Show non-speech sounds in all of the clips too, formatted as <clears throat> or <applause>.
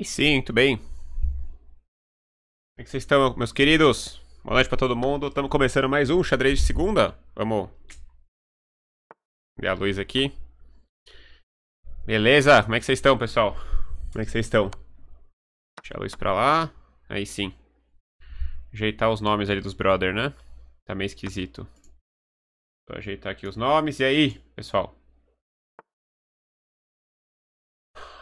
E sim, tudo bem. Como é que vocês estão, meus queridos? Boa noite pra todo mundo. Estamos começando mais um xadrez de segunda. Vamos. Ver a luz aqui. Beleza? Como é que vocês estão, pessoal? Como é que vocês estão? Deixa a luz pra lá. Aí sim. Ajeitar os nomes ali dos brother, né? Tá meio esquisito. Vou ajeitar aqui os nomes. E aí, pessoal?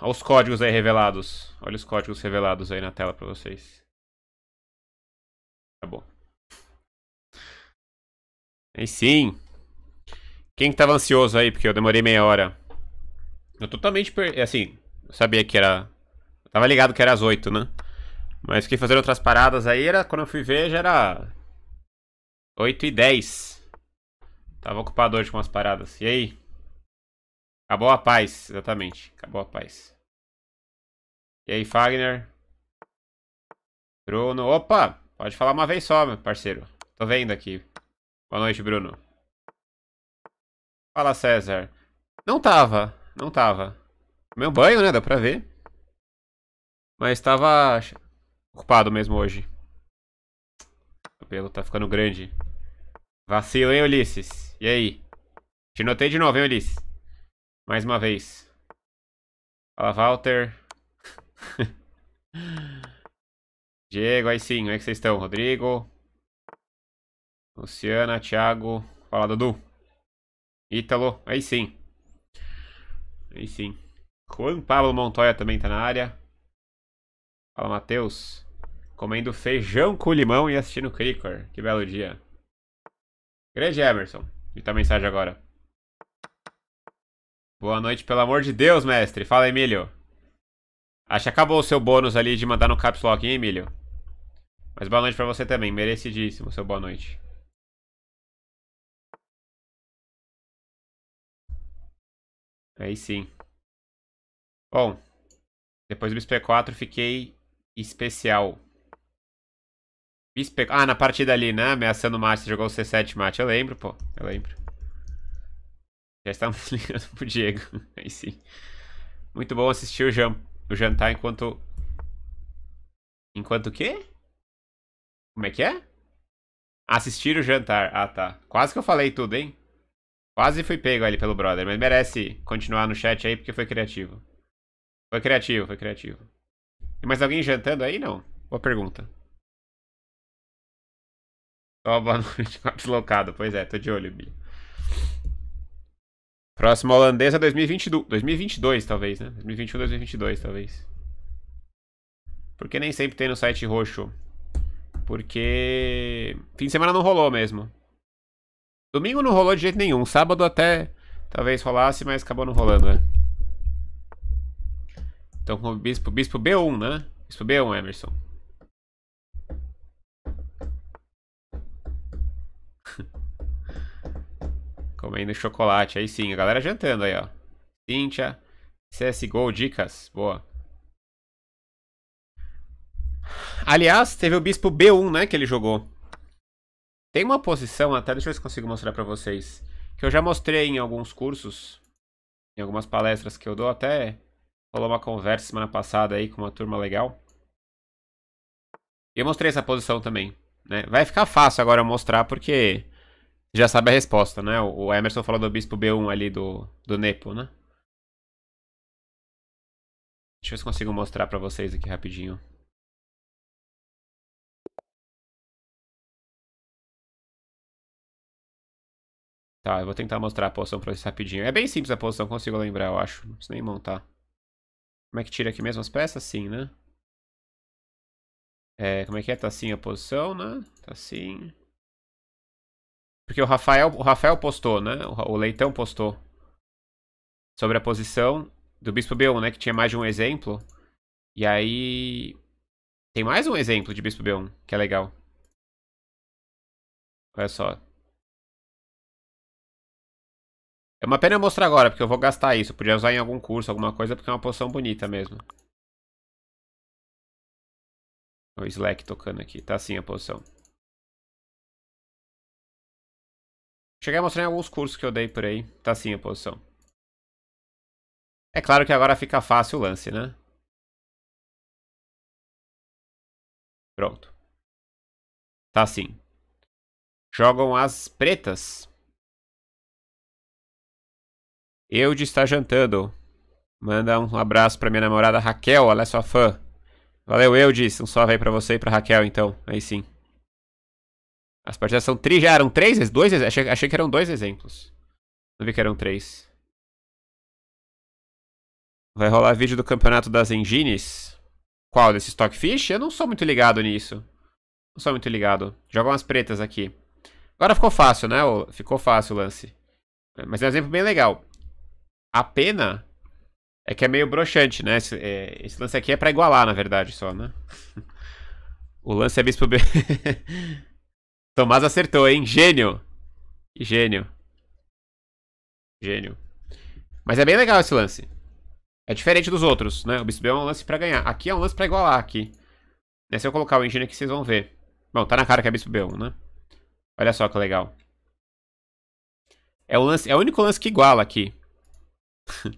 Olha os códigos aí revelados. Olha os códigos revelados aí na tela pra vocês. Tá bom. Aí sim. Quem que tava ansioso aí? Porque eu demorei meia hora. Eu totalmente é Assim, eu sabia que era... Eu tava ligado que era às oito, né? Mas fiquei fazendo outras paradas aí. Era... Quando eu fui ver, já era... oito e dez. Tava ocupado hoje com umas paradas. E aí? Acabou a paz, exatamente. Acabou a paz. E aí, Fagner? Bruno. Opa! Pode falar uma vez só, meu parceiro. Tô vendo aqui. Boa noite, Bruno. Fala, César. Não tava. Não tava. Meu banho, né? Dá pra ver. Mas tava ocupado mesmo hoje. O pelo tá ficando grande. Vacilo, hein, Ulisses? E aí? Te notei de novo, hein, Ulisses? Mais uma vez. Fala, Walter. <laughs> Diego, aí sim, como é que vocês estão? Rodrigo. Luciana, Thiago. Fala, Dudu. Ítalo, aí sim. Aí sim. Juan Pablo Montoya também tá na área. Fala, Matheus. Comendo feijão com limão e assistindo Cricor. Que belo dia. Grande Emerson. Me tá mensagem agora. Boa noite, pelo amor de Deus, mestre. Fala, Emílio. Acho que acabou o seu bônus ali de mandar no caps lock, hein, Emílio? Mas boa noite para você também. Merecidíssimo seu boa noite. Aí sim. Bom, depois do bispo E4 fiquei especial. Bispo... Ah, na partida ali, né? Ameaçando o mate, jogou o C7 mate. Eu lembro, pô. Eu lembro. Já estamos <laughs> ligando pro Diego. Aí sim. Muito bom assistir o, jan o jantar enquanto. Enquanto o quê? Como é que é? Assistir o jantar. Ah, tá. Quase que eu falei tudo, hein? Quase fui pego ali pelo brother, mas merece continuar no chat aí porque foi criativo. Foi criativo, foi criativo. Tem mais alguém jantando aí? Não. Boa pergunta. Só oh, boa <laughs> noite, deslocado. <laughs> Pois é, tô de olho, bia. Próxima holandesa 2022, 2022 talvez, né? 2021, 2022 talvez. Porque nem sempre tem no site roxo. Porque fim de semana não rolou mesmo. Domingo não rolou de jeito nenhum. Sábado até talvez rolasse, mas acabou não rolando, né? Então com o bispo, bispo B1, né? Bispo B1, Emerson. Comendo chocolate. Aí sim, a galera jantando aí, ó. Cíntia. CSGO, dicas. Boa. Aliás, teve o bispo B1, né, que ele jogou. Tem uma posição, até deixa eu ver se consigo mostrar pra vocês, que eu já mostrei em alguns cursos, em algumas palestras que eu dou, até rolou uma conversa semana passada aí com uma turma legal. E eu mostrei essa posição também, né? Vai ficar fácil agora eu mostrar, porque já sabe a resposta, né? O Emerson falou do bispo B1 ali do, do Nepo, né? Deixa eu ver se consigo mostrar para vocês aqui rapidinho. Tá, eu vou tentar mostrar a posição pra vocês rapidinho. É bem simples a posição, consigo lembrar, eu acho. Não preciso nem montar. Como é que tira aqui mesmo as peças? Sim, né? É, como é que é? Tá assim a posição, né? Tá assim. Porque o Rafael, o Rafael postou, né? O Leitão postou sobre a posição do Bispo B1, né? Que tinha mais de um exemplo. E aí. Tem mais um exemplo de Bispo B1, que é legal. Olha só. É uma pena eu mostrar agora, porque eu vou gastar isso. Eu podia usar em algum curso, alguma coisa, porque é uma posição bonita mesmo. O Slack tocando aqui. Tá assim a posição. Cheguei a mostrar em alguns cursos que eu dei por aí. Tá sim a posição. É claro que agora fica fácil o lance, né? Pronto. Tá sim. Jogam as pretas. Eu de estar jantando. Manda um abraço pra minha namorada Raquel, ela é sua fã. Valeu, eu Um salve aí pra você e pra Raquel, então. Aí sim. As partidas são três já eram três, dois, achei, achei que eram dois exemplos. Não vi que eram três. Vai rolar vídeo do campeonato das engines? Qual? Desse Stockfish? Eu não sou muito ligado nisso. Não sou muito ligado. Joga umas pretas aqui. Agora ficou fácil, né? Ficou fácil o lance. Mas é um exemplo bem legal. A pena é que é meio broxante, né? Esse, é, esse lance aqui é para igualar, na verdade, só, né? <laughs> o lance é bispo B. <laughs> Tomás acertou, hein? Gênio. Gênio. Gênio. Mas é bem legal esse lance. É diferente dos outros, né? O B é um lance pra ganhar. Aqui é um lance pra igualar aqui. Né, se eu colocar o Engine aqui, vocês vão ver. Bom, tá na cara que é Bispo B1, né? Olha só que legal. É o, lance, é o único lance que iguala aqui. <laughs>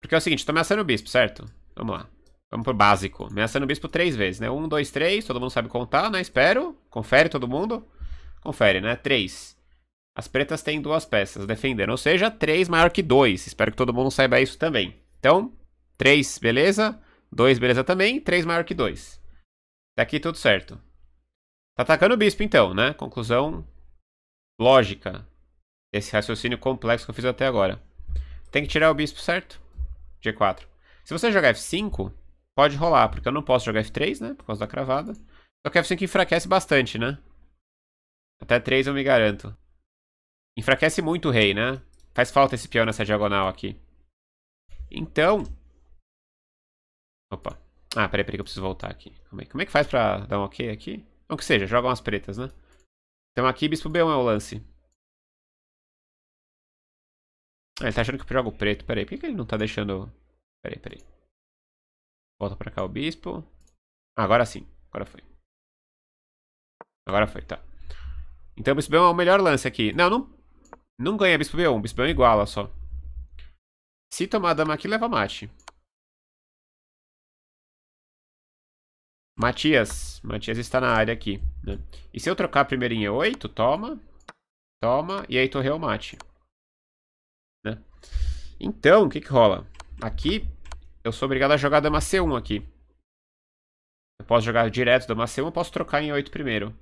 Porque é o seguinte, tô ameaçando o Bispo, certo? Vamos lá. Vamos pro básico. Ameaçando o bispo três vezes, né? Um, dois, três. Todo mundo sabe contar, né? Espero. Confere todo mundo. Confere, né? Três. As pretas têm duas peças defendendo. Ou seja, três maior que dois. Espero que todo mundo saiba isso também. Então, três, beleza. Dois, beleza também. Três maior que dois. Até tá aqui tudo certo. Tá atacando o bispo então, né? Conclusão lógica. Esse raciocínio complexo que eu fiz até agora. Tem que tirar o bispo, certo? G4. Se você jogar F5, Pode rolar, porque eu não posso jogar F3, né? Por causa da cravada. Só que F5 enfraquece bastante, né? Até 3 eu me garanto. Enfraquece muito o rei, né? Faz falta esse peão nessa diagonal aqui. Então... Opa. Ah, peraí, peraí que eu preciso voltar aqui. Como é, como é que faz pra dar um ok aqui? Não que seja, joga umas pretas, né? Então aqui bispo B1 é o lance. Ah, ele tá achando que eu jogo preto. Peraí, por que, que ele não tá deixando... Peraí, peraí. Volta pra cá o bispo. agora sim. Agora foi. Agora foi, tá. Então o bispo B1 é o melhor lance aqui. Não, não, não ganha bispo B1. Bispo B1 iguala só. Se tomar a dama aqui, leva mate. Matias. Matias está na área aqui. Né? E se eu trocar primeiro em E8, toma. Toma. E aí torreu o mate. Né? Então, o que que rola? Aqui eu sou obrigado a jogar dama C1 aqui. Eu posso jogar direto dama C1, eu posso trocar em 8 primeiro.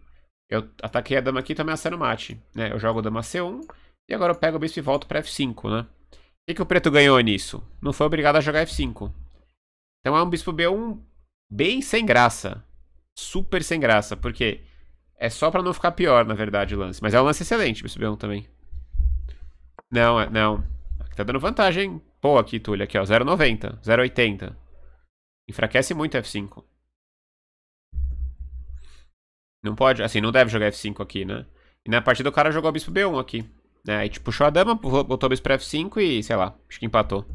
Eu ataquei a dama aqui e tô ameaçando mate. Né? Eu jogo dama C1 e agora eu pego o bispo e volto pra F5, né? O que, que o preto ganhou nisso? Não foi obrigado a jogar F5. Então é um bispo B1 bem sem graça. Super sem graça, porque é só pra não ficar pior, na verdade, o lance. Mas é um lance excelente, bispo B1 também. Não, é, não. Aqui tá dando vantagem, hein? Pô, aqui, Túlio, aqui, ó. 0,90, 0,80. Enfraquece muito F5. Não pode, assim, não deve jogar F5 aqui, né? E na partida o cara jogou bispo B1 aqui. Né? Aí tipo, puxou a dama, botou o bispo pra F5 e, sei lá, acho que empatou.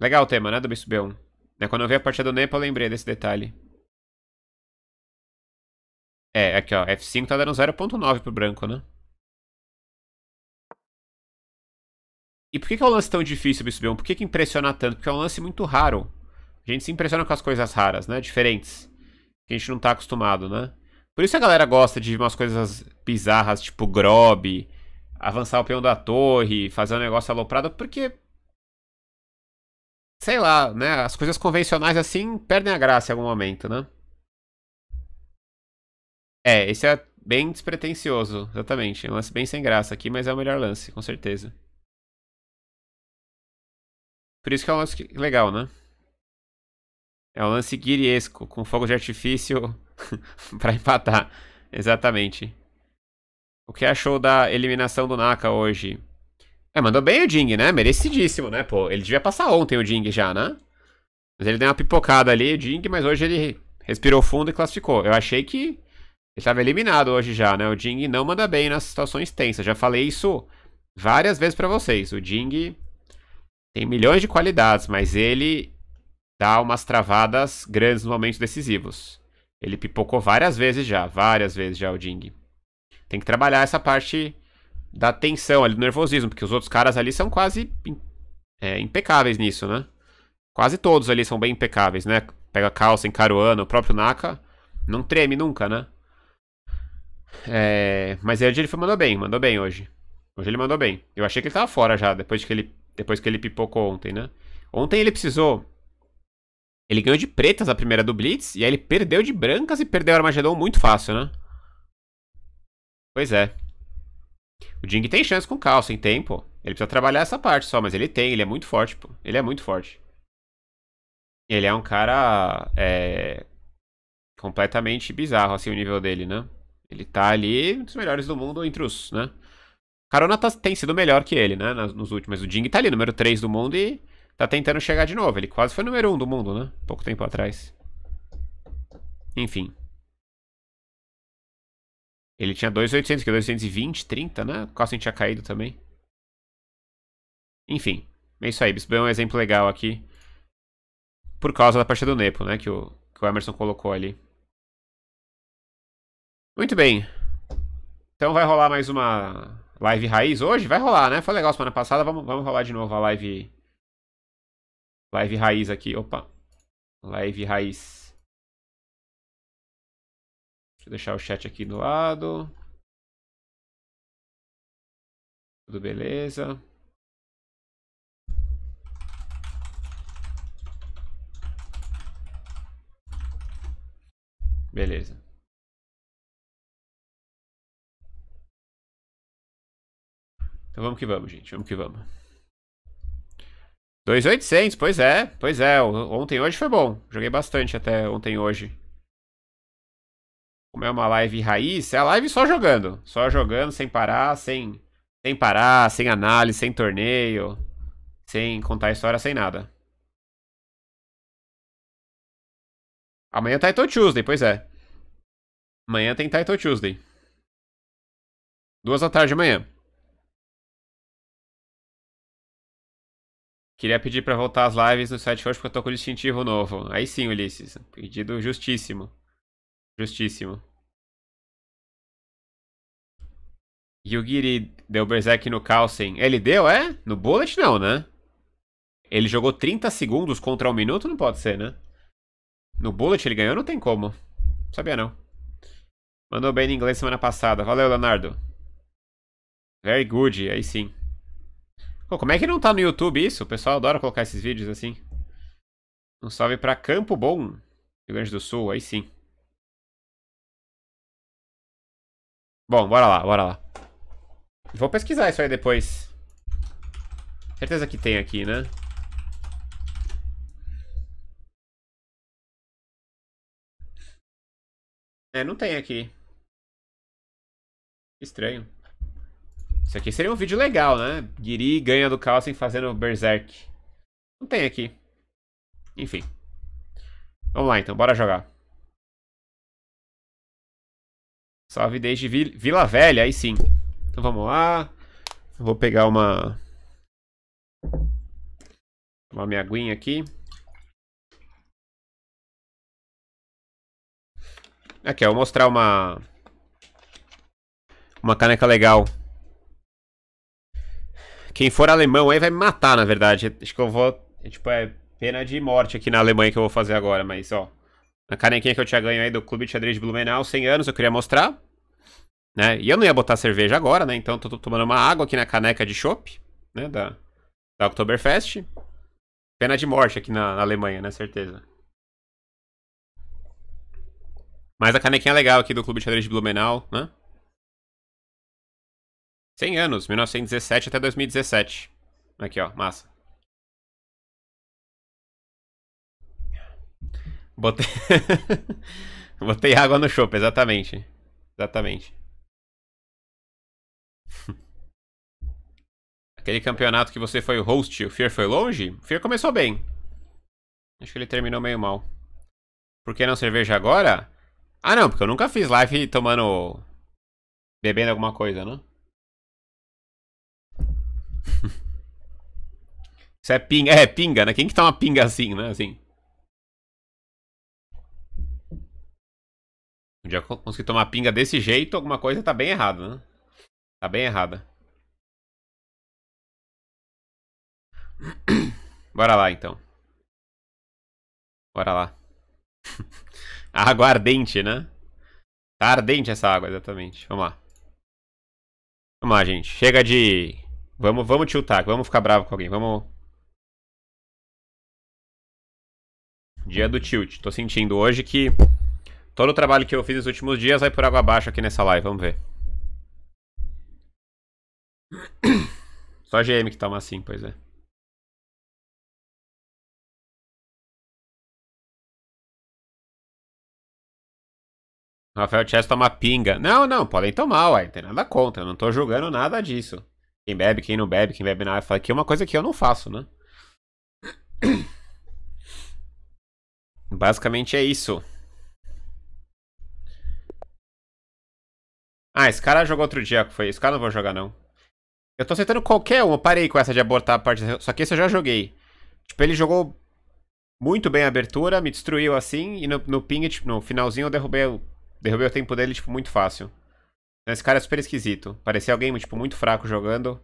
Legal o tema, né, do bispo B1. Né, quando eu vi a partida do Nepa, eu lembrei desse detalhe. É, aqui ó, F5 tá dando 0.9 pro branco, né? E por que, que é um lance tão difícil, Bispo Por que, que impressiona tanto? Porque é um lance muito raro. A gente se impressiona com as coisas raras, né? Diferentes. Que a gente não tá acostumado, né? Por isso a galera gosta de umas coisas bizarras, tipo grob, avançar o peão da torre, fazer um negócio aloprado, porque. Sei lá, né? As coisas convencionais assim perdem a graça em algum momento, né? É, esse é bem despretensioso, exatamente. É um lance bem sem graça aqui, mas é o melhor lance, com certeza. Por isso que é um lance legal, né? É um lance guiriesco, com fogo de artifício <laughs> para empatar. Exatamente. O que achou da eliminação do Naka hoje? É, mandou bem o Ding, né? Merecidíssimo, né? Pô, ele devia passar ontem o Ding já, né? Mas ele deu uma pipocada ali, o Ding, mas hoje ele respirou fundo e classificou. Eu achei que ele estava eliminado hoje já, né? O Ding não manda bem nas situações tensas. Já falei isso várias vezes para vocês. O Ding tem milhões de qualidades, mas ele dá umas travadas grandes nos momentos decisivos. Ele pipocou várias vezes já, várias vezes já o Ding. Tem que trabalhar essa parte da tensão ali, do nervosismo, porque os outros caras ali são quase é, impecáveis nisso, né? Quase todos ali são bem impecáveis, né? Pega calça, Caruana, o próprio Naka não treme nunca, né? É, mas hoje ele foi, mandou bem, mandou bem hoje. Hoje ele mandou bem. Eu achei que ele tava fora já, depois que ele depois que ele pipocou ontem, né? Ontem ele precisou. Ele ganhou de pretas a primeira do Blitz. E aí ele perdeu de brancas e perdeu o Armagedon muito fácil, né? Pois é. O Jing tem chance com o Cal, sem tempo. Ele precisa trabalhar essa parte só, mas ele tem, ele é muito forte, pô. Ele é muito forte. Ele é um cara. É, completamente bizarro, assim, o nível dele, né? Ele tá ali, um dos melhores do mundo entre os, né? Carona tá, tem sido melhor que ele, né? nos últimos. O Ding tá ali, número 3 do mundo e tá tentando chegar de novo. Ele quase foi número 1 do mundo, né? Pouco tempo atrás. Enfim. Ele tinha 2,800, que é 220, 30, né? O Costa tinha caído também. Enfim. É isso aí. Isso é um exemplo legal aqui. Por causa da partida do Nepo, né? Que o, que o Emerson colocou ali. Muito bem. Então vai rolar mais uma live raiz hoje? Vai rolar, né? Foi legal semana passada, vamos, vamos rolar de novo a live. Live raiz aqui, opa. Live raiz. Deixa eu deixar o chat aqui do lado. Tudo beleza. Beleza. Então vamos que vamos, gente. Vamos que vamos. 2.800, pois é. Pois é, ontem hoje foi bom. Joguei bastante até ontem hoje. Como é uma live raiz, é a live só jogando. Só jogando, sem parar, sem, sem parar, sem análise, sem torneio. Sem contar história, sem nada. Amanhã é tá Title Tuesday, pois é. Amanhã tem Title Tuesday. Duas da tarde amanhã. Queria pedir para voltar às lives no site hoje porque eu tô com distintivo novo. Aí sim, Ulisses. Pedido justíssimo. Justíssimo. Yugiri deu Berserk no Carlsen. Ele deu, é? No Bullet não, né? Ele jogou 30 segundos contra um minuto? Não pode ser, né? No Bullet ele ganhou? Não tem como. sabia não. Mandou bem no inglês semana passada. Valeu, Leonardo. Very good, aí sim. Pô, como é que não tá no YouTube isso? O pessoal adora colocar esses vídeos assim. Um salve pra Campo Bom, Rio Grande do Sul, aí sim. Bom, bora lá, bora lá. Vou pesquisar isso aí depois. Certeza que tem aqui, né? É, não tem aqui. Estranho. Isso aqui seria um vídeo legal, né? Giri ganha do Carlsen fazendo Berserk. Não tem aqui. Enfim. Vamos lá então, bora jogar. Salve desde Vila Velha, aí sim. Então vamos lá. vou pegar uma... uma minha aguinha aqui. Aqui, eu vou mostrar uma... Uma caneca legal quem for alemão aí vai me matar, na verdade. Acho que eu vou. É, tipo, é pena de morte aqui na Alemanha que eu vou fazer agora, mas ó. A canequinha que eu tinha ganho aí do Clube de Xadrez de Blumenau, 100 anos, eu queria mostrar. Né? E eu não ia botar cerveja agora, né? Então eu tô tomando uma água aqui na caneca de chopp, né? Da, da Oktoberfest. Pena de morte aqui na, na Alemanha, né? Certeza. Mas a canequinha legal aqui do Clube de Xadrez de Blumenau, né? 100 anos, 1917 até 2017. Aqui, ó, massa. Botei, <laughs> Botei água no chopp, exatamente. Exatamente. <laughs> Aquele campeonato que você foi o host, o Fear foi longe? O Fear começou bem. Acho que ele terminou meio mal. Por que não cerveja agora? Ah, não, porque eu nunca fiz live tomando. bebendo alguma coisa, né? <laughs> Isso é pinga. É, pinga, né? Quem que tá uma pinga assim, né? Assim. Um dia eu conseguir tomar pinga desse jeito, alguma coisa tá bem errada, né? Tá bem errada. <coughs> Bora lá, então. Bora lá. <laughs> água ardente, né? Tá ardente essa água, exatamente. Vamos lá. Vamos lá, gente. Chega de Vamos, vamos tiltar, vamos ficar bravo com alguém, vamos. Dia do tilt. Tô sentindo hoje que todo o trabalho que eu fiz nos últimos dias vai por água abaixo aqui nessa live, vamos ver. Só GM que toma tá assim, pois é. Rafael Chess toma pinga. Não, não, podem tomar, uai. Não tem nada contra. Não tô julgando nada disso. Quem bebe, quem não bebe, quem bebe na área fala que é uma coisa que eu não faço, né? <coughs> Basicamente é isso. Ah, esse cara jogou outro dia, foi esse cara não vou jogar não. Eu tô aceitando qualquer um, eu parei com essa de abortar a partida, só que esse eu já joguei. Tipo, ele jogou muito bem a abertura, me destruiu assim, e no, no ping, tipo, no finalzinho eu derrubei, derrubei o tempo dele, tipo, muito fácil. Esse cara é super esquisito. Parecia alguém, tipo, muito fraco jogando.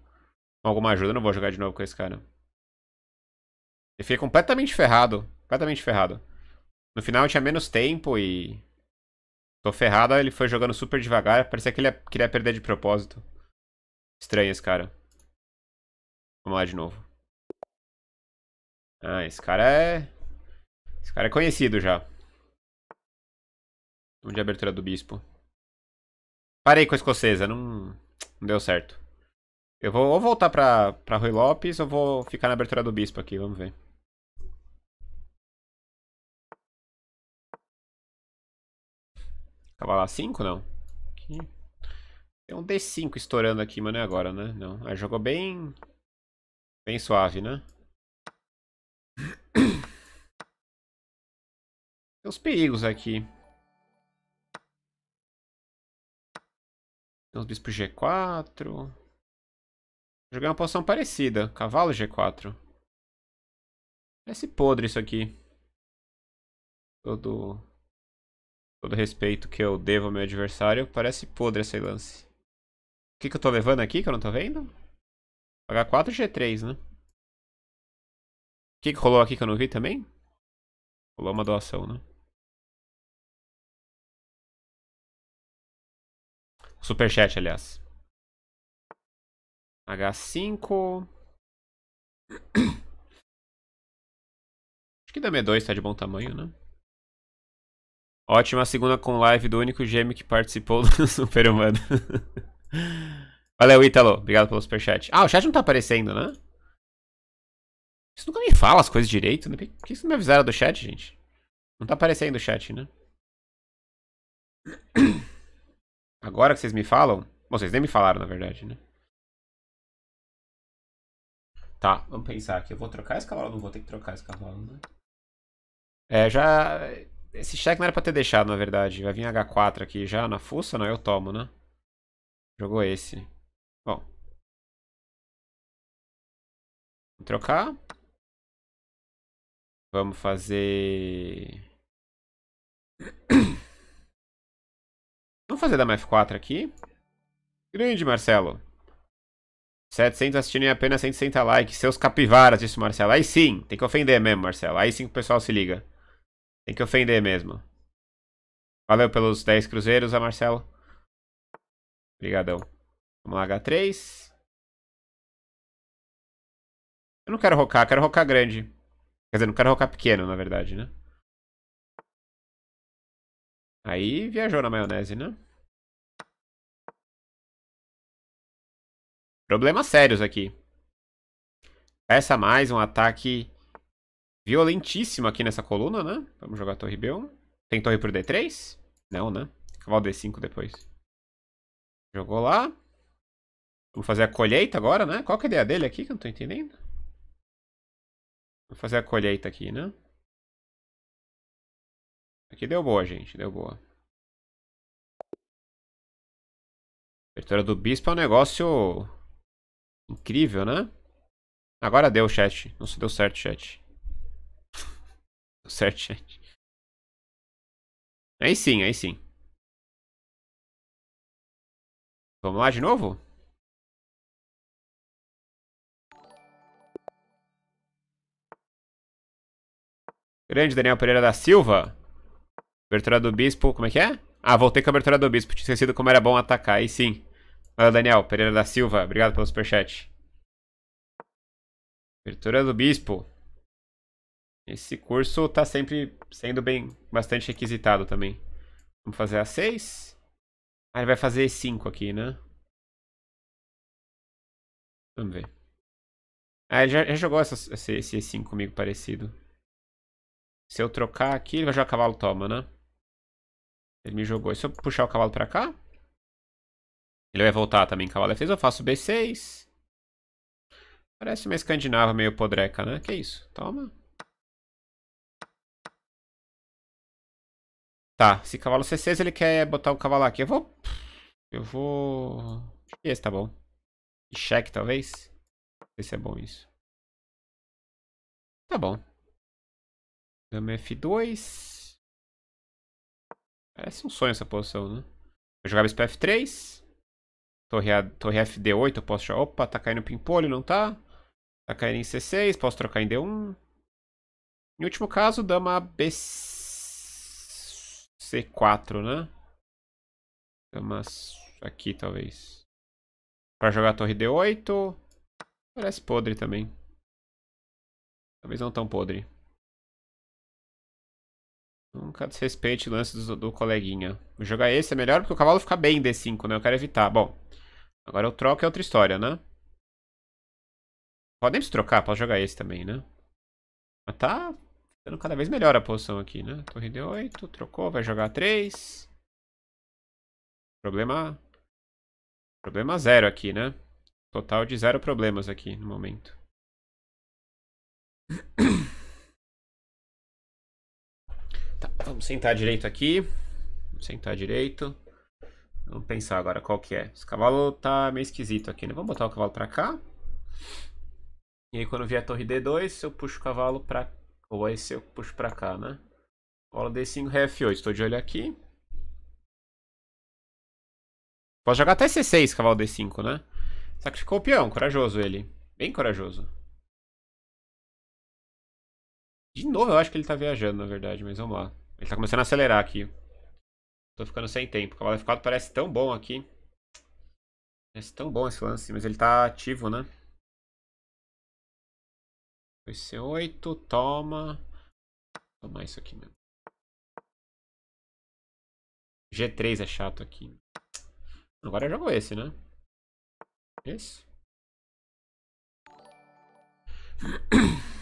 Com alguma ajuda, eu não vou jogar de novo com esse cara. Ele fica completamente ferrado. Completamente ferrado. No final eu tinha menos tempo e... Tô ferrado, ele foi jogando super devagar. Parecia que ele queria perder de propósito. Estranho esse cara. Vamos lá de novo. Ah, esse cara é... Esse cara é conhecido já. Vamos de abertura do bispo. Parei com a escocesa, não, não deu certo. Eu vou ou voltar pra, pra Rui Lopes ou vou ficar na abertura do Bispo aqui, vamos ver. Cavalar 5, não? Aqui. Tem um D5 estourando aqui, mas não é agora, né? Não. Ah, jogou bem... Bem suave, né? Tem uns perigos aqui. Tem uns bispos G4. Joguei jogar uma poção parecida. Cavalo G4. Parece podre isso aqui. Todo... Todo respeito que eu devo ao meu adversário. Parece podre esse lance. O que, que eu tô levando aqui que eu não tô vendo? H4 G3, né? O que, que rolou aqui que eu não vi também? Rolou uma doação, né? Superchat, aliás. H5. Acho que da é M2 tá de bom tamanho, né? Ótima segunda com live do único gêmeo que participou <laughs> do Super Humano. Valeu, Ítalo. Obrigado pelo superchat. Ah, o chat não tá aparecendo, né? Isso nunca me fala as coisas direito, né? Por que vocês não me avisaram do chat, gente? Não tá aparecendo o chat, né? <clears throat> Agora que vocês me falam. Bom, vocês nem me falaram, na verdade, né? Tá, vamos pensar aqui. Eu vou trocar esse cavalo? Não vou ter que trocar esse cavalo, né? É, já. Esse cheque não era pra ter deixado, na verdade. Vai vir H4 aqui já na fuça? Não, eu tomo, né? Jogou esse. Bom. Vou trocar. Vamos fazer. <clears throat> <coughs> Vamos fazer da F4 aqui. Grande, Marcelo. 700 assistindo e apenas 160 likes. Seus capivaras, disse o Marcelo. Aí sim, tem que ofender mesmo, Marcelo. Aí sim que o pessoal se liga. Tem que ofender mesmo. Valeu pelos 10 cruzeiros, a Marcelo. Obrigadão. Vamos lá, H3. Eu não quero rocar, quero rocar grande. Quer dizer, não quero rocar pequeno, na verdade, né? Aí viajou na maionese, né? Problemas sérios aqui. Peça mais um ataque violentíssimo aqui nessa coluna, né? Vamos jogar torre B1. Tem torre pro D3? Não, né? Cavalo D5 depois. Jogou lá. Vamos fazer a colheita agora, né? Qual que é a ideia dele aqui que eu não tô entendendo? Vou fazer a colheita aqui, né? Aqui deu boa, gente. Deu boa. Abertura do bispo é um negócio incrível, né? Agora deu, chat. Não se deu certo, chat. <laughs> deu certo, chat. Aí sim, aí sim. Vamos lá de novo? Grande Daniel Pereira da Silva. Abertura do bispo, como é que é? Ah, voltei com a abertura do bispo, tinha esquecido como era bom atacar, aí sim. Valeu, Daniel. Pereira da Silva, obrigado pelo superchat. Abertura do bispo. Esse curso tá sempre sendo bem, bastante requisitado também. Vamos fazer a 6. Ah, ele vai fazer 5 aqui, né? Vamos ver. Ah, ele já, já jogou essa, esse, e 5 comigo parecido. Se eu trocar aqui, ele vai jogar cavalo toma, né? Ele me jogou. E se eu puxar o cavalo pra cá? Ele vai voltar também, cavalo F6. Eu faço B6. Parece uma escandinava meio podreca, né? Que isso? Toma. Tá, se cavalo C6 ele quer botar o cavalo aqui. Eu vou... Eu vou... esse tá bom. E cheque, talvez? Não sei se é bom isso. Tá bom. Dama F2. Parece é, é um sonho essa posição, né? Eu jogava esse 3 Torre, a, torre FD8, eu posso... Opa, tá caindo pimpolho, não tá? Tá caindo em C6, posso trocar em D1. Em último caso, dama B... C4, né? Dama aqui, talvez. Pra jogar a torre D8. Parece podre também. Talvez não tão podre. Nunca desrespeite o lance do, do coleguinha. Vou jogar esse é melhor porque o cavalo fica bem D5, né? Eu quero evitar. Bom, agora eu troco é outra história, né? podemos trocar, pode jogar esse também, né? Mas tá ficando cada vez melhor a posição aqui, né? Torre D8, trocou, vai jogar 3. Problema... Problema zero aqui, né? Total de zero problemas aqui no momento. <coughs> Vamos sentar direito aqui. Vamos sentar direito. Vamos pensar agora qual que é. Esse cavalo tá meio esquisito aqui, né? Vamos botar o cavalo pra cá. E aí quando vier a torre D2, eu puxo o cavalo pra... Ou esse eu puxo pra cá, né? Cavalo D5, Ré F8. Estou de olho aqui. Posso jogar até C6, cavalo D5, né? Sacrificou o peão. Corajoso ele. Bem corajoso. De novo, eu acho que ele tá viajando, na verdade. Mas vamos lá. Ele tá começando a acelerar aqui. Tô ficando sem tempo. O cavalo F4 parece tão bom aqui. Parece tão bom esse lance, mas ele tá ativo, né? Foi C8, toma. Vou tomar isso aqui mesmo. G3 é chato aqui. Agora eu é jogo esse, né? Esse. <clears throat>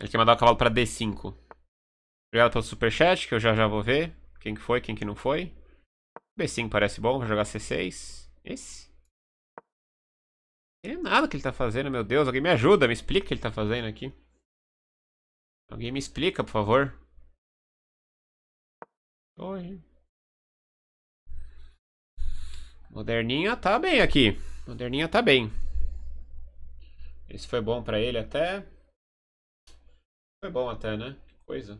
Ele quer mandar o cavalo pra D5. Obrigado pelo superchat, que eu já já vou ver. Quem que foi, quem que não foi. B5 parece bom, vou jogar C6. Esse? Não é nada que ele tá fazendo, meu Deus. Alguém me ajuda, me explica o que ele tá fazendo aqui. Alguém me explica, por favor. Oi. Moderninha tá bem aqui. Moderninha tá bem. Isso foi bom pra ele até. Foi bom até, né? Que coisa.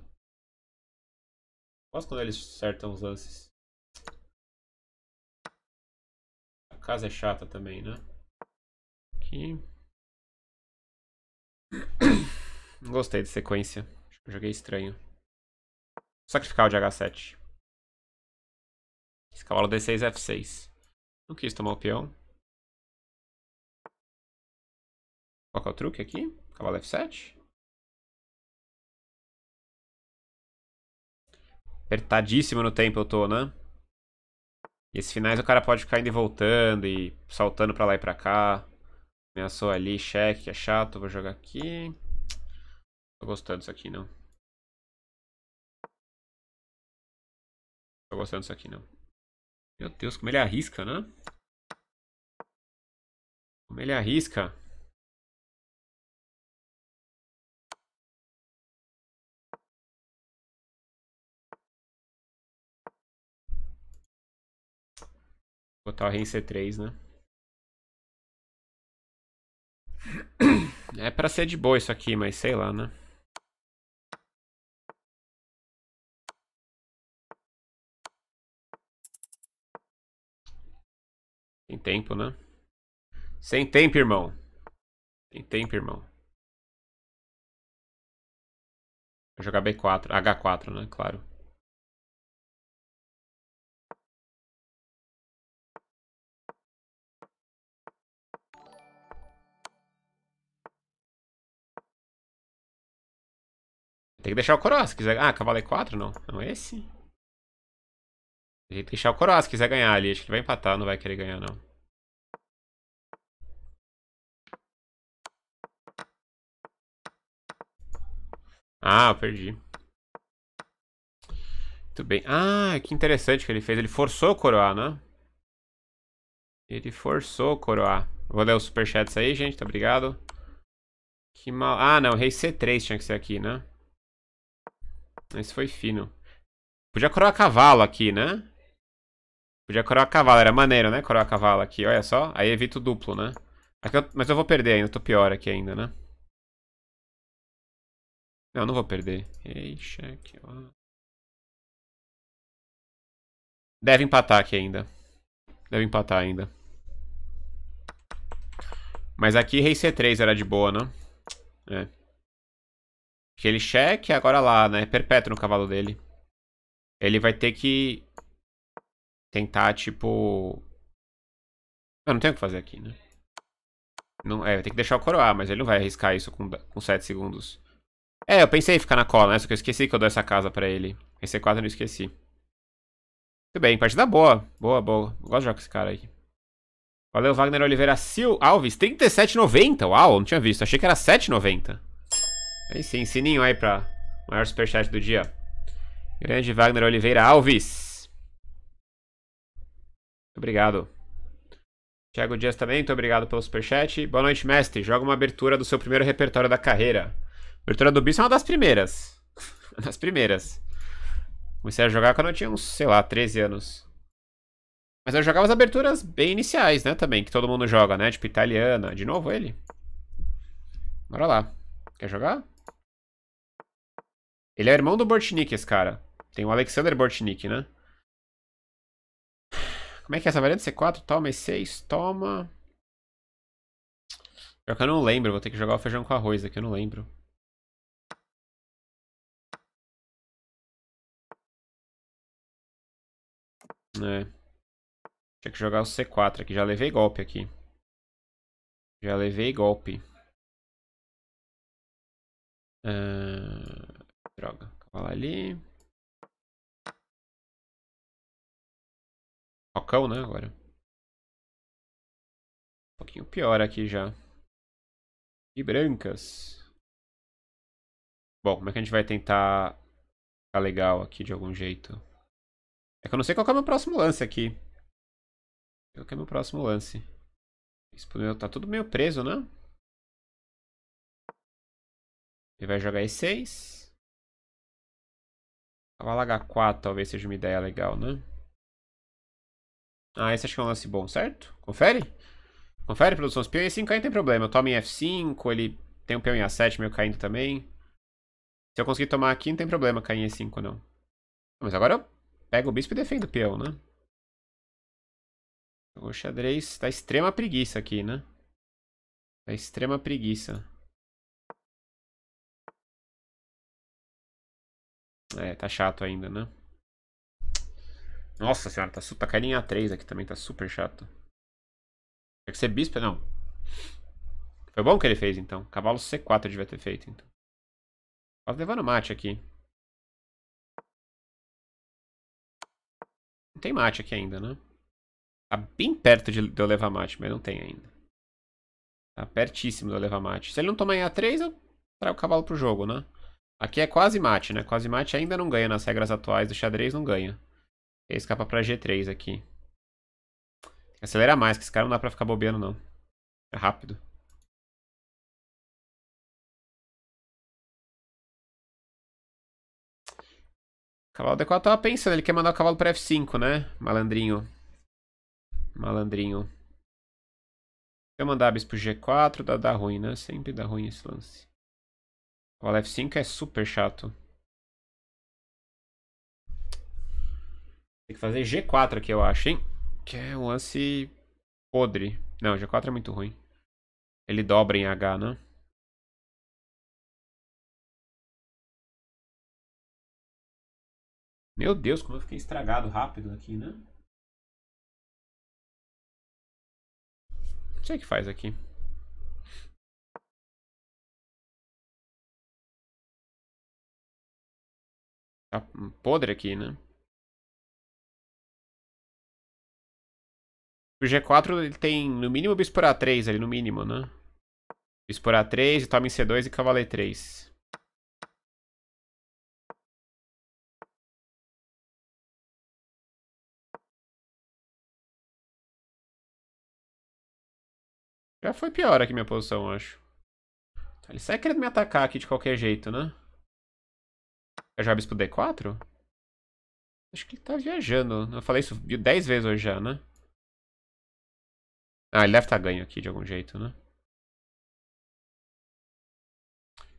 Gosto quando eles acertam os lances. A casa é chata também, né? Aqui. <coughs> Não Gostei de sequência. Acho que joguei estranho. Vou sacrificar o de H7. Esse cavalo D6 é F6. Não quis tomar o peão. Qual é o truque aqui? Cavalo F7? Apertadíssimo no tempo eu tô, né? E esses finais o cara pode ficar indo e voltando e saltando pra lá e pra cá. Ameaçou ali, cheque, é chato, vou jogar aqui. Tô gostando disso aqui, não. Tô gostando disso aqui, não. Meu Deus, como ele arrisca, né? Como ele arrisca. Botar o Ren C3, né? É pra ser de boa isso aqui, mas sei lá, né? Tem tempo, né? Sem tempo, irmão. Tem tempo, irmão. Vou jogar B4, H4, né? Claro. Tem que deixar o coroa se quiser. Ah, cavalo E4 não. Não é esse? Tem que deixar o coroa se quiser ganhar ali. Acho que ele vai empatar, não vai querer ganhar não. Ah, eu perdi. Muito bem. Ah, que interessante que ele fez. Ele forçou o coroa, né? Ele forçou o coroa. Vou ler os superchats aí, gente. Tá obrigado. Que mal... Ah, não. Rei C3 tinha que ser aqui, né? Esse foi fino. Podia coroar cavalo aqui, né? Podia coroar cavalo. Era maneiro, né? Coroar cavalo aqui. Olha só. Aí evito duplo, né? mas eu vou perder ainda. Eu tô pior aqui ainda, né? Não, não vou perder. Eixa, cheque Deve empatar aqui ainda. Deve empatar ainda. Mas aqui rei C3 era de boa, né? É. Aquele cheque agora lá, né? Perpétuo no cavalo dele. Ele vai ter que tentar, tipo... Eu não tenho o que fazer aqui, né? Não, é, tem que deixar o coroar, mas ele não vai arriscar isso com, com 7 segundos. É, eu pensei em ficar na cola, né? Só que eu esqueci que eu dou essa casa pra ele. Esse 4 eu não esqueci. Muito bem, partida boa. Boa, boa. Eu gosto de jogar com esse cara aí. Valeu, Wagner Oliveira Sil Alves. 37,90. Uau, não tinha visto. Achei que era 7,90. É aí sim, sininho aí pra maior superchat do dia. Grande Wagner Oliveira Alves. Obrigado. Thiago Dias também, muito obrigado pelo superchat. Boa noite, mestre. Joga uma abertura do seu primeiro repertório da carreira. Abertura do Bis é uma das primeiras. <laughs> uma das primeiras. Comecei a jogar quando eu tinha uns, sei lá, 13 anos. Mas eu jogava as aberturas bem iniciais, né, também, que todo mundo joga, né? Tipo italiana. De novo ele. Bora lá. Quer jogar? Ele é irmão do Bortnik, esse cara. Tem o Alexander Bortnik, né? Como é que é essa variante? C4, toma, E6, toma. Pior que eu não lembro, vou ter que jogar o feijão com arroz aqui, eu não lembro. É. Tinha que jogar o C4 aqui, já levei golpe aqui. Já levei golpe. Uh... Droga. Cavalo ali. Falcão, né, agora. Um pouquinho pior aqui já. E brancas. Bom, como é que a gente vai tentar ficar legal aqui de algum jeito? É que eu não sei qual é o meu próximo lance aqui. Qual é o meu próximo lance? Isso tá tudo meio preso, né? Ele vai jogar E6. Vala H4 talvez seja uma ideia legal, né? Ah, esse acho que é um lance bom, certo? Confere? Confere, produção. Os peão e 5 ainda tem problema. Eu tomo em F5, ele tem um peão em A7 meio caindo também. Se eu conseguir tomar aqui, não tem problema cair em E5, não. Mas agora eu pego o bispo e defendo o peão, né? O xadrez tá extrema preguiça aqui, né? Tá extrema preguiça. É, tá chato ainda, né? Nossa senhora, tá, tá caindo em A3 aqui também, tá super chato. Tem que ser bispo, não. Foi bom que ele fez, então. Cavalo C4 devia ter feito, então. Quase tá levando mate aqui. Não tem mate aqui ainda, né? Tá bem perto de eu levar mate, mas não tem ainda. Tá pertíssimo de eu levar mate. Se ele não tomar em A3, eu trago o cavalo pro jogo, né? Aqui é quase mate, né? Quase mate ainda não ganha nas regras atuais do xadrez, não ganha. E escapa pra G3 aqui. Acelera mais, que esse cara não dá pra ficar bobeando, não. É rápido. Cavalo D4 tava pensando, ele quer mandar o cavalo pra F5, né? Malandrinho. Malandrinho. Se eu mandar bispo G4, dá, dá ruim, né? Sempre dá ruim esse lance. O F5 é super chato. Tem que fazer G4 aqui, eu acho, hein? Que é um lance podre. Não, G4 é muito ruim. Ele dobra em H, né? Meu Deus, como eu fiquei estragado rápido aqui, né? Não sei o é que faz aqui. Tá podre aqui, né? O G4 ele tem no mínimo bispo A3 ali, no mínimo, né? Bispo A3, toma em C2 e cavalo E3. Já foi pior aqui minha posição, eu acho. Ele sai querendo me atacar aqui de qualquer jeito, né? É Jarbis pro D4? Acho que ele tá viajando. Eu falei isso 10 vezes hoje já, né? Ah, ele deve estar tá ganho aqui de algum jeito, né?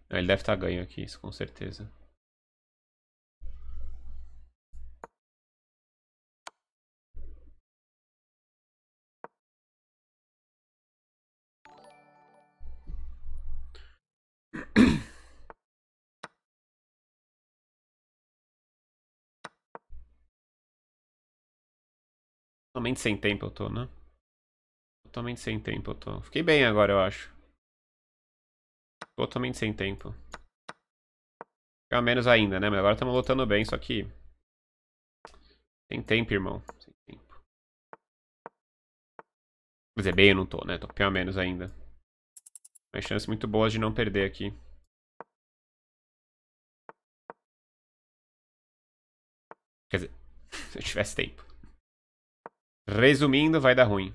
Ah, ele deve estar tá ganho aqui, isso com certeza. Totalmente sem tempo eu tô, né? Totalmente sem tempo eu tô. Fiquei bem agora, eu acho. Totalmente sem tempo. Ficar menos ainda, né? Mas agora estamos lotando bem, só que... sem tempo, irmão. Sem tempo. Quer dizer, bem eu não tô, né? Tô pior menos ainda. Mas chance muito boa de não perder aqui. Quer dizer, <laughs> se eu tivesse tempo. Resumindo, vai dar ruim.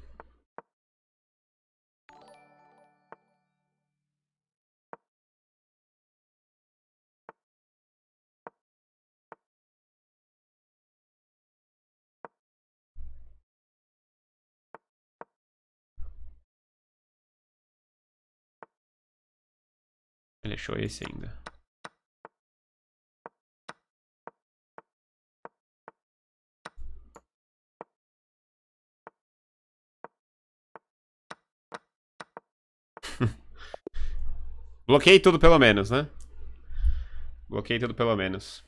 Deixou esse ainda. Bloqueei tudo pelo menos, né? Bloqueei tudo pelo menos.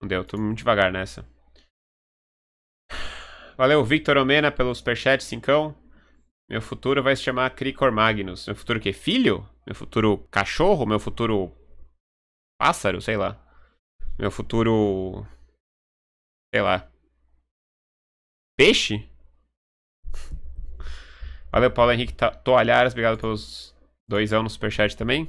Não deu, tô muito devagar nessa. Valeu, Victor Omena, pelo superchat, cincão. Meu futuro vai se chamar Cricor Magnus. Meu futuro que Filho? Meu futuro cachorro? Meu futuro pássaro? Sei lá. Meu futuro... Sei lá. Peixe? <laughs> Valeu, Paulo Henrique Toalharas. Obrigado pelos anos no superchat também.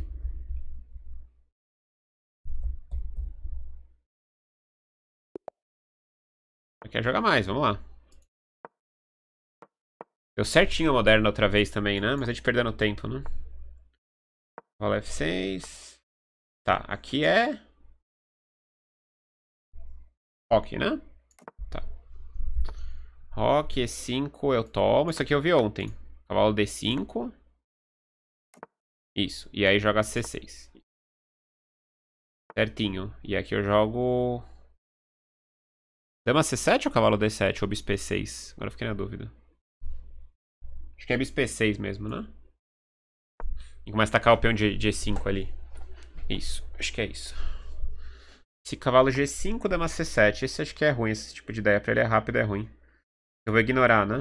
Quer jogar mais, vamos lá. Deu certinho a moderna outra vez também, né? Mas a gente perdendo tempo, né? Rola F6. Tá, aqui é... Rock, né? Tá. Rock, E5 eu tomo. Isso aqui eu vi ontem. Cavalo D5. Isso. E aí joga C6. Certinho. E aqui eu jogo... Dama C7 ou cavalo D7? Ou bispo E6? Agora fiquei na dúvida. Acho que é bispo E6 mesmo, né? E começa a tacar o peão de, de E5 ali. Isso. Acho que é isso. Esse cavalo G5, dama C7. Esse acho que é ruim. Esse tipo de ideia pra ele é rápido, é ruim. Eu vou ignorar, né?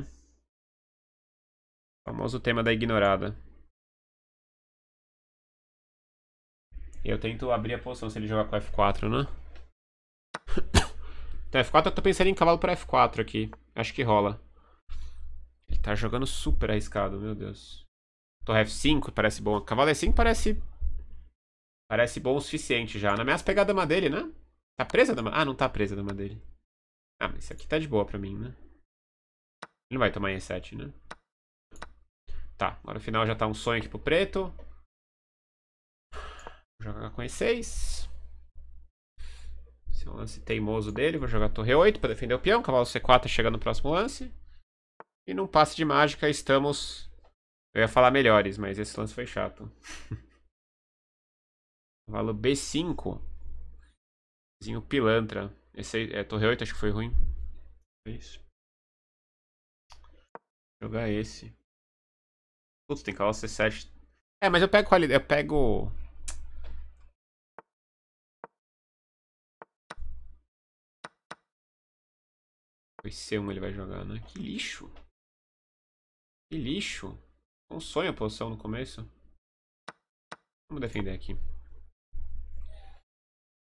O famoso tema da ignorada. Eu tento abrir a posição se ele jogar com F4, né? Então, F4 eu tô pensando em cavalo pra F4 aqui. Acho que rola. Ele tá jogando super arriscado, meu Deus. Torre F5 parece bom. Cavalo E5 parece... Parece bom o suficiente já. Na pegar pegada dama dele, né? Tá presa a dama? Ah, não tá presa a dama dele. Ah, mas isso aqui tá de boa pra mim, né? Ele não vai tomar E7, né? Tá, agora o final já tá um sonho aqui pro preto. Vou jogar com E6. Esse é um lance teimoso dele. Vou jogar torre 8 para defender o peão. Cavalo C4 chega no próximo lance. E num passe de mágica estamos... Eu ia falar melhores, mas esse lance foi chato. <laughs> Cavalo B5. Zinho pilantra. Esse é torre 8, acho que foi ruim. É Isso. Vou jogar esse. Putz, tem cavalo C7. É, mas eu pego qualidade. Eu pego foi C1 ele vai jogar, né? Que lixo. Que lixo. Um sonho a posição no começo. Vamos defender aqui.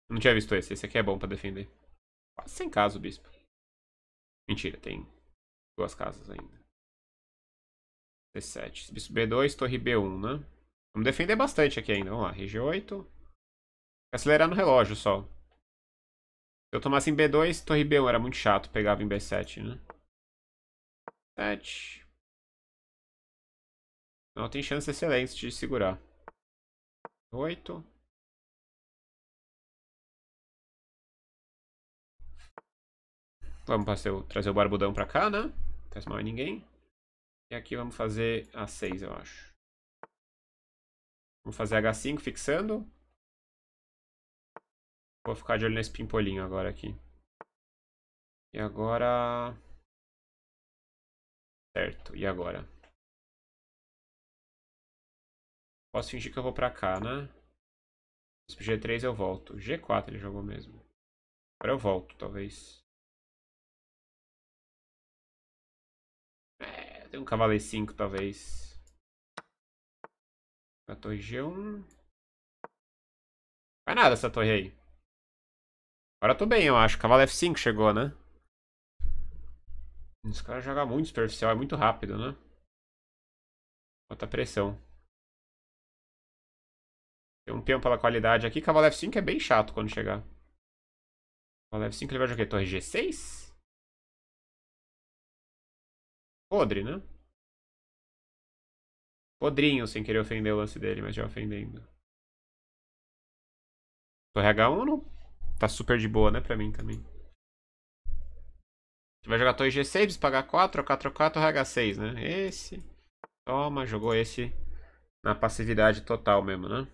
Não tinha visto esse. Esse aqui é bom pra defender. Quase sem casa o bispo. Mentira, tem duas casas ainda. C7. Bispo B2, torre B1, né? Vamos defender bastante aqui ainda. Vamos lá. RG8. Acelerar no relógio só. Se eu tomasse em B2, torre B1 era muito chato, pegava em B7, né? 7. Não, tem chance excelente de segurar. 8. Vamos trazer o barbudão pra cá, né? Não faz mal a ninguém. E aqui vamos fazer A6, eu acho. Vamos fazer H5 fixando. Vou ficar de olho nesse pimpolinho agora aqui. E agora... Certo, e agora? Posso fingir que eu vou pra cá, né? G3 eu volto. G4 ele jogou mesmo. Agora eu volto, talvez. É, tem um cavaleiro 5, talvez. A torre G1. Vai nada essa torre aí. Agora tô bem, eu acho. Cavalo F5 chegou, né? Esse cara joga muito superficial, é muito rápido, né? Bota pressão. Tem um peão pela qualidade aqui. Cavalo F5 é bem chato quando chegar. Cavalo F5 ele vai jogar o quê? Torre G6? Podre, né? Podrinho, sem querer ofender o lance dele, mas já ofendendo. Torre H1 não Tá super de boa, né? Pra mim também. Você vai jogar torre G6, pagar 4, 4, 4, H6, né? Esse. Toma, jogou esse na passividade total mesmo, né?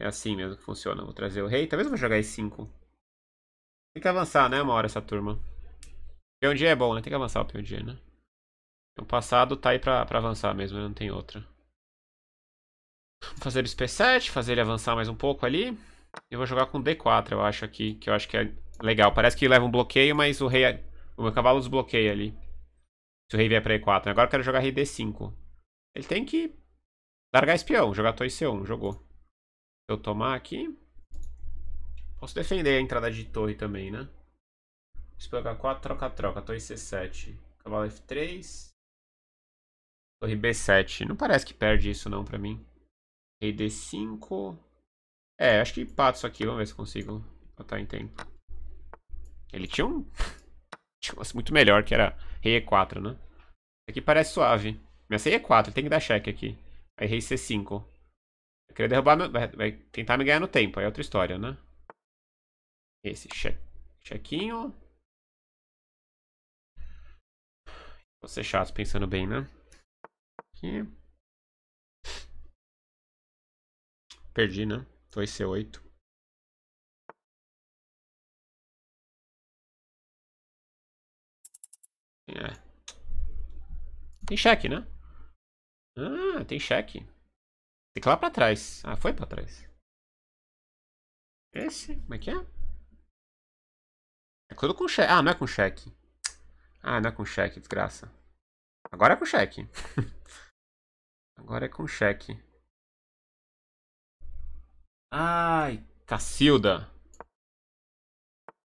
É assim mesmo que funciona. Vou trazer o rei. Talvez eu vou jogar E5. Tem que avançar, né? Uma hora essa turma. Peão dia é bom, né? Tem que avançar o peão dia, né? Então, o passado tá aí pra, pra avançar mesmo, né? não tem outra. Fazer o SP7, fazer ele avançar mais um pouco ali. Eu vou jogar com D4, eu acho, aqui. Que eu acho que é legal. Parece que leva um bloqueio, mas o rei... É, o meu cavalo desbloqueia ali. Se o rei vier pra E4. Agora eu quero jogar rei D5. Ele tem que largar espião. Jogar torre C1. Jogou. eu tomar aqui... Posso defender a entrada de torre também, né? Espião H4, troca-troca. Torre C7. Cavalo F3. Torre B7. Não parece que perde isso não pra mim. Rei D5. É, acho que pato isso aqui. Vamos ver se consigo botar em tempo. Ele tinha um... <laughs> tinha um muito melhor, que era rei e4, né? Isso aqui parece suave. Minha C é e 4, tem que dar check aqui. Aí rei C5. Vai é querer derrubar meu... Vai tentar me ganhar no tempo, aí é outra história, né? Esse che... chequinho. Vou ser chato pensando bem, né? Aqui. Perdi, né? Foi C8. É. Tem cheque, né? Ah, tem cheque. Tem que ir lá pra trás. Ah, foi pra trás. Esse? Como é que é? É tudo com cheque. Ah, não é com cheque. Ah, não é com cheque, desgraça. Agora é com cheque. <laughs> Agora é com cheque. Ai, Cacilda.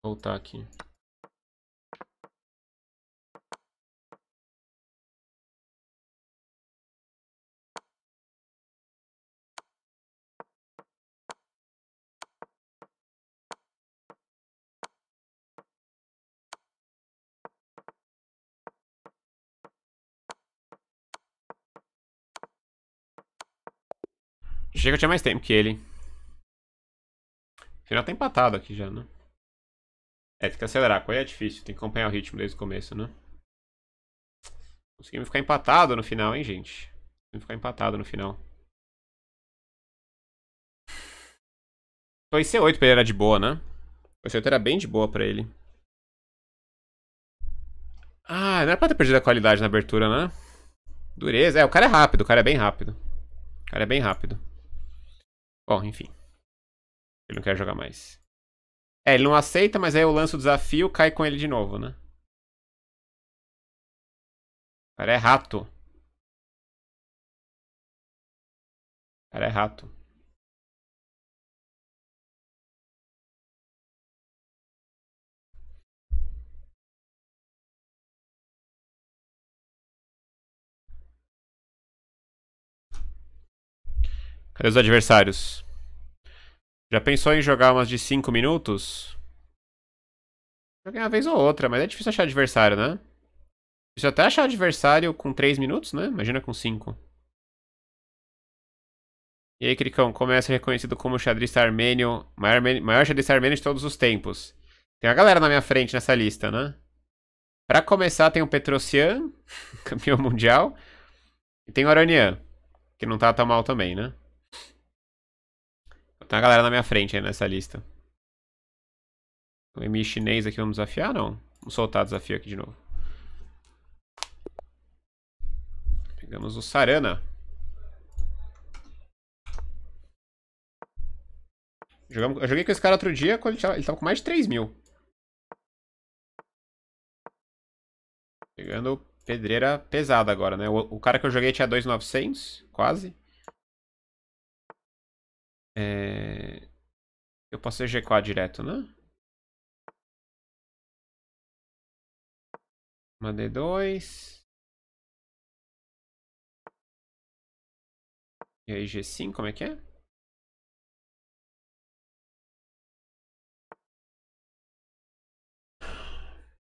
Vou voltar aqui. Chega, eu tinha mais tempo que ele final tá empatado aqui já, né? É, tem que acelerar. Qual é? é difícil? Tem que acompanhar o ritmo desde o começo, né? Conseguimos ficar empatado no final, hein, gente? Conseguimos ficar empatado no final. Foi C8 pra ele era de boa, né? O C8 era bem de boa pra ele. Ah, não era pra ter perdido a qualidade na abertura, né? Dureza. É, o cara é rápido, o cara é bem rápido. O cara é bem rápido. Bom, enfim. Ele não quer jogar mais. É, ele não aceita, mas aí eu lanço o desafio, cai com ele de novo, né? O cara é rato. O cara é rato. Cadê os adversários? Já pensou em jogar umas de 5 minutos? Joguei uma vez ou outra, mas é difícil achar adversário, né? Difícil até achar adversário com 3 minutos, né? Imagina com 5. E aí, Cricão, começa é reconhecido como xadrista armênio, maior, maior xadrista armênio de todos os tempos. Tem uma galera na minha frente nessa lista, né? Pra começar, tem o Petrosian, <laughs> campeão mundial. E tem o Aronian, que não tá tão mal também, né? Tem uma galera na minha frente aí nessa lista. O Emi chinês aqui vamos desafiar? Não. Vamos soltar o desafio aqui de novo. Pegamos o Sarana. Jogamos, eu joguei com esse cara outro dia quando ele tava, ele tava com mais de 3 mil. Pegando pedreira pesada agora, né? O, o cara que eu joguei tinha 2.900, quase. É... Eu posso ejecutar direto, né? Uma dois. E aí G5, como é que é? Se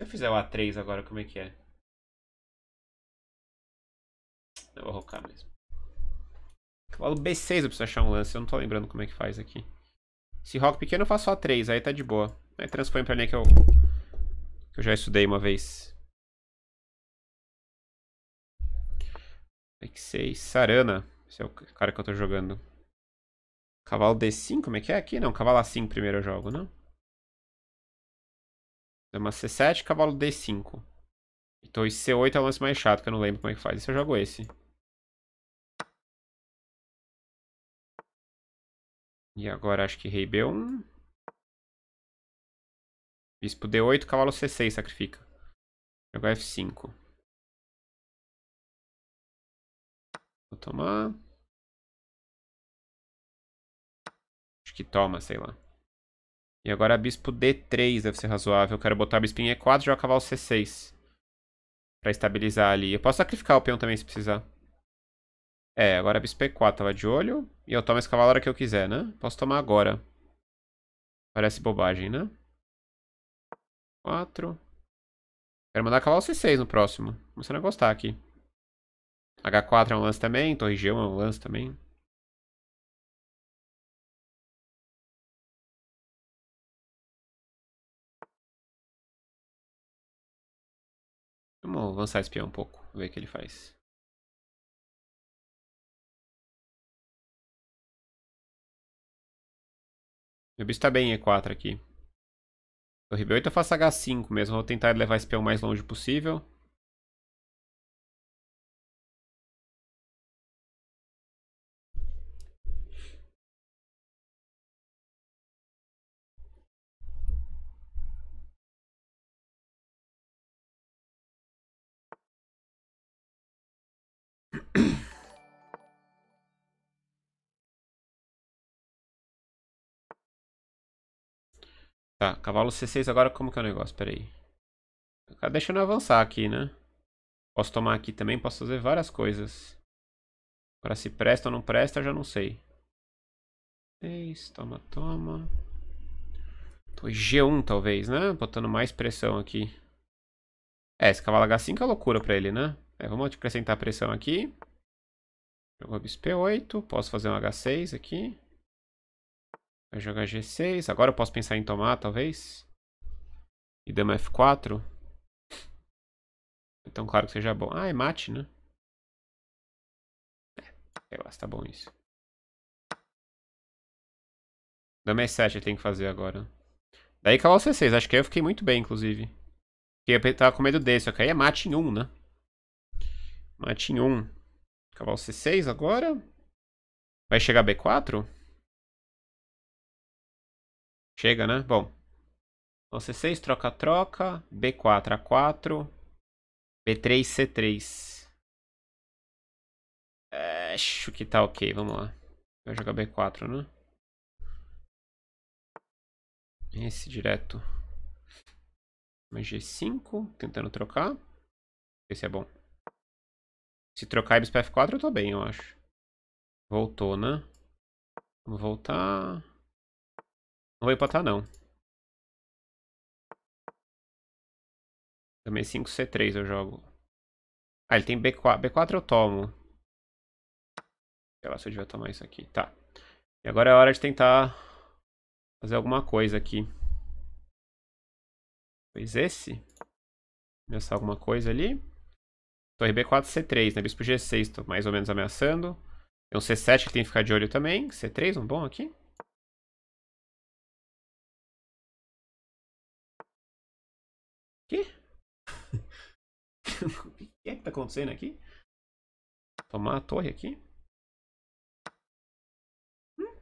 eu fizer o A3 agora, como é que é? Eu vou rocar mesmo. Cavalo B6 eu preciso achar um lance, eu não tô lembrando como é que faz aqui. Se rock pequeno eu faço só 3, aí tá de boa. Aí transpõe pra linha que eu, que eu já estudei uma vez. X6, Sarana. Esse é o cara que eu tô jogando. Cavalo D5, como é que é aqui? Não, cavalo A5 primeiro eu jogo, não? Dama uma C7, cavalo D5. Então esse C8 é o lance mais chato, que eu não lembro como é que faz. Esse eu jogo esse. E agora acho que rei B1. Bispo D8, cavalo C6 sacrifica. Jogar F5. Vou tomar. Acho que toma, sei lá. E agora bispo D3 deve ser razoável. Eu quero botar bispo em E4 e jogar cavalo C6. Pra estabilizar ali. Eu posso sacrificar o peão também se precisar. É, agora é bispo 4 tava de olho. E eu tomo esse cavalo a hora que eu quiser, né? Posso tomar agora. Parece bobagem, né? 4. Quero mandar cavalo C6 no próximo. Começando a gostar aqui. H4 é um lance também, torre G1 é um lance também. Vamos avançar espião um pouco, ver o que ele faz. Meu bicho tá bem em E4 aqui. Torre B8 eu faço H5 mesmo. Vou tentar levar esse peão o mais longe possível. Tá, cavalo C6 agora como que é o negócio? Pera aí. Tá deixando eu avançar aqui, né? Posso tomar aqui também, posso fazer várias coisas. Agora se presta ou não presta, eu já não sei. 6, toma, toma. Tô G1 talvez, né? Botando mais pressão aqui. É, esse cavalo H5 é loucura pra ele, né? É, vamos acrescentar pressão aqui. Jogou bis P8, posso fazer um H6 aqui. Vai jogar G6. Agora eu posso pensar em tomar, talvez. E dama F4. Então, claro que seja bom. Ah, é mate, né? É, eu acho que tá bom isso. Dama E7 eu tenho que fazer agora. Daí cavalo C6. Acho que aí eu fiquei muito bem, inclusive. Porque eu tava com medo desse. Só que aí é mate em 1, um, né? Mate em 1. Um. Cavalo C6 agora. Vai chegar B4? Chega, né? Bom. Então, C6, troca-troca. B4, A4. B3, C3. É, acho que tá ok, vamos lá. Vai jogar B4, né? Esse direto. Mas G5, tentando trocar. Esse é bom. Se trocar Ibis pra F4, eu tô bem, eu acho. Voltou, né? Vamos voltar. Não vou empatar, não. Também 5C3 eu jogo. Ah, ele tem B4. B4 eu tomo. Sei lá se eu devia tomar isso aqui. Tá. E agora é hora de tentar fazer alguma coisa aqui. Pois esse. Ameaçar alguma coisa ali. Torre B4, C3, né? Bispo G6, tô mais ou menos ameaçando. Tem um C7 que tem que ficar de olho também. C3, um bom aqui. o que é que tá acontecendo aqui? Tomar a torre aqui? Hum?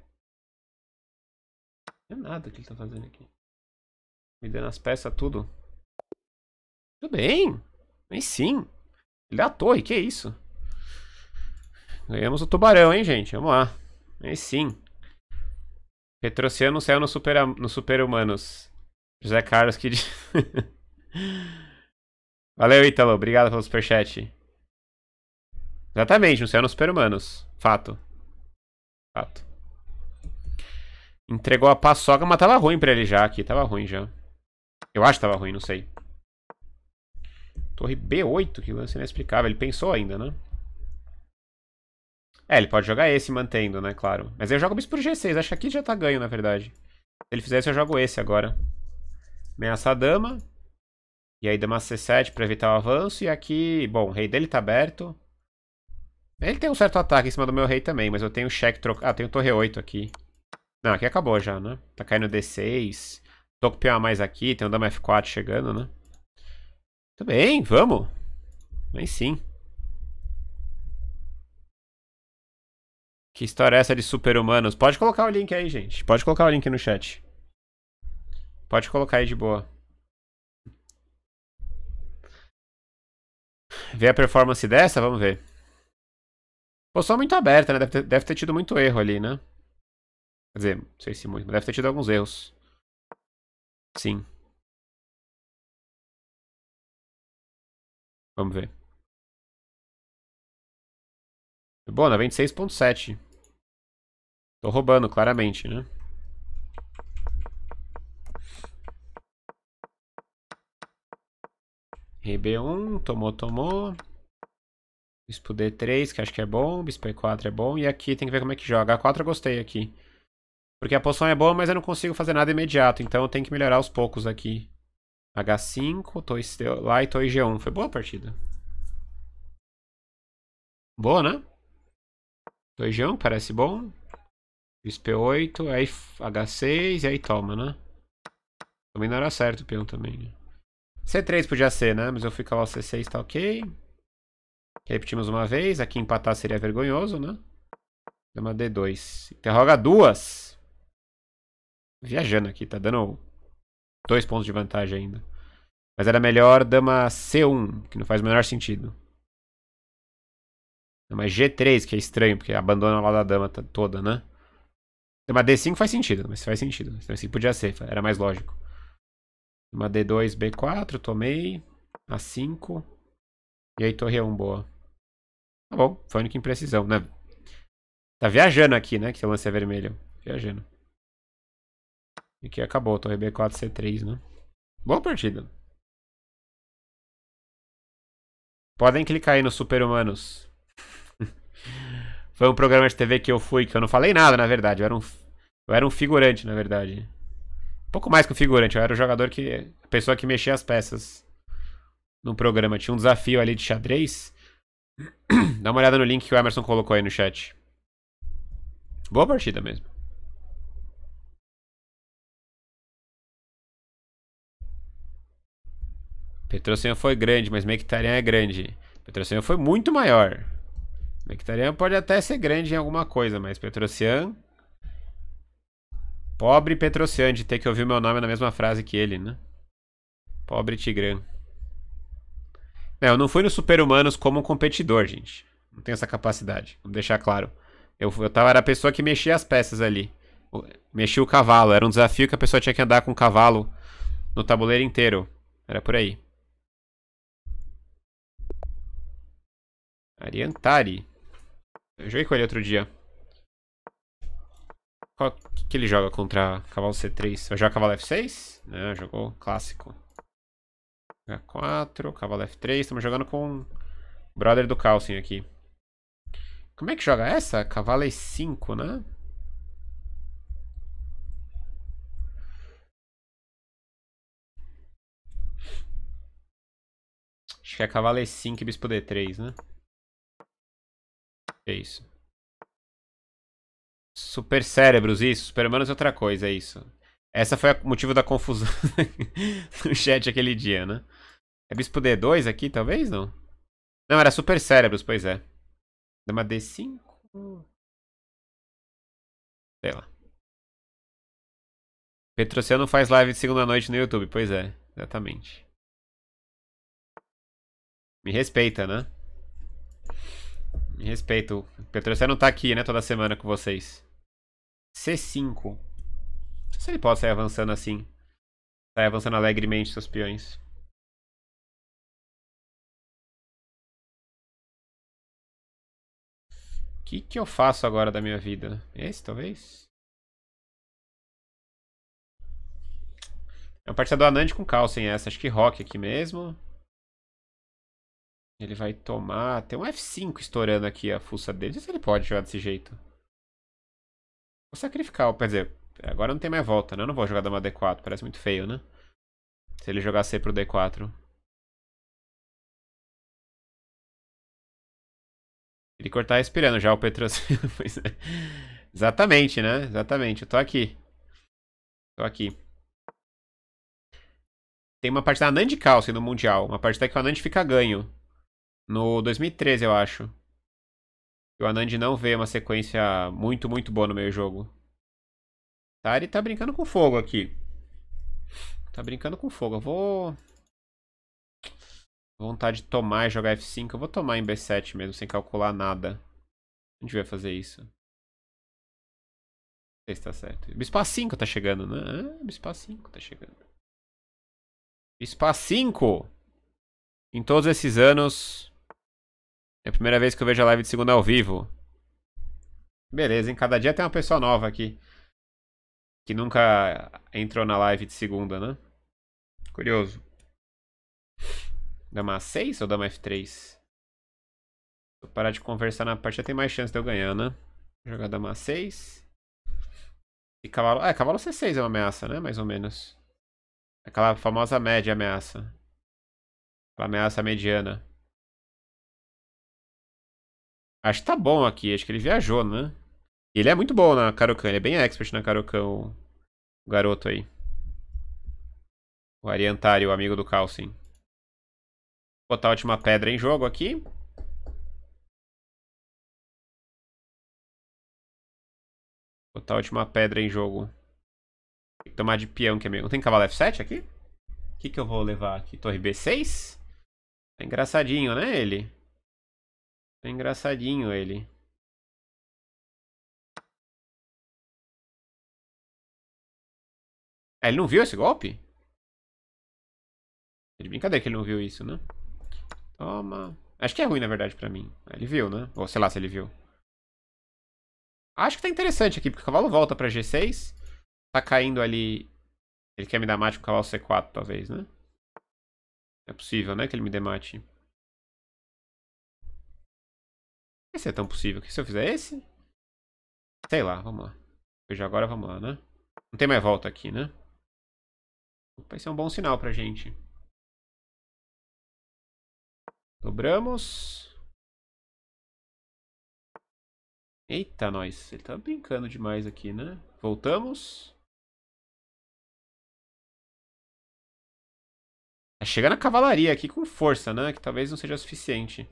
Não é nada que ele tá fazendo aqui. Me dando as peças tudo. Tudo bem. Mas sim. Ele dá a torre, que isso? Ganhamos o tubarão, hein, gente? Vamos lá. Aí sim. Petrociano saiu no super, no super Humanos. José Carlos que... <laughs> Valeu, Ítalo. Obrigado pelo superchat. Exatamente, um céu nos super-humanos. Fato. Fato. Entregou a paçoca, mas tava ruim pra ele já aqui. Tava ruim já. Eu acho que tava ruim, não sei. Torre B8, que lance inexplicável. Ele pensou ainda, né? É, ele pode jogar esse mantendo, né? Claro. Mas eu jogo isso por G6. Acho que aqui já tá ganho, na verdade. Se ele fizesse eu jogo esse agora. Ameaça a dama. E aí dama c7 para evitar o avanço. E aqui, bom, o rei dele tá aberto. Ele tem um certo ataque em cima do meu rei também, mas eu tenho cheque trocado. Ah, tenho torre 8 aqui. Não, aqui acabou já, né? Tá caindo d6. Tô com peão a mais aqui, tem o dama f4 chegando, né? Tudo bem, vamos. Nem sim. Que história é essa de super-humanos? Pode colocar o link aí, gente. Pode colocar o link no chat. Pode colocar aí de boa. Ver a performance dessa, vamos ver. Posição muito aberta, né? Deve ter, deve ter tido muito erro ali, né? Quer dizer, não sei se muito, mas deve ter tido alguns erros. Sim. Vamos ver. Bona, 26.7. Tô roubando, claramente, né? RB1, tomou, tomou. Bispo D3, que acho que é bom. Bispo E4 é bom. E aqui tem que ver como é que joga. A4 eu gostei aqui. Porque a poção é boa, mas eu não consigo fazer nada imediato. Então eu tenho que melhorar aos poucos aqui. H5, tô lá e tô em G1. Foi boa a partida. Boa, né? Tô em G1, parece bom. Bispo E8, aí H6 e aí toma, né? Também não era certo o peão também, né? C3 podia ser, né? Mas eu fui calar o C6, tá ok. Repetimos uma vez. Aqui empatar seria vergonhoso, né? Dama D2. Interroga duas. Viajando aqui, tá dando dois pontos de vantagem ainda. Mas era melhor dama C1, que não faz o menor sentido. Dama G3, que é estranho, porque abandona lá lado da dama toda, né? Dama D5 faz sentido, mas faz sentido. D5 então, assim, podia ser, era mais lógico. Uma D2, B4, tomei. A5. E aí torre A1, boa. Tá bom, foi única imprecisão, né? Tá viajando aqui, né? Que seu lance é vermelho. Viajando. E aqui acabou, torre B4, C3, né? Boa partida. Podem clicar aí nos Super Humanos. <laughs> foi um programa de TV que eu fui, que eu não falei nada, na verdade. Eu era um, eu era um figurante, na verdade pouco mais que figurante, eu era o jogador que. a pessoa que mexia as peças no programa. Tinha um desafio ali de xadrez. <clears throat> Dá uma olhada no link que o Emerson colocou aí no chat. Boa partida mesmo. Petrocenho foi grande, mas Mectarian é grande. Petrocian foi muito maior. Mectarian pode até ser grande em alguma coisa, mas Petrocian Pobre Petrocian de ter que ouvir meu nome na mesma frase que ele, né? Pobre Tigran. É, eu não fui no Super Humanos como um competidor, gente. Não tenho essa capacidade, vou deixar claro. Eu, eu tava, era a pessoa que mexia as peças ali. Mexia o cavalo. Era um desafio que a pessoa tinha que andar com o cavalo no tabuleiro inteiro. Era por aí. Ariantari. Eu joguei com ele outro dia. Qual que ele joga contra cavalo C3? Vai jogar cavalo F6? Não, é, jogou clássico. H4, cavalo F3. Estamos jogando com o brother do Calcin aqui. Como é que joga essa? Cavalo E5, né? Acho que é cavalo E5 e bispo D3, né? É isso. Super cérebros, isso. Supermanos é outra coisa, é isso. Essa foi o motivo da confusão <laughs> no chat aquele dia, né? É Bispo D2 aqui, talvez? Não. Não, era Super Cérebros, pois é. Dama D5. Sei lá. Petrociano faz live de segunda noite no YouTube, pois é, exatamente. Me respeita, né? Me respeito. Petrociano tá aqui, né, toda semana com vocês. C5. Não sei se ele pode sair avançando assim. Sair avançando alegremente seus peões. O que, que eu faço agora da minha vida? Esse, talvez? É uma partida do Anand com em essa. Acho que Rock aqui mesmo. Ele vai tomar... Tem um F5 estourando aqui a fuça dele. Não sei se ele pode jogar desse jeito sacrificar, quer dizer, agora não tem mais volta, né? Eu não vou jogar dama D4, parece muito feio, né? Se ele jogar C pro D4. Ele cortar respirando já o Petrocínio. <laughs> é. Exatamente, né? Exatamente, eu tô aqui. Tô aqui. Tem uma partida da Nand Calci no Mundial. Uma partida que o Anand fica ganho. No 2013, eu acho o Anand não vê uma sequência muito, muito boa no meio jogo. Tari tá, tá brincando com fogo aqui. Tá brincando com fogo. Eu vou... Vontade de tomar e jogar F5. Eu vou tomar em B7 mesmo, sem calcular nada. A gente vai fazer isso. Não sei se tá certo. Bispa 5 tá chegando, né? Ah, Bispa 5 tá chegando. Bispa 5! Em todos esses anos, é a primeira vez que eu vejo a live de segunda ao vivo. Beleza, em cada dia tem uma pessoa nova aqui. Que nunca entrou na live de segunda, né? Curioso. Dama A6 ou dama F3? Se eu parar de conversar na partida, tem mais chance de eu ganhar, né? Jogar dama A6. E cavalo... é cavalo C6 é uma ameaça, né? Mais ou menos. Aquela famosa média ameaça. Aquela ameaça mediana. Acho que tá bom aqui, acho que ele viajou, né? Ele é muito bom na Karokan, ele é bem expert na Karokan, o garoto aí. O Ariantário, o amigo do Calcin. Vou botar a última pedra em jogo aqui. botar a última pedra em jogo. Tem que tomar de peão, que é meu. Tem cavalo F7 aqui? O que, que eu vou levar aqui? Torre B6? É tá engraçadinho, né, ele? É engraçadinho ele. É, ele não viu esse golpe? É de brincadeira que ele não viu isso, né? Toma. Acho que é ruim, na verdade, pra mim. Ele viu, né? Ou sei lá se ele viu. Acho que tá interessante aqui, porque o cavalo volta pra G6. Tá caindo ali... Ele quer me dar mate com o cavalo C4, talvez, né? É possível, né, que ele me dê mate. Esse é tão possível que se eu fizer esse... Sei lá, vamos lá. Veja agora vamos lá, né? Não tem mais volta aqui, né? Vai ser um bom sinal pra gente. Dobramos. Eita, nós. Ele tá brincando demais aqui, né? Voltamos. Chega na cavalaria aqui com força, né? Que talvez não seja suficiente.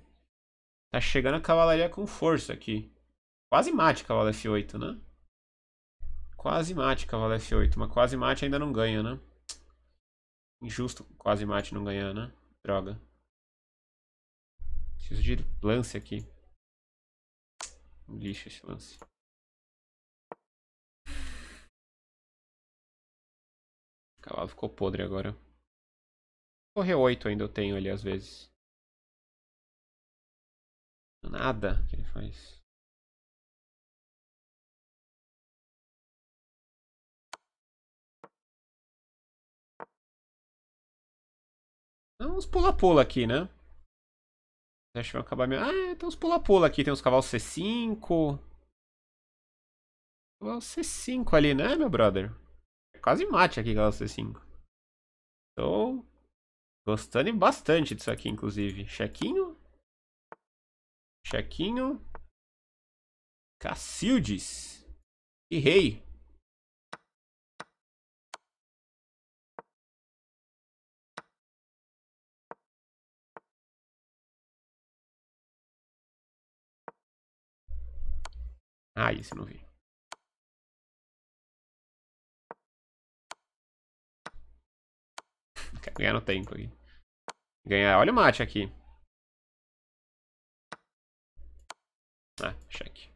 Tá chegando a cavalaria com força aqui. Quase mate cavalo F8, né? Quase mate cavalo F8, mas quase mate ainda não ganha, né? Injusto quase mate não ganhar, né? Droga. Preciso de lance aqui. Um lixo esse lance. O cavalo ficou podre agora. Correr 8 ainda eu tenho ali às vezes. Nada que ele faz. Então, uns pula-pula aqui, né? Acho que vai acabar meio... Ah, tem então uns pula-pula aqui. Tem uns cavalos C5. Cavalo C5 ali, né, meu brother? Quase mate aqui, cavalo C5. Estou gostando bastante disso aqui, inclusive. Chequinho Chequinho. Cacildes. E rei. Ah, isso não vi. Quero ganhar no tempo aqui. Ganhar. Olha o mate aqui. Ah, cheque.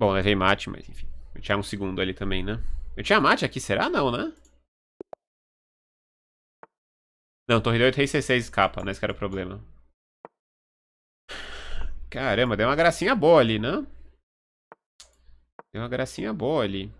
Bom, levei mate, mas enfim. Eu tinha um segundo ali também, né? Eu tinha mate aqui, será? Não, né? Não, torre 8, rei C6 escapa, né? Esse era o problema. Caramba, deu uma gracinha boa ali, né? Deu uma gracinha boa ali.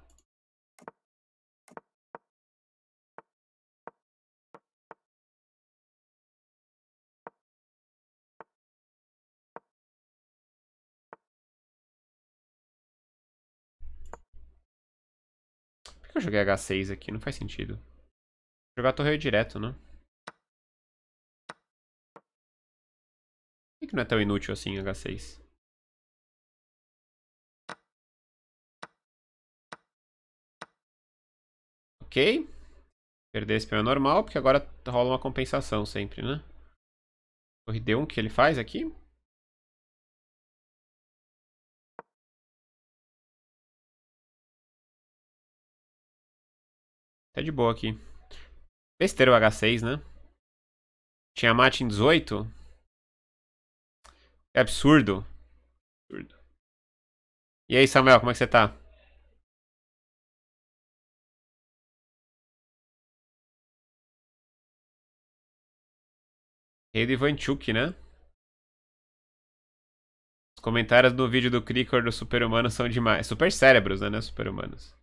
que eu joguei H6 aqui? Não faz sentido. Vou jogar torreio é direto, né? Por que, não é tão inútil assim H6? Ok. Perder esse pé é normal, porque agora rola uma compensação sempre, né? Torre D1 que ele faz aqui? Tá de boa aqui. Besteira o H6, né? Tinha mate em 18? É absurdo. Absurdo. E aí, Samuel, como é que você tá? Rei do Ivanchuk, né? Os comentários do vídeo do Cricor do Super-Humano são demais. Super cérebros, né? né? Super-humanos.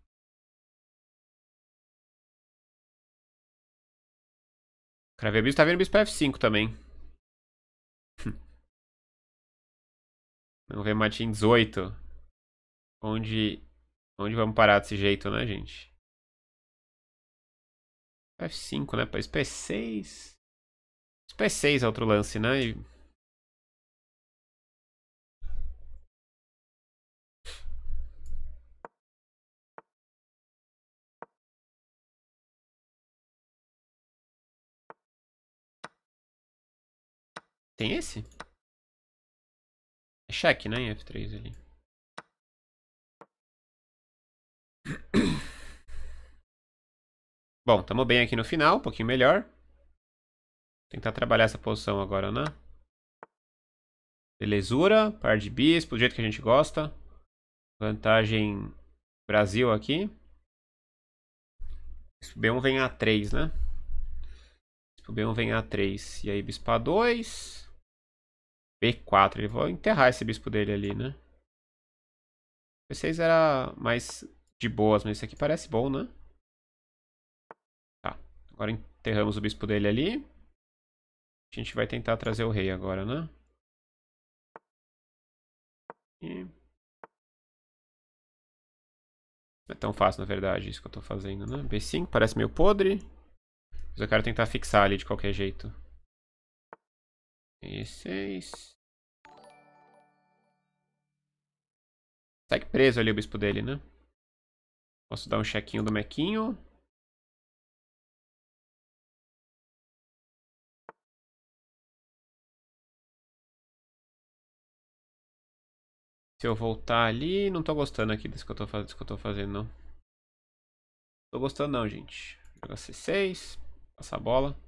Pra Travei bispo, tá vendo bispo F5 também. Vamos ver vem matinho 18. Onde, onde vamos parar desse jeito, né, gente? F5, né? Bispo E6. Bispo E6 é outro lance, né? E... Tem esse? É cheque, né? Em F3 ali. <coughs> Bom, tamo bem aqui no final, um pouquinho melhor. Tentar trabalhar essa posição agora, né? Belezura, par de bispo, do jeito que a gente gosta. Vantagem Brasil aqui. Bispo B1 vem A3, né? Bispo B1 vem A3. E aí, bispo A2. B4. Ele vai enterrar esse bispo dele ali, né? B6 era mais de boas, mas esse aqui parece bom, né? Tá. Agora enterramos o bispo dele ali. A gente vai tentar trazer o rei agora, né? E... Não é tão fácil, na verdade, isso que eu tô fazendo, né? B5 parece meio podre. Mas eu quero tentar fixar ali de qualquer jeito. E 6 Segue preso ali o bispo dele, né? Posso dar um chequinho do Mequinho. Se eu voltar ali, não tô gostando aqui desse que eu tô, faz... que eu tô fazendo, não. Tô gostando não, gente. Jogar C6, passar a bola.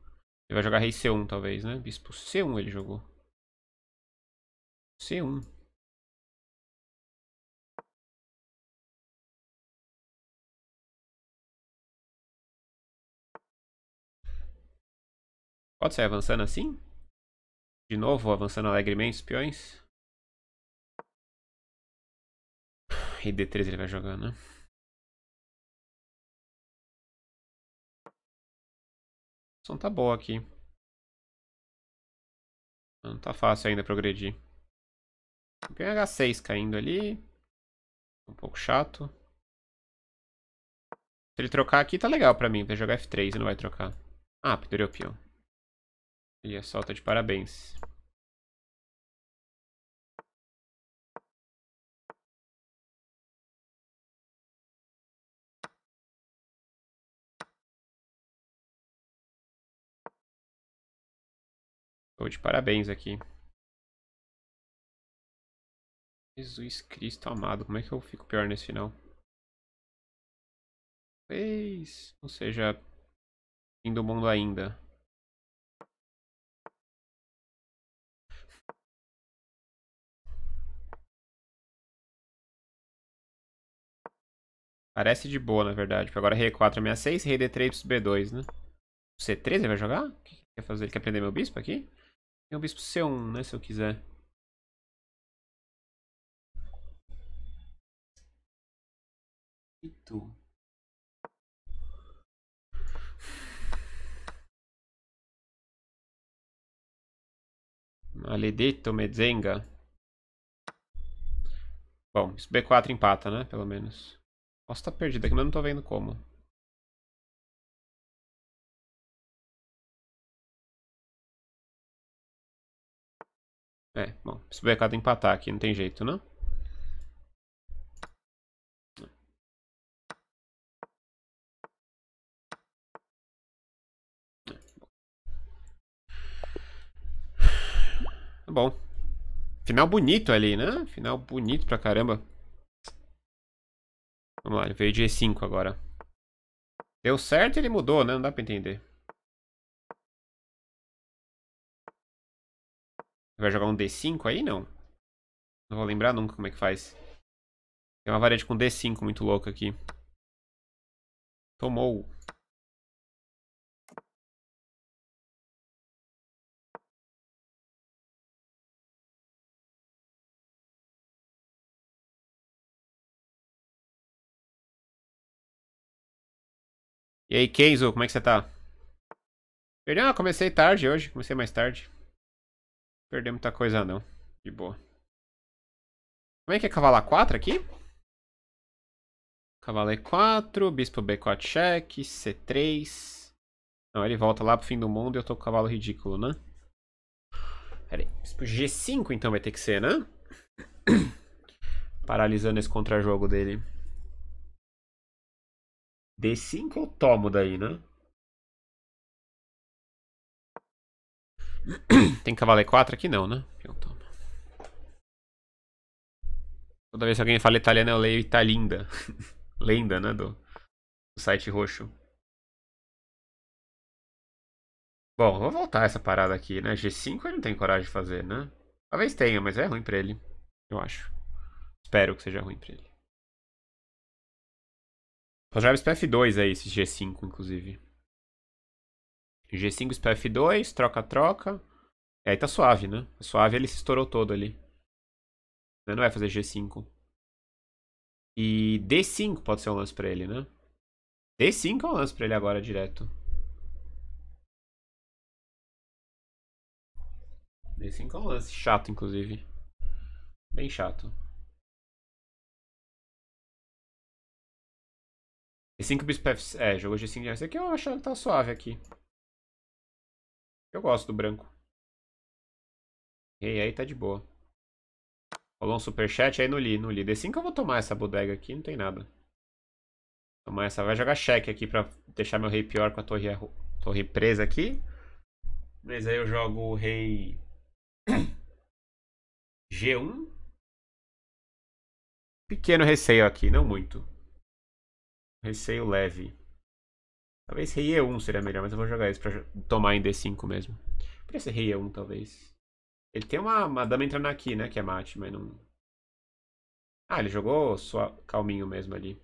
Ele vai jogar rei C1, talvez, né? Bispo C1 ele jogou. C1. Pode sair avançando assim? De novo, avançando alegremente os peões. E D3 ele vai jogar, né? som então tá bom aqui. Não tá fácil ainda progredir. Tem H6 caindo ali. Um pouco chato. Se ele trocar aqui, tá legal pra mim. Vai jogar F3 e não vai trocar. Ah, pendurei o peão. Ele é solta de parabéns. Estou de parabéns aqui. Jesus Cristo amado, como é que eu fico pior nesse final? Talvez Ou seja fim do mundo ainda. Parece de boa, na verdade. Agora R4 ameaça 6, rei é D3 B2, né? C3 ele vai jogar? O que ele quer fazer? Ele quer prender meu bispo aqui? Tem o bispo C1, né, se eu quiser. E tu? Maledetto Mezzenga. Bom, isso B4 empata, né? Pelo menos. Posso estar perdido aqui, mas não tô vendo como. É, bom, se o becado empatar aqui, não tem jeito, não? Né? Tá é. bom. Final bonito ali, né? Final bonito pra caramba. Vamos lá, ele veio de E5 agora. Deu certo ele mudou, né? Não dá pra entender. Vai jogar um D5 aí? Não. Não vou lembrar nunca como é que faz. Tem uma variante com D5 muito louca aqui. Tomou. E aí, Kenzo, como é que você tá? Perdão, comecei tarde hoje. Comecei mais tarde perder muita coisa não. De boa. Como é que é cavalo a 4 aqui? Cavalo é E4, bispo B4 check, C3. Não, ele volta lá pro fim do mundo e eu tô com o cavalo ridículo, né? Pera aí, bispo G5 então vai ter que ser, né? <coughs> Paralisando esse contra-jogo dele. D5 eu tomo daí, né? <clears throat> Tem cavalo E4 aqui não, né? Então, Toda vez que alguém fala italiano, eu leio Italinda. <laughs> Lenda, né? Do, do site roxo. Bom, vou voltar essa parada aqui, né? G5 ele não tem coragem de fazer, né? Talvez tenha, mas é ruim pra ele. Eu acho. Espero que seja ruim pra ele. Só joga PF2 aí, esse G5, inclusive. G5 spf 2 troca-troca. É, e aí tá suave, né? Tá suave ele se estourou todo ali. Né, não vai fazer G5. E D5 pode ser um lance pra ele, né? D5 é um lance pra ele agora direto. D5 é um lance chato, inclusive. Bem chato. D5 bispef. É, jogou G5 de F... que eu acho que tá suave aqui. Eu gosto do branco. E aí tá de boa. Rolou um superchat aí no li, no li. D5 eu vou tomar essa bodega aqui, não tem nada. Tomar essa, vai jogar cheque aqui pra deixar meu rei pior com a torre, torre presa aqui. Mas aí eu jogo o rei G1. <coughs> Pequeno receio aqui, não muito. Receio leve. Talvez rei E1 seria melhor, mas eu vou jogar isso pra tomar em D5 mesmo. Por esse rei E1, talvez. Ele tem uma, uma dama entrando aqui, né? Que é mate, mas não... Ah, ele jogou sua... calminho mesmo ali.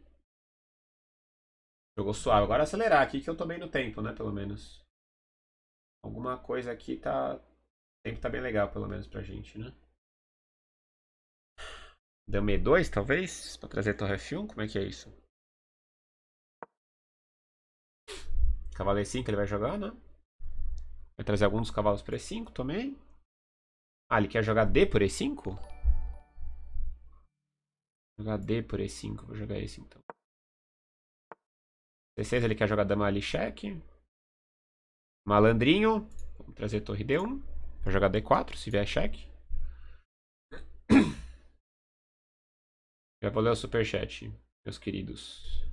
Jogou suave. Agora acelerar aqui que eu tomei no tempo, né? Pelo menos. Alguma coisa aqui tá... O tempo tá bem legal, pelo menos, pra gente, né? Dama E2, talvez? Pra trazer torre F1? Como é que é isso? Cavalo E5 ele vai jogar, né? Vai trazer alguns cavalos para E5 também. Ah, ele quer jogar D por E5? Jogar D por E5, vou jogar esse então. d 6 ele quer jogar dama ali cheque. Malandrinho, vamos trazer torre D1. Vai jogar D4 se vier cheque. <coughs> Já vou ler o superchat, meus queridos.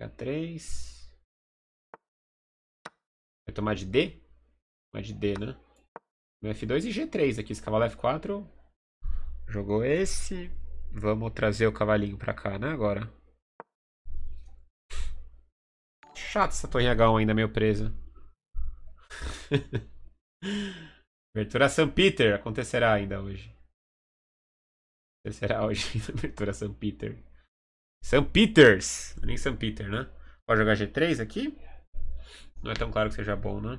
k 3 Vai tomar de D? Tomar de D, né? F2 e G3 aqui. Esse cavalo F4 jogou esse. Vamos trazer o cavalinho pra cá, né, agora. Chato essa torre H1 ainda meio presa. <laughs> Abertura São Peter acontecerá ainda hoje. Acontecerá hoje a Abertura São Peter. São Peters. Nem São Peter, né? Pode jogar G3 aqui? Não é tão claro que seja bom, né?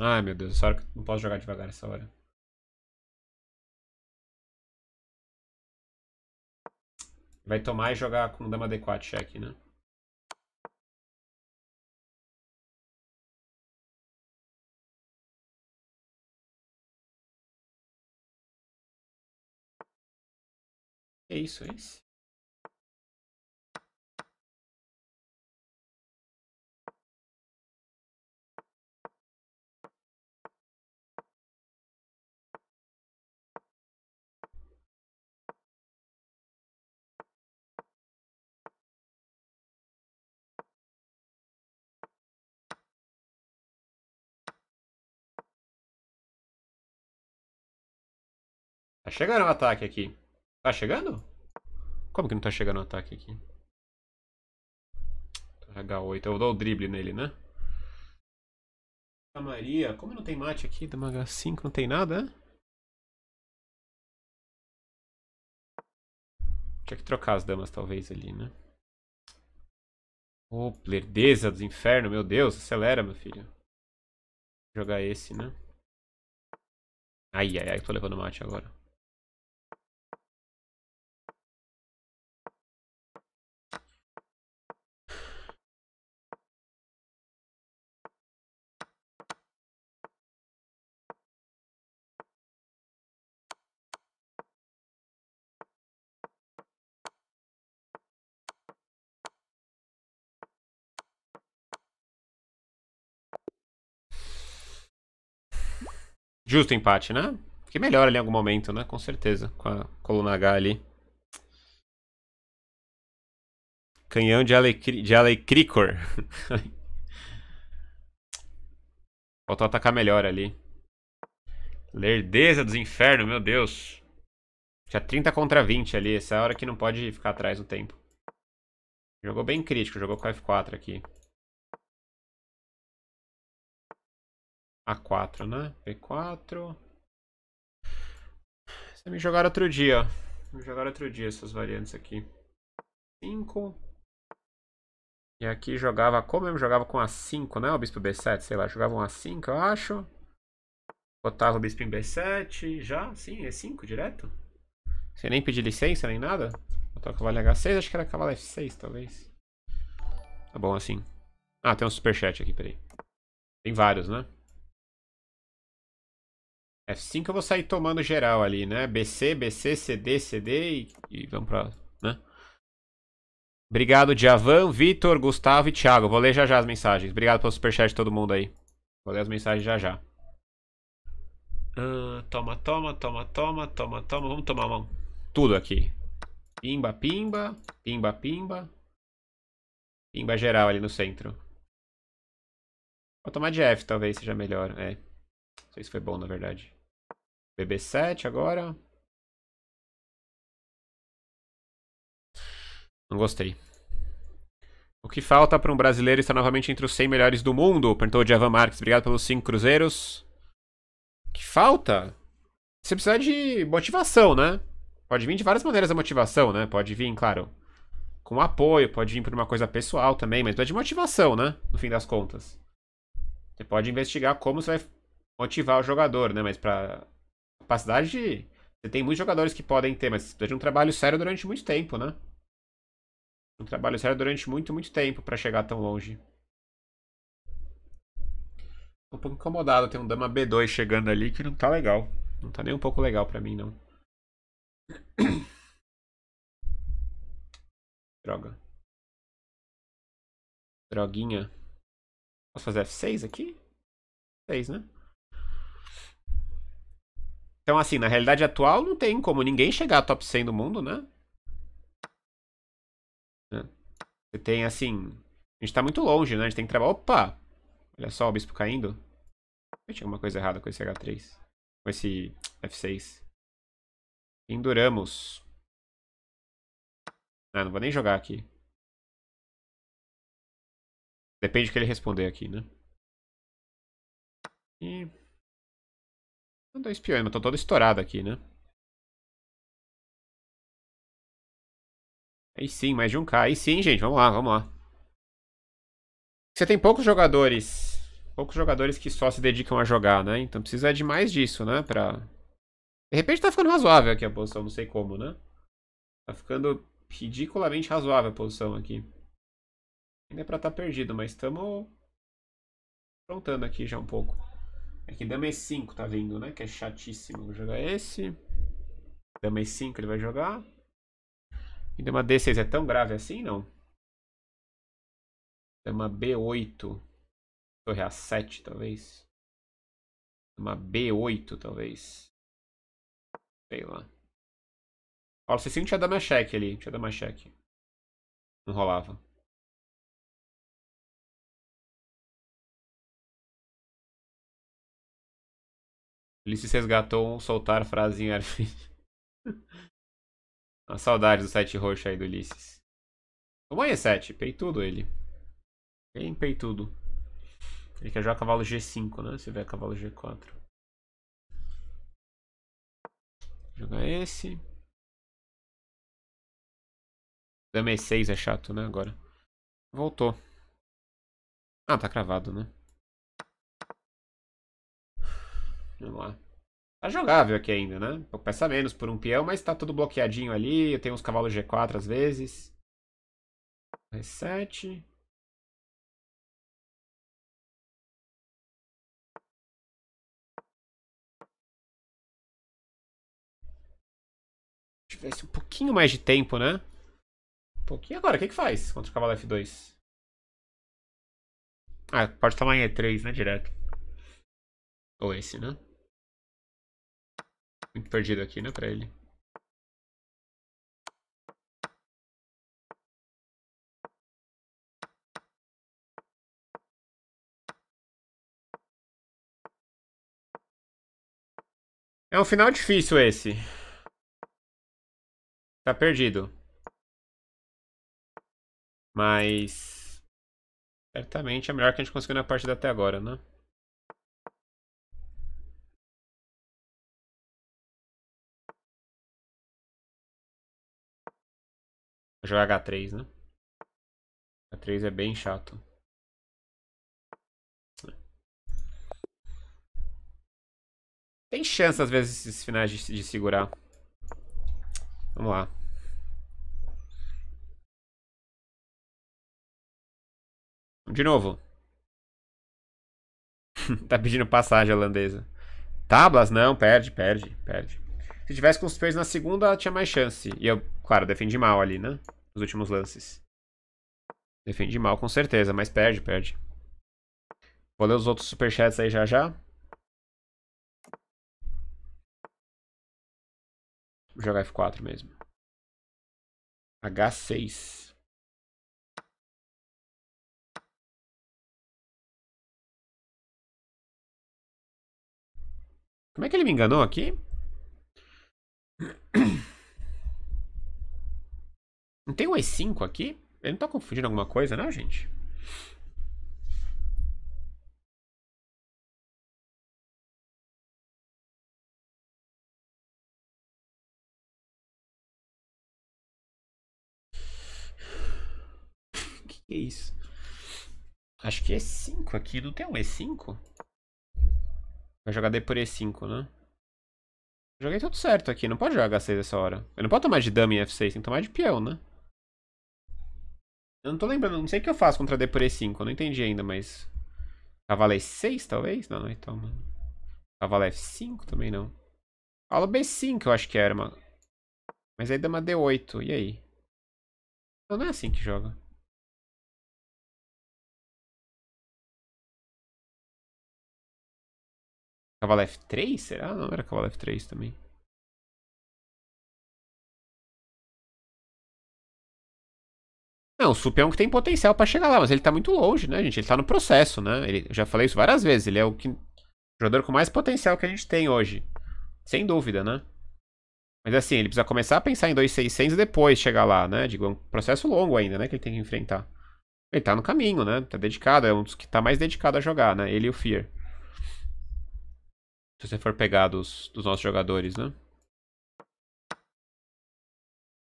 Ai, meu Deus, essa hora não posso jogar devagar essa hora. Vai tomar e jogar com dama D4 check, né? É isso, é isso. Tá chegando o um ataque aqui. Tá chegando? Como que não tá chegando o um ataque aqui? H8. Eu dou o drible nele, né? A Maria. Como não tem mate aqui? uma H5 não tem nada, né? Tinha que trocar as damas, talvez, ali, né? Ô, oh, lerdeza dos infernos, meu Deus, acelera, meu filho. Vou jogar esse, né? Ai, ai, ai, tô levando mate agora. Justo empate, né? Fiquei melhor ali em algum momento, né? Com certeza, com a coluna H ali. Canhão de, alecri... de alecricor. <laughs> Faltou atacar melhor ali. Lerdeza dos infernos, meu Deus. Tinha 30 contra 20 ali. Essa é a hora que não pode ficar atrás no tempo. Jogou bem crítico, jogou com F4 aqui. A4, né? b 4 Você me jogaram outro dia. Me jogaram outro dia essas variantes aqui. 5. E aqui jogava. Como eu jogava com A5, né? O bispo B7, sei lá. Jogava um A5, eu acho. Botava o bispo em B7. Já? Sim, E5 direto? Sem nem pedir licença, nem nada? Botava o cavalo H6, acho que era cavalo F6, talvez. Tá bom assim. Ah, tem um superchat aqui, peraí. Tem vários, né? F5 é assim eu vou sair tomando geral ali, né? BC, BC, CD, CD e, e vamos pra... Né? Obrigado, Javan, Vitor, Gustavo e Thiago. Vou ler já já as mensagens. Obrigado pelo superchat de todo mundo aí. Vou ler as mensagens já já. Uh, toma, toma, toma, toma, toma, toma. Vamos tomar mão. Tudo aqui. Pimba, pimba, pimba, pimba. Pimba geral ali no centro. Vou tomar de F, talvez seja melhor. É. Não sei se foi bom, na verdade. BB7 agora. Não gostei. O que falta para um brasileiro estar novamente entre os 100 melhores do mundo? Perguntou o Javan Marques. Obrigado pelos 5 cruzeiros. O que falta? Você precisa de motivação, né? Pode vir de várias maneiras a motivação, né? Pode vir, claro, com apoio, pode vir por uma coisa pessoal também, mas é de motivação, né? No fim das contas. Você pode investigar como você vai motivar o jogador, né? Mas para capacidade de... Você tem muitos jogadores que podem ter, mas precisa de um trabalho sério durante muito tempo, né? Um trabalho sério durante muito, muito tempo para chegar tão longe. Tô um pouco incomodado, tem um dama B2 chegando ali que não tá legal. Não tá nem um pouco legal para mim, não. <coughs> Droga. Droguinha. Posso fazer F6 aqui? 6, né? Então, assim, na realidade atual, não tem como ninguém chegar a top 100 do mundo, né? É. Você tem, assim... A gente tá muito longe, né? A gente tem que trabalhar... Opa! Olha só o bispo caindo. Eu tinha alguma coisa errada com esse H3. Com esse F6. Enduramos. Ah, não vou nem jogar aqui. Depende do que ele responder aqui, né? E... Não dois piões, mas tô todo estourado aqui, né? Aí sim, mais de um K. Aí sim, gente, vamos lá, vamos lá. Você tem poucos jogadores. Poucos jogadores que só se dedicam a jogar, né? Então precisa de mais disso, né? Pra... De repente tá ficando razoável aqui a posição, não sei como, né? Tá ficando ridiculamente razoável a posição aqui. Ainda é pra estar tá perdido, mas estamos... Aprontando aqui já um pouco. Aqui é dama e5 tá vindo, né? Que é chatíssimo. Vou jogar esse. Dama e5 ele vai jogar. E dama d6 é tão grave assim, não? Dama b8. Torre a7, talvez. Dama b8, talvez. Sei lá. Paulo C5 tinha dama cheque ali. Tinha dama cheque. Não rolava. Ulisses resgatou um soltar frasinha Uma saudade do sete roxo aí do Ulisses. Toma E7, Peitudo ele. Bem peitudo. Ele quer jogar cavalo G5, né? Se vier cavalo G4. Jogar esse. Dama E6 é chato, né? Agora. Voltou. Ah, tá cravado, né? Vamos lá. Tá jogável aqui ainda, né? Peça menos por um peão, mas tá tudo bloqueadinho ali. Eu tenho uns cavalos G4 às vezes. Reset. 7 tivesse um pouquinho mais de tempo, né? Um pouquinho agora, o que que faz contra o cavalo F2? Ah, pode tomar em E3, né, direto. Ou esse, né? muito perdido aqui, né, pra ele. É um final difícil esse. Tá perdido. Mas... Certamente é melhor que a gente conseguiu na partida até agora, né? Vou jogar H3, né? H3 é bem chato. Tem chance, às vezes, esses finais de, de segurar. Vamos lá. De novo. <laughs> tá pedindo passagem holandesa. Tablas? Não, perde, perde, perde. Se tivesse com os Spurs na segunda, tinha mais chance. E eu, claro, defendi mal ali, né? Nos últimos lances. Defendi mal, com certeza, mas perde, perde. Vou ler os outros superchats aí já já. Vou jogar F4 mesmo. H6. Como é que ele me enganou aqui? <coughs> Não tem um E5 aqui? Ele não tá confundindo alguma coisa, não, gente? Que que é isso? Acho que é 5 aqui. Não tem um E5? Vai jogar D por E5, né? Joguei tudo certo aqui, não pode jogar H6 essa hora. Eu não posso tomar de dama em F6, tem que tomar de peão, né? Eu não tô lembrando, não sei o que eu faço contra D por E5, eu não entendi ainda, mas... Cavalo E6, talvez? Não, não é então, mano. Cavalo F5 também não. Cavalo B5 eu acho que era, mano. Mas aí dama D8, e aí? Não, não é assim que joga. Cavalo F3? Será? Não era cavalo F3 também. Não, o Sup é um que tem potencial para chegar lá, mas ele tá muito longe, né, gente? Ele tá no processo, né? Ele, eu já falei isso várias vezes, ele é o, que, o jogador com mais potencial que a gente tem hoje. Sem dúvida, né? Mas assim, ele precisa começar a pensar em 2.600 e depois chegar lá, né? Digo, é um processo longo ainda, né, que ele tem que enfrentar. Ele tá no caminho, né? Tá dedicado, é um dos que tá mais dedicado a jogar, né? Ele e o Fear. Se você for pegar dos, dos nossos jogadores, né?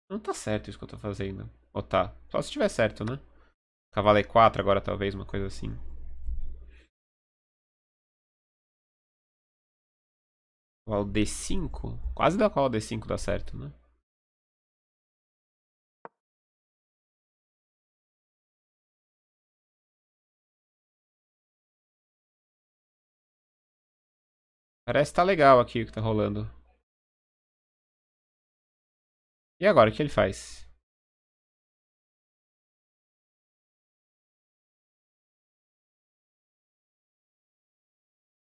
Não tá certo isso que eu tô fazendo. Ou tá? Só se tiver certo, né? Cavalo E4 agora, talvez, uma coisa assim. Cavalo D5? Quase dá qual D5 dá certo, né? Parece que tá legal aqui o que tá rolando. E agora, o que ele faz?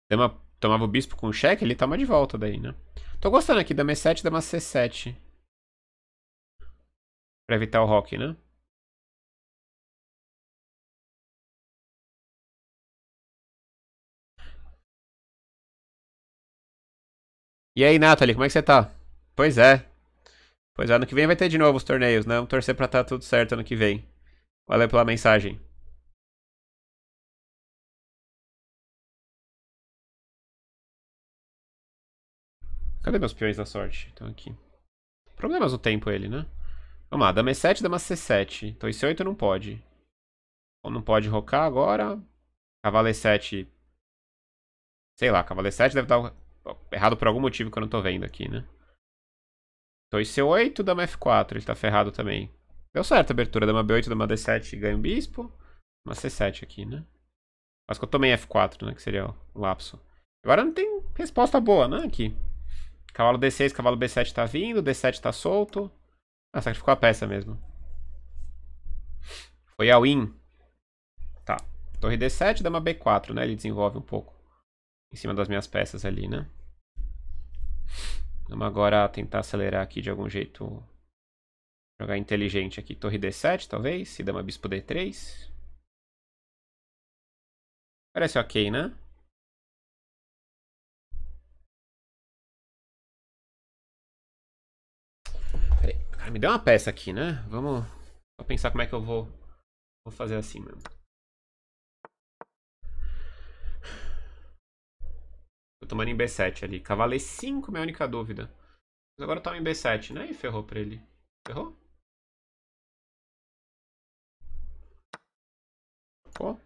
Dama, tomava o bispo com cheque, ele toma de volta daí, né? Tô gostando aqui, dama E7, dama C7. Pra evitar o rock, né? E aí, Nathalie, como é que você tá? Pois é. Pois é, ano que vem vai ter de novo os torneios, né? Vamos torcer pra estar tá tudo certo ano que vem. Valeu pela mensagem. Cadê meus peões da sorte? Estão aqui. Problemas no tempo ele, né? Vamos lá, dama E7, dama C7. Então esse 8 não pode. Ou não pode rocar agora. Cavalo E7. Sei lá, cavalo E7 deve dar errado por algum motivo que eu não tô vendo aqui, né? Então c 8 dama F4, ele tá ferrado também. Deu certo a abertura, dama B8, dama D7, ganho bispo. Uma C7 aqui, né? Acho que eu tomei F4, né? Que seria o lapso. Agora não tem resposta boa, né? Aqui. Cavalo D6, cavalo B7 tá vindo, D7 tá solto. Ah, sacrificou a peça mesmo. Foi a win. Tá. Torre D7, dama B4, né? Ele desenvolve um pouco. Em cima das minhas peças ali, né? Vamos agora tentar acelerar aqui de algum jeito. Jogar inteligente aqui. Torre D7, talvez. E dama bispo D3. Parece ok, né? Peraí. Cara, me deu uma peça aqui, né? Vamos pensar como é que eu vou, vou fazer assim mesmo. Tô tomando em B7 ali. Cavaleiro 5, minha única dúvida. Mas agora toma em B7, né? E ferrou pra ele. Ferrou? Pô.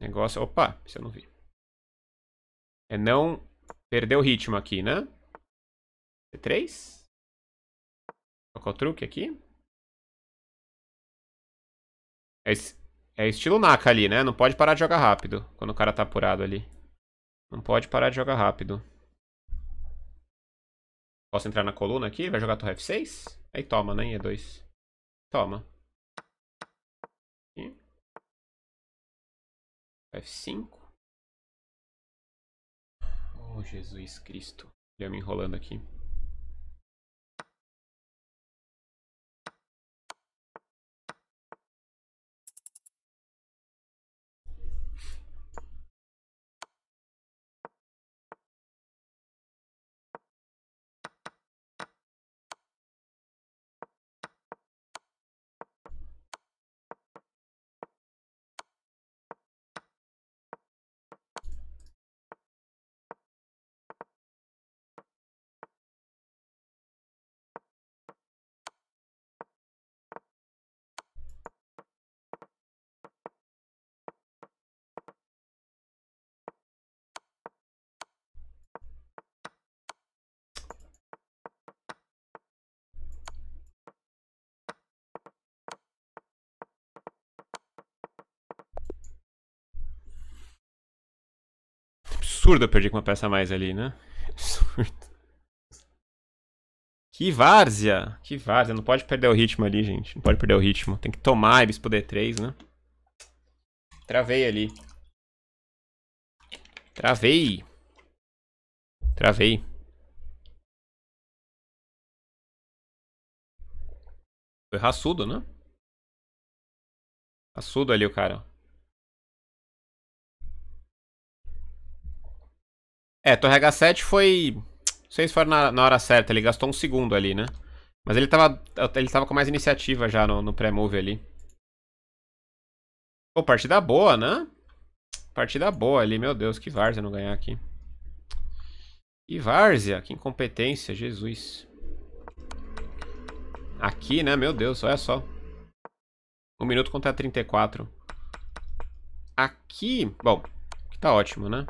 Negócio... Opa, isso eu não vi. É não perder o ritmo aqui, né? C3. Qual o truque aqui? É, é estilo Naka ali, né? Não pode parar de jogar rápido quando o cara tá apurado ali. Não pode parar de jogar rápido. Posso entrar na coluna aqui? Vai jogar torre F6? Aí toma, né? E2. Toma. F5. Oh, Jesus Cristo. Já me enrolando aqui. absurdo eu perdi com uma peça a mais ali, né? Absurdo. Que várzea! Que várzea. Não pode perder o ritmo ali, gente. Não pode perder o ritmo. Tem que tomar Ibis pro D3, né? Travei ali. Travei. Travei. Foi raçudo, né? Raçudo ali o cara, É, torre H7 foi... Não sei se foi na, na hora certa, ele gastou um segundo ali, né? Mas ele tava, ele tava com mais iniciativa já no, no pré-move ali. Pô, partida boa, né? Partida boa ali, meu Deus, que várzea não ganhar aqui. Que várzea, que incompetência, Jesus. Aqui, né, meu Deus, olha só. um minuto contra 34. Aqui, bom, que tá ótimo, né?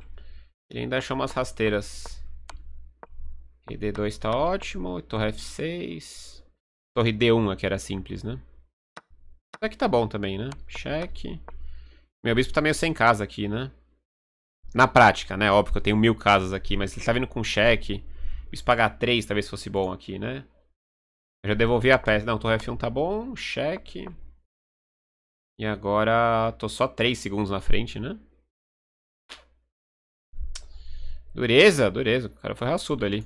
Ele ainda achou umas rasteiras. E D2 tá ótimo. Torre F6. Torre D1 aqui era simples, né? Aqui tá bom também, né? Cheque. Meu bispo tá meio sem casa aqui, né? Na prática, né? Óbvio que eu tenho mil casas aqui, mas ele tá vindo com cheque. Bispo pagar 3 talvez fosse bom aqui, né? Eu já devolvi a peça. Não, torre F1 tá bom. Cheque. E agora tô só 3 segundos na frente, né? Dureza, dureza. O cara foi raçudo ali.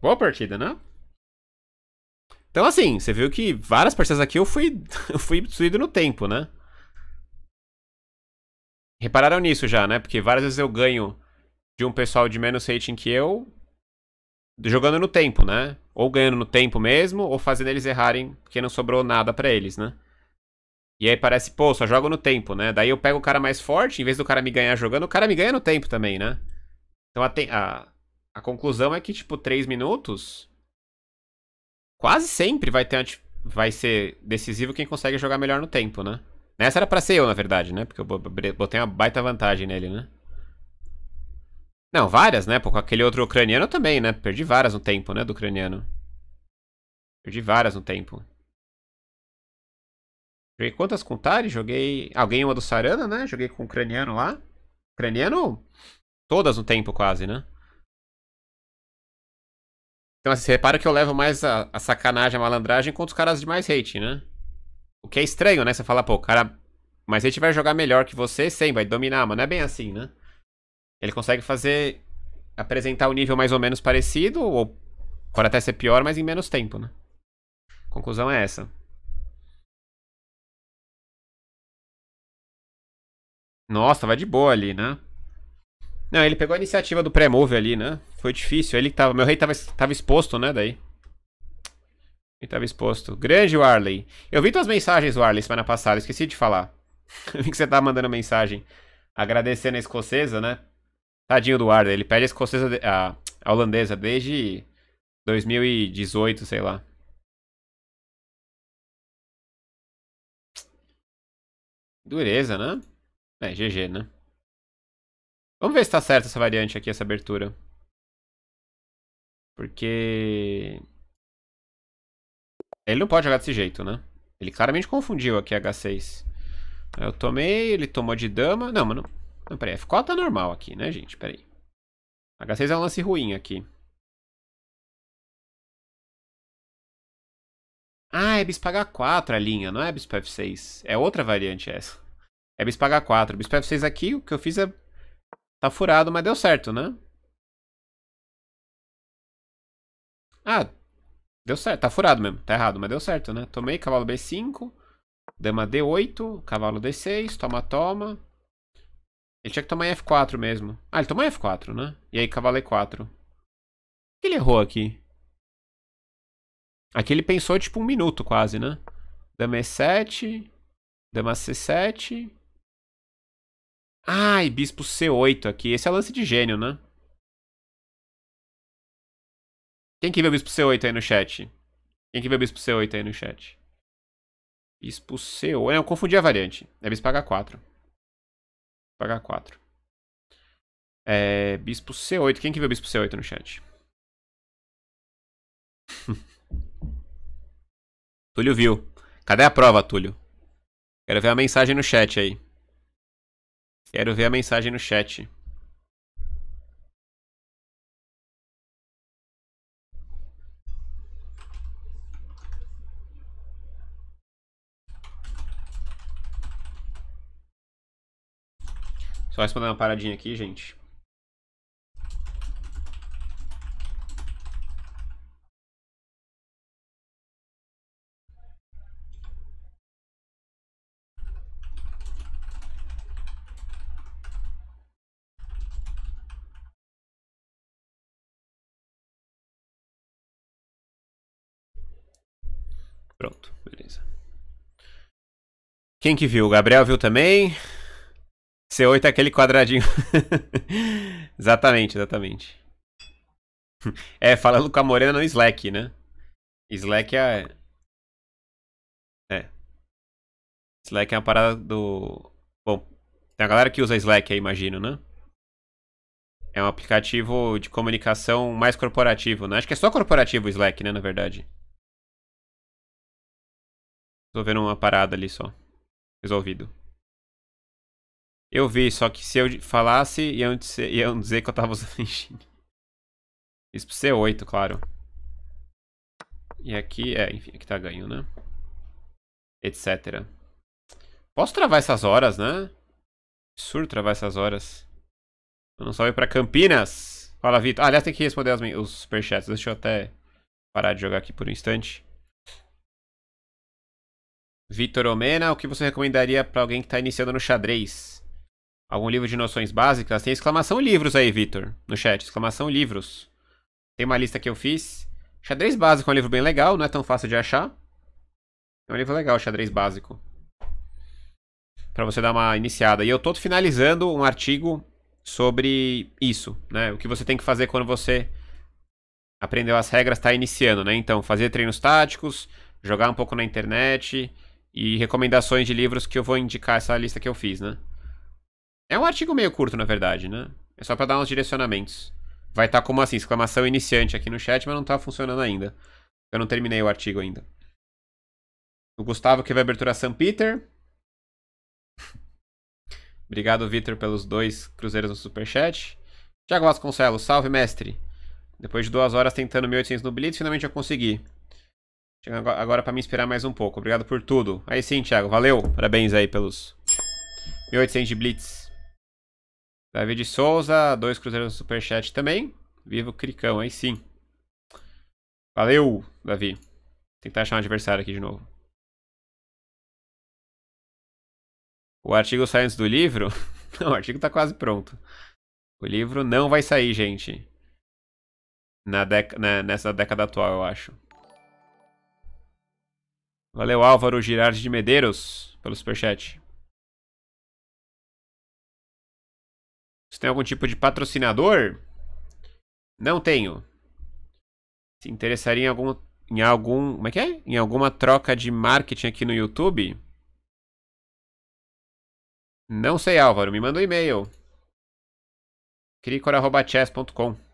Boa partida, né? Então, assim, você viu que várias partidas aqui eu fui, <laughs> eu fui destruído no tempo, né? Repararam nisso já, né? Porque várias vezes eu ganho de um pessoal de menos rating que eu jogando no tempo, né? Ou ganhando no tempo mesmo, ou fazendo eles errarem porque não sobrou nada para eles, né? E aí parece, pô, só jogo no tempo, né? Daí eu pego o cara mais forte, em vez do cara me ganhar jogando, o cara me ganha no tempo também, né? Então a, a, a conclusão é que, tipo, 3 minutos quase sempre vai ter vai ser decisivo quem consegue jogar melhor no tempo, né? Nessa era pra ser eu, na verdade, né? Porque eu botei uma baita vantagem nele, né? Não, várias, né? com aquele outro ucraniano também, né? Perdi várias no tempo, né? Do ucraniano. Perdi várias no tempo. Joguei quantas com o Tari? Joguei. Alguém uma do Sarana, né? Joguei com o ucraniano lá. Ucraniano. Todas no tempo, quase, né? Então, assim, repara que eu levo mais a, a sacanagem, a malandragem contra os caras de mais hate, né? O que é estranho, né? Você fala, pô, o cara mais hate vai jogar melhor que você, sem, vai dominar, mas não é bem assim, né? Ele consegue fazer. apresentar um nível mais ou menos parecido, ou pode até ser pior, mas em menos tempo, né? conclusão é essa. Nossa, vai de boa ali, né? Não, ele pegou a iniciativa do pré-move ali, né? Foi difícil. Ele tava, meu rei tava, tava exposto, né? Daí. Ele tava exposto. Grande Warley. Eu vi tuas mensagens, Warley, semana passada. Esqueci de falar. <laughs> Eu vi que você tava mandando mensagem. Agradecendo a escocesa, né? Tadinho do Warley. Ele pede a escocesa. De, a, a holandesa desde 2018, sei lá. Dureza, né? É, GG, né? Vamos ver se tá certa essa variante aqui, essa abertura. Porque... Ele não pode jogar desse jeito, né? Ele claramente confundiu aqui H6. Eu tomei, ele tomou de dama. Não, mano. Não, peraí. F4 tá normal aqui, né, gente? Peraí. H6 é um lance ruim aqui. Ah, é bispo H4 a linha, não é bispo F6. É outra variante essa. É bispo H4. Bispo F6 aqui, o que eu fiz é Tá furado, mas deu certo, né? Ah, deu certo. Tá furado mesmo. Tá errado, mas deu certo, né? Tomei cavalo B5, dama D8, cavalo D6, toma, toma. Ele tinha que tomar F4 mesmo. Ah, ele tomou F4, né? E aí cavalo E4. O que ele errou aqui? Aqui ele pensou tipo um minuto quase, né? Dama E7, dama C7, Ai, bispo C8 aqui. Esse é lance de gênio, né? Quem que vê o bispo C8 aí no chat? Quem que vê o bispo C8 aí no chat? Bispo C8. Não, confundi a variante. É bispo H4. Bispo H4. É, bispo C8. Quem que vê o bispo C8 no chat? <laughs> Túlio viu. Cadê a prova, Túlio? Quero ver a mensagem no chat aí. Quero ver a mensagem no chat. Só respondendo uma paradinha aqui, gente. Quem que viu? O Gabriel viu também? C8 é aquele quadradinho. <laughs> exatamente, exatamente. <laughs> É, falando com a Morena no Slack, né? Slack é. É. Slack é uma parada do. Bom, tem a galera que usa Slack aí, imagino, né? É um aplicativo de comunicação mais corporativo, né? Acho que é só corporativo o Slack, né, na verdade. Tô vendo uma parada ali só resolvido. Eu vi, só que se eu falasse, iam dizer, iam dizer que eu tava usando <laughs> engine. Isso pro C8, claro. E aqui, é, enfim, aqui tá ganho, né? Etc. Posso travar essas horas, né? Absurdo travar essas horas. Não salve pra Campinas. Fala, Vitor. Ah, aliás, tem que responder as, os superchats. Deixa eu até parar de jogar aqui por um instante. Vitor Omena, o que você recomendaria para alguém que está iniciando no xadrez? Algum livro de noções básicas? Tem exclamação livros aí, Vitor, no chat. Exclamação livros. Tem uma lista que eu fiz. Xadrez Básico é um livro bem legal, não é tão fácil de achar. É um livro legal, Xadrez Básico. Para você dar uma iniciada. E eu tô finalizando um artigo sobre isso, né? O que você tem que fazer quando você aprendeu as regras, está iniciando, né? Então, fazer treinos táticos, jogar um pouco na internet, e recomendações de livros que eu vou indicar essa lista que eu fiz, né? É um artigo meio curto, na verdade, né? É só para dar uns direcionamentos. Vai estar tá como assim, exclamação iniciante aqui no chat, mas não tá funcionando ainda. Eu não terminei o artigo ainda. O Gustavo que vai abertura São Peter. <laughs> Obrigado, Vitor, pelos dois cruzeiros no superchat. Tiago Vasconcelos, salve, mestre. Depois de duas horas tentando 1800 no Blitz, finalmente eu consegui agora para me esperar mais um pouco. Obrigado por tudo. Aí sim, Thiago, valeu. Parabéns aí pelos 1800 de Blitz. David Souza, dois cruzeiros no superchat também. Viva o Cricão, aí sim. Valeu, Davi. Tentar achar um adversário aqui de novo. O artigo sai antes do livro? <laughs> Não, o artigo tá quase pronto. O livro não vai sair, gente. Na dec... Nessa década atual, eu acho. Valeu, Álvaro Girardi de Medeiros, pelo superchat. Você tem algum tipo de patrocinador? Não tenho. Se interessaria em algum. Em algum. Como é que é? Em alguma troca de marketing aqui no YouTube? Não sei, Álvaro. Me manda um e-mail. cricor.chess.com.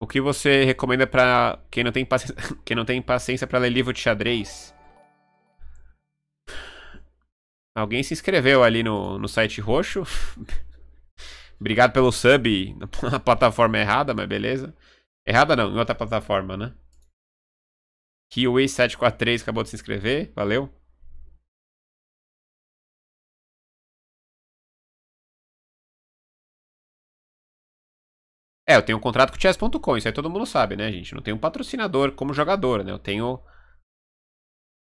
O que você recomenda para quem não tem paci... <laughs> quem não tem paciência para ler livro de xadrez? Alguém se inscreveu ali no, no site roxo. <laughs> Obrigado pelo sub na <laughs> plataforma é errada, mas beleza. Errada não, em outra plataforma, né? Kiwi743 acabou de se inscrever, valeu. É, eu tenho um contrato com o Chess.com, isso aí todo mundo sabe, né, gente? Não tenho um patrocinador como jogador, né? Eu tenho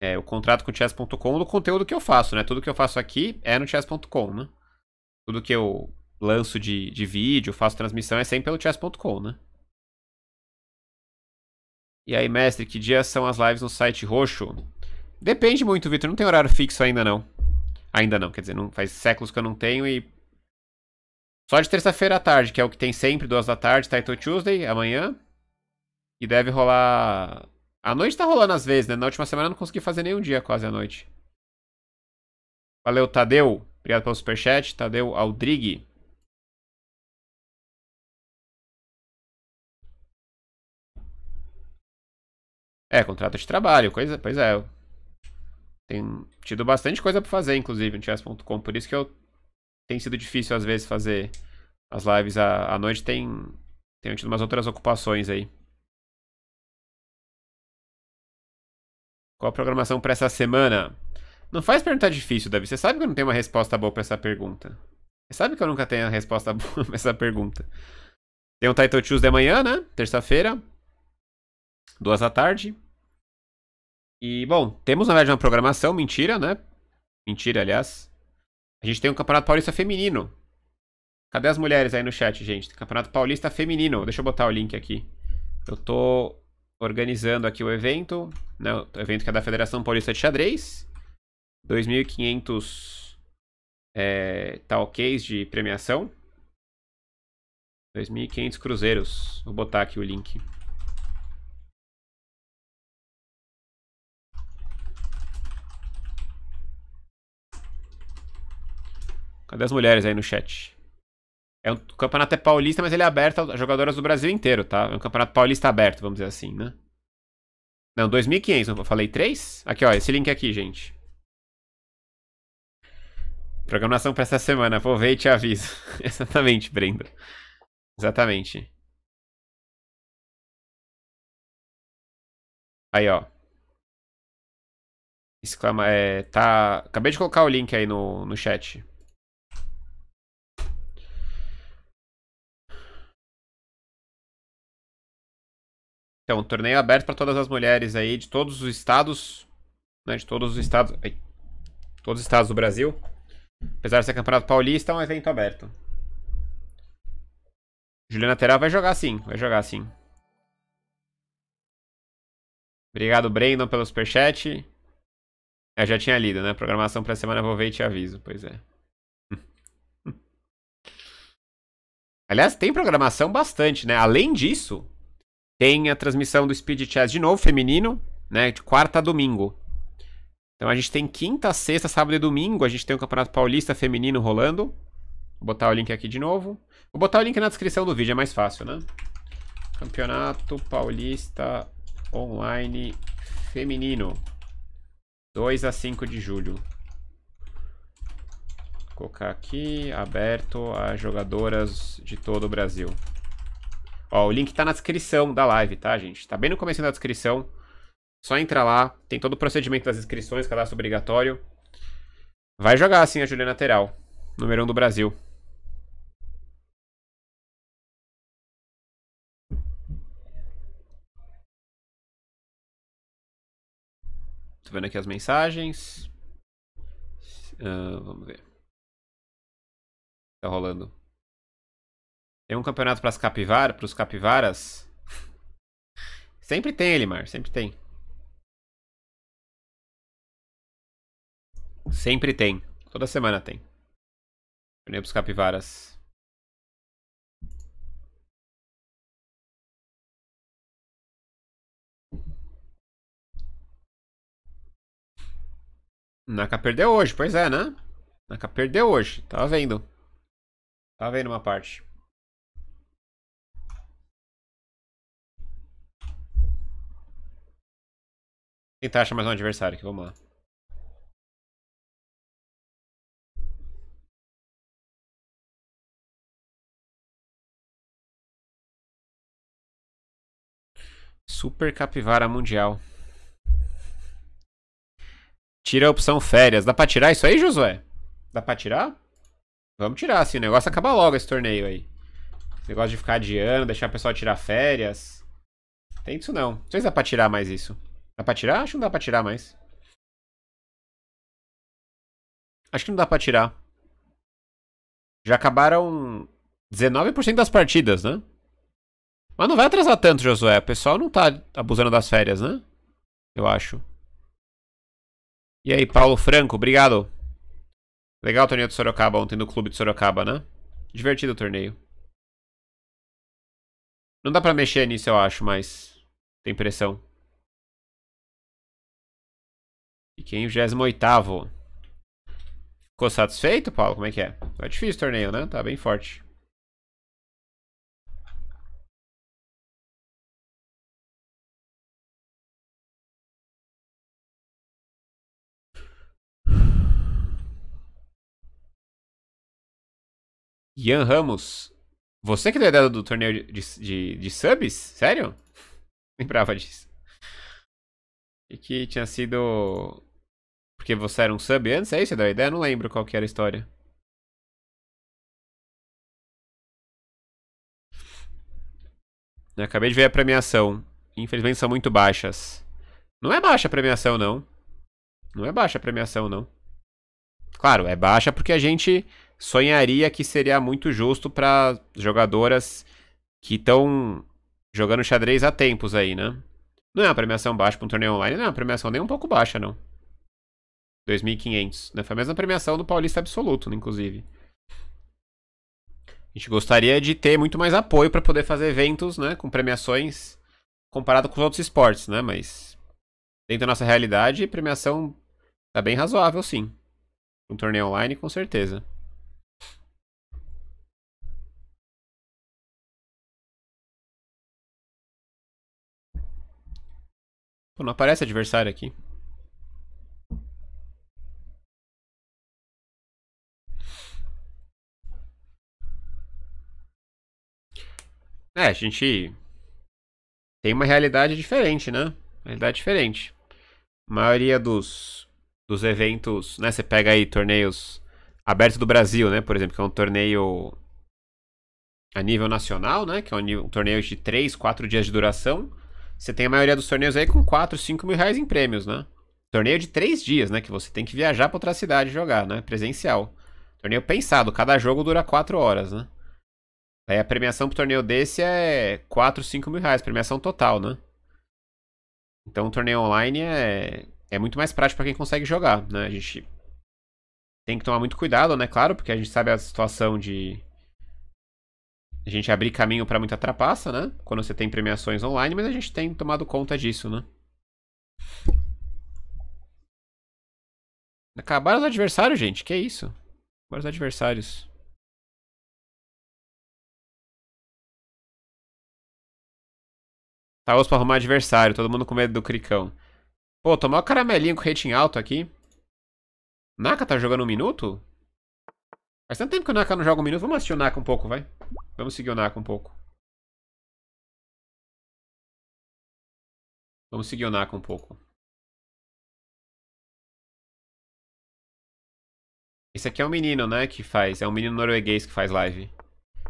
é, o contrato com o Chess.com do conteúdo que eu faço, né? Tudo que eu faço aqui é no Chess.com, né? Tudo que eu lanço de, de vídeo, faço transmissão, é sempre pelo Chess.com, né? E aí, mestre, que dias são as lives no site roxo? Depende muito, Vitor. Não tem horário fixo ainda, não. Ainda não, quer dizer, não, faz séculos que eu não tenho e só de terça-feira à tarde, que é o que tem sempre, duas da tarde, Taito Tuesday, amanhã. E deve rolar. A noite tá rolando às vezes, né? Na última semana eu não consegui fazer nenhum dia quase à noite. Valeu, Tadeu. Obrigado pelo superchat. Tadeu Aldrigue. É, contrato de trabalho, coisa. Pois é. Tem tido bastante coisa pra fazer, inclusive, no chess.com. Por isso que eu tem sido difícil às vezes fazer as lives à, à noite. Tem, tem tido umas outras ocupações aí. Qual a programação para essa semana? Não faz pergunta difícil, Davi. Você sabe que eu não tenho uma resposta boa para essa pergunta. Você sabe que eu nunca tenho a resposta <laughs> boa pra essa pergunta. Tem um Title Tuesday amanhã, né? Terça-feira. Duas da tarde. E, bom, temos na verdade uma programação, mentira, né? Mentira, aliás. A gente tem um Campeonato Paulista Feminino. Cadê as mulheres aí no chat, gente? Campeonato Paulista Feminino. Deixa eu botar o link aqui. Eu tô organizando aqui o evento, né? O evento que é da Federação Paulista de Xadrez. 2.500 é, talkês tá de premiação. 2.500 cruzeiros. Vou botar aqui o link. Cadê é as mulheres aí no chat? É um campeonato é paulista, mas ele é aberto a jogadoras do Brasil inteiro, tá? É um campeonato paulista aberto, vamos dizer assim, né? Não, 2.500, eu falei 3? Aqui, ó, esse link aqui, gente. Programação para essa semana, vou ver e te aviso. <laughs> Exatamente, Brenda. Exatamente. Aí, ó. Exclama, é, tá... Acabei de colocar o link aí no, no chat. Então, torneio aberto para todas as mulheres aí de todos os estados, né, de todos os estados, ai, todos os estados do Brasil. Apesar de ser campeonato paulista, é um evento aberto. Juliana Terá vai jogar sim, vai jogar sim. Obrigado, Brandon, pelo superchat. Eu já tinha lido, né? Programação pra semana vou ver e te aviso. Pois é. <laughs> Aliás, tem programação bastante, né? Além disso, tem a transmissão do Speed Chess de novo, feminino, né? De quarta a domingo. Então a gente tem quinta, sexta, sábado e domingo. A gente tem o Campeonato Paulista Feminino rolando. Vou botar o link aqui de novo. Vou botar o link na descrição do vídeo, é mais fácil, né? Campeonato Paulista Online Feminino. 2 a 5 de julho. Vou colocar aqui, aberto a jogadoras de todo o Brasil. Ó, o link tá na descrição da live, tá, gente? Tá bem no começo da descrição. Só entra lá, tem todo o procedimento das inscrições, cadastro obrigatório. Vai jogar assim a Juliana Teral, número 1 um do Brasil. Tô vendo aqui as mensagens. Uh, vamos ver. Tá rolando. Tem um campeonato para as capivaras, os capivaras. Sempre tem, Elimar, sempre tem. Sempre tem. Toda semana tem. Torneio pros capivaras. Naka perdeu hoje, pois é, né? Naka perdeu hoje, tava vendo. Tava vendo uma parte. Tentar achar mais um adversário aqui, vamos lá. Super Capivara Mundial. Tira a opção férias. Dá pra tirar isso aí, Josué? Dá pra tirar? Vamos tirar, assim. O negócio acaba logo esse torneio aí. Esse negócio de ficar adiando, deixar o pessoal tirar férias. Tem isso não. Não sei se dá pra tirar mais isso. Dá pra tirar? Acho que não dá pra tirar mais. Acho que não dá pra tirar. Já acabaram 19% das partidas, né? Mas não vai atrasar tanto, Josué. O pessoal não tá abusando das férias, né? Eu acho. E aí, Paulo Franco, obrigado. Legal o torneio de Sorocaba ontem no clube de Sorocaba, né? Divertido o torneio. Não dá pra mexer nisso, eu acho, mas tem pressão. Fiquei em 28. Ficou satisfeito, Paulo? Como é que é? É difícil o torneio, né? Tá bem forte. Ian Ramos. Você que deu a ideia do torneio de, de, de subs? Sério? <laughs> Lembrava disso. E que tinha sido porque você era um sub antes, é isso? Você deu a ideia? Não lembro qual que era a história. Eu acabei de ver a premiação. Infelizmente são muito baixas. Não é baixa a premiação, não. Não é baixa a premiação, não. Claro, é baixa porque a gente sonharia que seria muito justo para jogadoras que estão jogando xadrez há tempos aí, né? Não é uma premiação baixa para um torneio online, não é uma premiação nem um pouco baixa, não. 2.500. Né? Foi a mesma premiação do Paulista Absoluto, né, inclusive. A gente gostaria de ter muito mais apoio para poder fazer eventos né, com premiações comparado com os outros esportes, né? Mas dentro da nossa realidade, premiação tá bem razoável, sim. Um torneio online, com certeza. Pô, não aparece adversário aqui. É, a gente tem uma realidade diferente, né? Realidade diferente. A maioria dos, dos eventos, né? Você pega aí torneios abertos do Brasil, né? Por exemplo, que é um torneio a nível nacional, né? Que é um, um torneio de 3, 4 dias de duração. Você tem a maioria dos torneios aí com 4, 5 mil reais em prêmios, né? Torneio de 3 dias, né? Que você tem que viajar para outra cidade jogar, né? Presencial. Torneio pensado, cada jogo dura 4 horas, né? Aí a premiação pro torneio desse é 4, 5 mil reais, premiação total, né? Então o torneio online é, é muito mais prático para quem consegue jogar, né? A gente tem que tomar muito cuidado, né? Claro, porque a gente sabe a situação de a gente abrir caminho para muita trapaça, né? Quando você tem premiações online, mas a gente tem tomado conta disso, né? Acabaram os adversários, gente. Que isso? Acabaram os adversários. Tá osso pra arrumar adversário, todo mundo com medo do Cricão. Pô, tomar o caramelinho com rating alto aqui. Naka tá jogando um minuto? Faz tanto tempo que o Naka não joga um minuto. Vamos assistir o Naka um pouco, vai. Vamos seguir o Naka um pouco. Vamos seguir o Naka um pouco. Esse aqui é um menino, né, que faz. É um menino norueguês que faz live.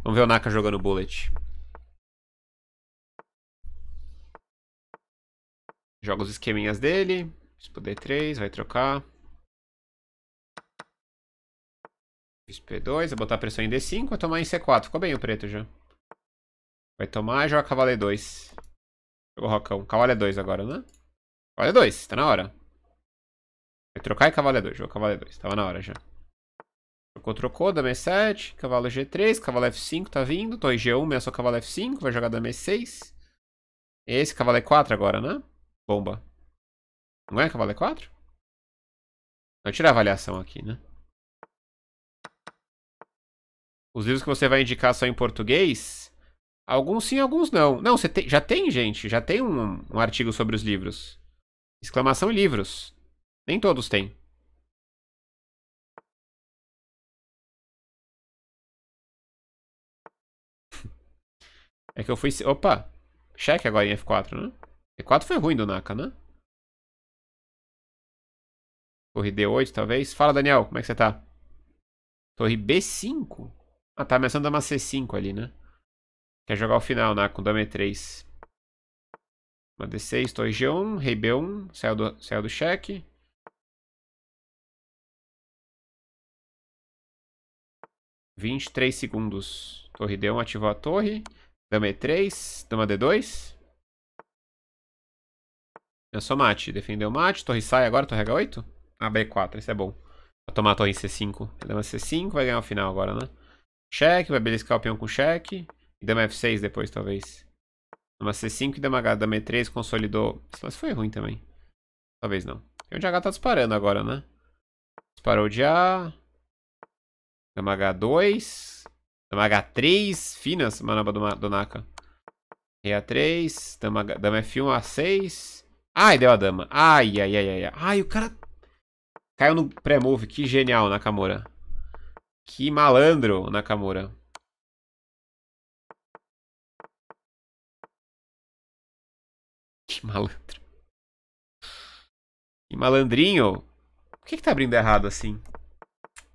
Vamos ver o Naka jogando Bullet. Joga os esqueminhas dele. Bispo D3, vai trocar. Bispo E2, vai botar a pressão em D5, vai tomar em C4. Ficou bem o preto já. Vai tomar, joga cavalo E2. Jogou rocão. Cavalo E2 agora, né? Cavalo E2, tá na hora. Vai trocar e cavalo E2, jogou cavalo E2. Tava na hora já. Trocou, trocou, dama E7, cavalo G3, cavalo F5 tá vindo, torre G1, ameaçou cavalo F5, vai jogar dama E6. Esse cavalo E4 agora, né? Bomba. Não é cavalo E4? Então, vai tirar a avaliação aqui, né? Os livros que você vai indicar são em português? Alguns sim, alguns não. Não, você te... já tem, gente. Já tem um, um artigo sobre os livros. Exclamação livros. Nem todos têm. <laughs> É que eu fui... Opa! Cheque agora em F4, né? E4 foi ruim do Naka, né? Torre D8, talvez. Fala, Daniel, como é que você tá? Torre B5? Ah, tá ameaçando dar uma C5 ali, né? Quer jogar o final, Naka, com dama E3. Uma D6, torre G1, rei B1, saiu do, saiu do cheque. Vinte e três segundos. Torre D1 ativou a torre. Dama E3, dama D2. Eu sou mate. Defendeu mate. Torre sai agora. Torre H8? Ah, B4. Isso é bom. Vai tomar a torre em C5. Dama C5. Vai ganhar o final agora, né? Cheque. Vai beliscar o peão com cheque. E dama F6 depois, talvez. Dama C5 e dama H. Dama E3. Consolidou. Mas foi ruim também. Talvez não. Peão de H tá disparando agora, né? Disparou de A. Dama H2. Dama H3. Finas, manaba do, do Naka. E A3. Dama, dama F1, A6. Ai, deu a dama. Ai, ai, ai, ai. Ai, ai o cara caiu no pré-move. Que genial, Nakamura. Que malandro, Nakamura. Que malandro. Que malandrinho. Por que, que tá abrindo errado assim? Por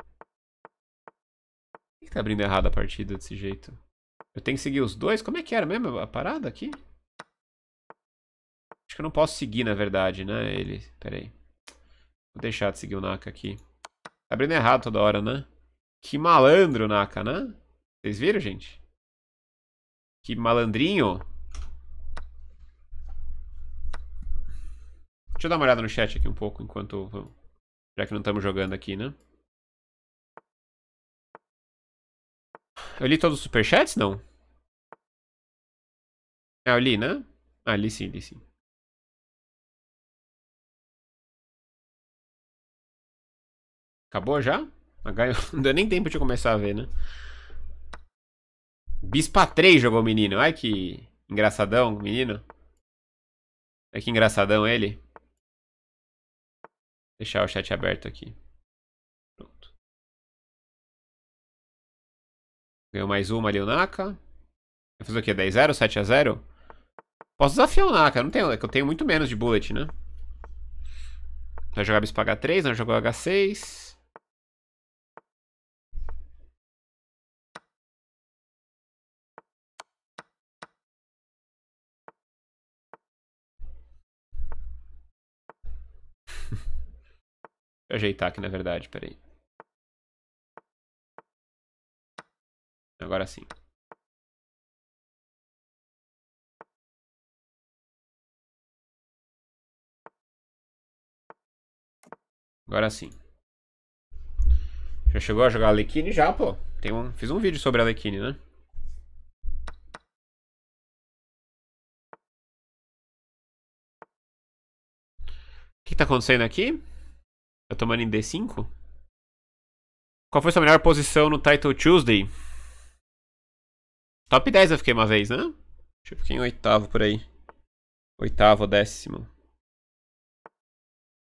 que, que tá abrindo errado a partida desse jeito? Eu tenho que seguir os dois? Como é que era mesmo a parada aqui? Acho que eu não posso seguir, na verdade, né? Ele. Pera aí. Vou deixar de seguir o Naka aqui. Tá abrindo errado toda hora, né? Que malandro, Naka, né? Vocês viram, gente? Que malandrinho. Deixa eu dar uma olhada no chat aqui um pouco, enquanto... Já que não estamos jogando aqui, né? Eu li todos os superchats, não? Ah, eu li, né? Ah, li sim, li sim. Acabou já? <laughs> Não deu nem tempo de começar a ver, né? Bispa 3 jogou o menino. Ai que engraçadão, menino. Olha que engraçadão ele. Deixar o chat aberto aqui. Pronto. Ganhou mais uma ali o Naka. Vai fazer o quê? 10 0 7 a 0 Posso desafiar o Naka. Não tenho, é que eu tenho muito menos de bullet, né? Vai jogar Bispa H3, não jogou H6. ajeitar aqui, na verdade, peraí. Agora sim. Agora sim. Já chegou a jogar Alequine? Já, pô. Tem um, fiz um vídeo sobre a Alequine, né? O que tá acontecendo aqui? Tá tomando em D5? Qual foi sua melhor posição no Title Tuesday? Top 10 eu fiquei uma vez, né? Acho que fiquei em oitavo por aí. Oitavo, décimo.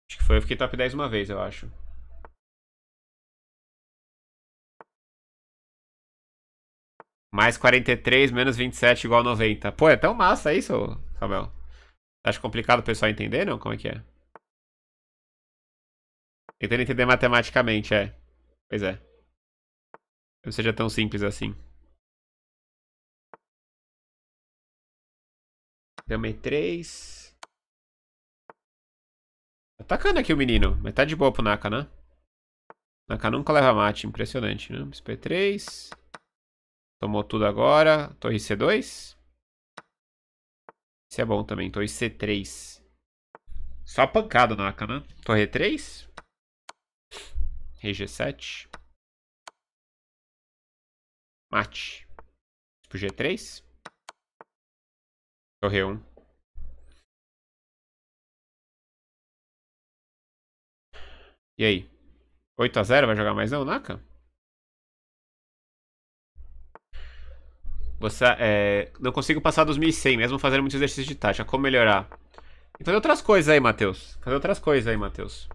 Acho que foi, eu fiquei top 10 uma vez, eu acho. Mais 43, menos 27, igual 90. Pô, é tão massa isso, Samuel. Acho complicado o pessoal entender, não? Como é que é? Tentando entender matematicamente, é. Pois é. Não seja tão simples assim. Deu E3. Tá atacando aqui o menino. Mas tá de boa pro Naka, né? Naka nunca leva mate. Impressionante, né? Bispo 3 Tomou tudo agora. Torre C2. Isso é bom também. Torre C3. Só pancada, Naka, né? Torre 3. Rg7. Mate. Pro tipo G3. Torre é 1. E aí? 8x0 vai jogar mais não, Naka? Você, é, não consigo passar dos 1100, mesmo fazendo muitos exercícios de tática. Como melhorar? E fazer outras coisas aí, Matheus. Fazer outras coisas aí, Matheus.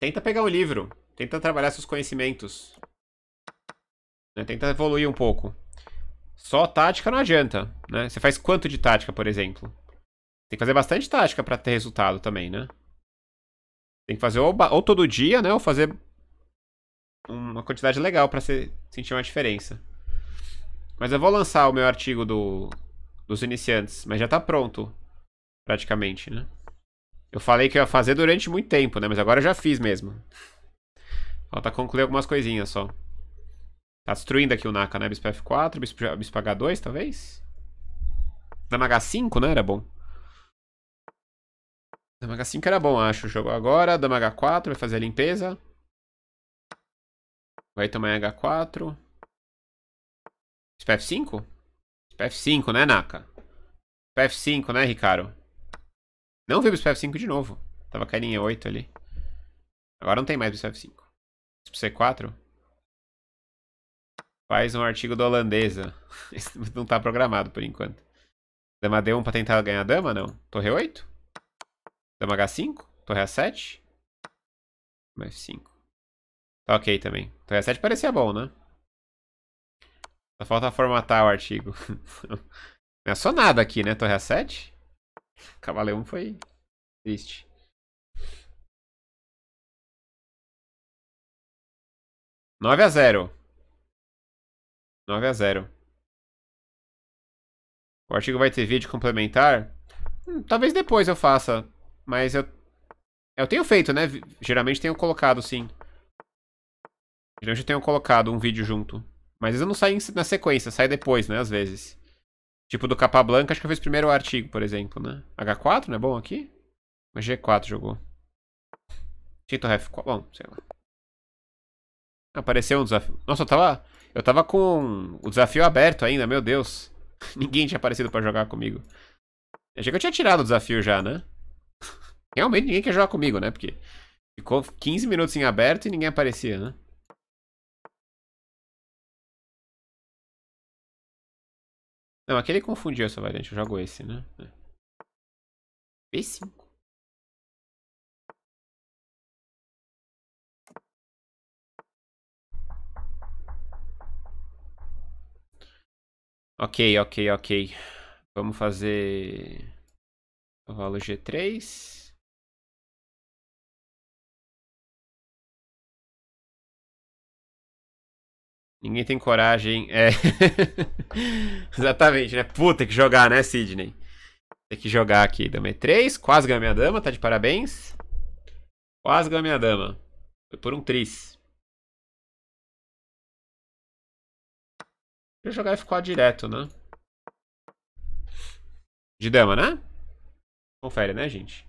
Tenta pegar um livro. Tenta trabalhar seus conhecimentos. Né? Tenta evoluir um pouco. Só tática não adianta, né? Você faz quanto de tática, por exemplo? Tem que fazer bastante tática para ter resultado também, né? Tem que fazer ou, ou, todo dia, né? Ou fazer uma quantidade legal para sentir uma diferença. Mas eu vou lançar o meu artigo do, dos iniciantes, mas já tá pronto, praticamente, né? Eu falei que ia fazer durante muito tempo, né? Mas agora eu já fiz mesmo. Falta concluir algumas coisinhas só. Tá destruindo aqui o Naka, né? Bispo F4, Bispo, bispo H2, talvez? Dama H5, né? Era bom. Dama H5 era bom, acho. Jogou agora. Dama H4, vai fazer a limpeza. Vai tomar H4. Bispo F5? Bispo F5, né, Naka? Bispo F5, né, Ricardo? Não vi o BSPF 5 de novo. Tava caindo em 8 ali. Agora não tem mais BSPF 5. C4? Faz um artigo da holandesa. Esse <laughs> não tá programado por enquanto. Dama D1 pra tentar ganhar dama, não? Torre 8? Dama H5? Torre A7? F5. Tá ok também. Torre A7 parecia bom, né? Só falta formatar o artigo. <laughs> não é só nada aqui, né? Torre A7? Cavaleiro foi triste. Nove a zero. Nove a zero. O artigo vai ter vídeo complementar? Hum, talvez depois eu faça. Mas eu. Eu tenho feito, né? Geralmente tenho colocado, sim. Geralmente eu tenho colocado um vídeo junto. Mas eu não saio na sequência, sai depois, né? Às vezes. Tipo do capa blanca, acho que fiz primeiro o artigo, por exemplo, né? H4 não é bom aqui? Mas G4 jogou. Tito Ref, Bom, sei lá. Apareceu um desafio. Nossa, eu tava. Eu tava com o desafio aberto ainda, meu Deus. <laughs> Ninguém tinha aparecido pra jogar comigo. achei que eu tinha tirado o desafio já, né? <laughs> Realmente ninguém quer jogar comigo, né? Porque ficou 15 minutos em aberto e ninguém aparecia, né? Não, aquele confundiu essa variante. Eu jogo esse, né? B5. É. Ok, ok, ok. Vamos fazer... Cavalo G3... Ninguém tem coragem. É. <laughs> Exatamente, né? Puta, tem que jogar, né, Sidney? Tem que jogar aqui. Dama E3. Quase ganhou minha dama, tá de parabéns. Quase ganhou minha dama. Foi por um tris. Deixa eu jogar F4 direto, né? De dama, né? Confere, né, gente?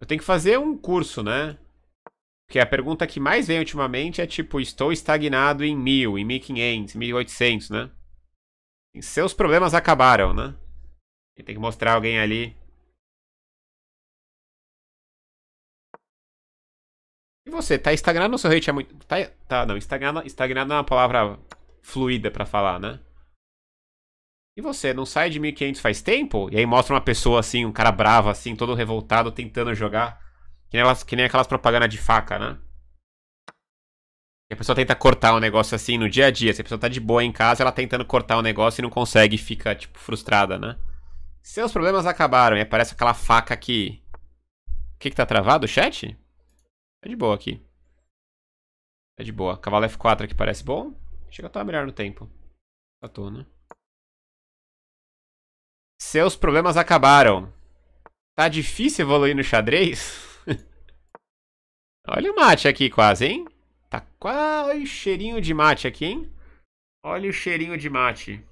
Eu tenho que fazer um curso, né? Porque a pergunta que mais vem ultimamente é tipo, estou estagnado em 1000, em 1500, 1800, né? E seus problemas acabaram, né? E tem que mostrar alguém ali. E você, tá estagnado no seu rate é muito... Tá, tá não, estagnado, estagnado é uma palavra fluida para falar, né? E você, não sai de 1500 faz tempo? E aí mostra uma pessoa assim, um cara bravo assim, todo revoltado, tentando jogar. Que nem, elas, que nem aquelas propagandas de faca, né? E a pessoa tenta cortar um negócio assim no dia a dia. Se a pessoa tá de boa em casa, ela tentando cortar um negócio e não consegue, fica, tipo, frustrada, né? Seus problemas acabaram. E aparece aquela faca aqui. O que que tá travado? O chat? Tá de boa aqui. Tá de boa. Cavalo F4 aqui parece bom. Chega a estar melhor no tempo. Já tô, né? Seus problemas acabaram. Tá difícil evoluir no xadrez? <laughs> Olha o mate aqui quase, hein? Tá quase cheirinho de mate aqui, hein? Olha o cheirinho de mate.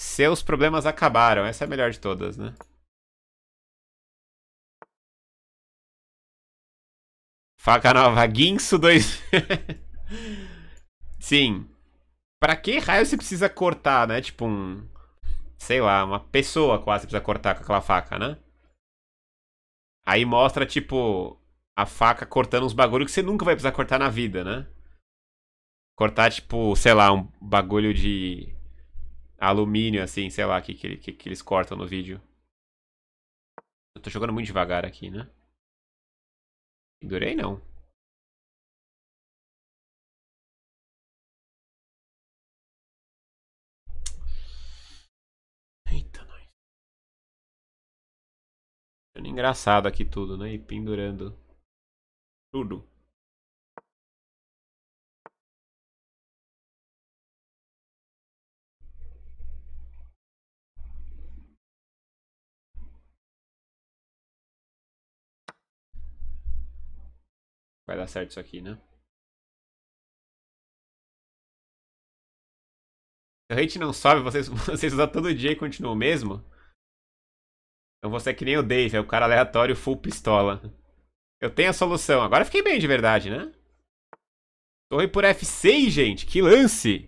Seus problemas acabaram. Essa é a melhor de todas, né? Faca nova, Guinso 2. <laughs> Sim. Pra que raio você precisa cortar, né? Tipo um sei lá, uma pessoa quase precisa cortar com aquela faca, né? Aí mostra, tipo, a faca cortando uns bagulho que você nunca vai precisar cortar na vida, né? Cortar, tipo, sei lá, um bagulho de alumínio, assim, sei lá, que, que, que eles cortam no vídeo. Eu tô jogando muito devagar aqui, né? Durei não. Ficando engraçado aqui tudo, né? E pendurando tudo. Vai dar certo isso aqui, né? Se a gente não sobe, vocês, <laughs> vocês usam todo dia e continuam o mesmo? Então você é que nem o Dave, é o cara aleatório full pistola. Eu tenho a solução. Agora fiquei bem de verdade, né? Torre por F6, gente. Que lance.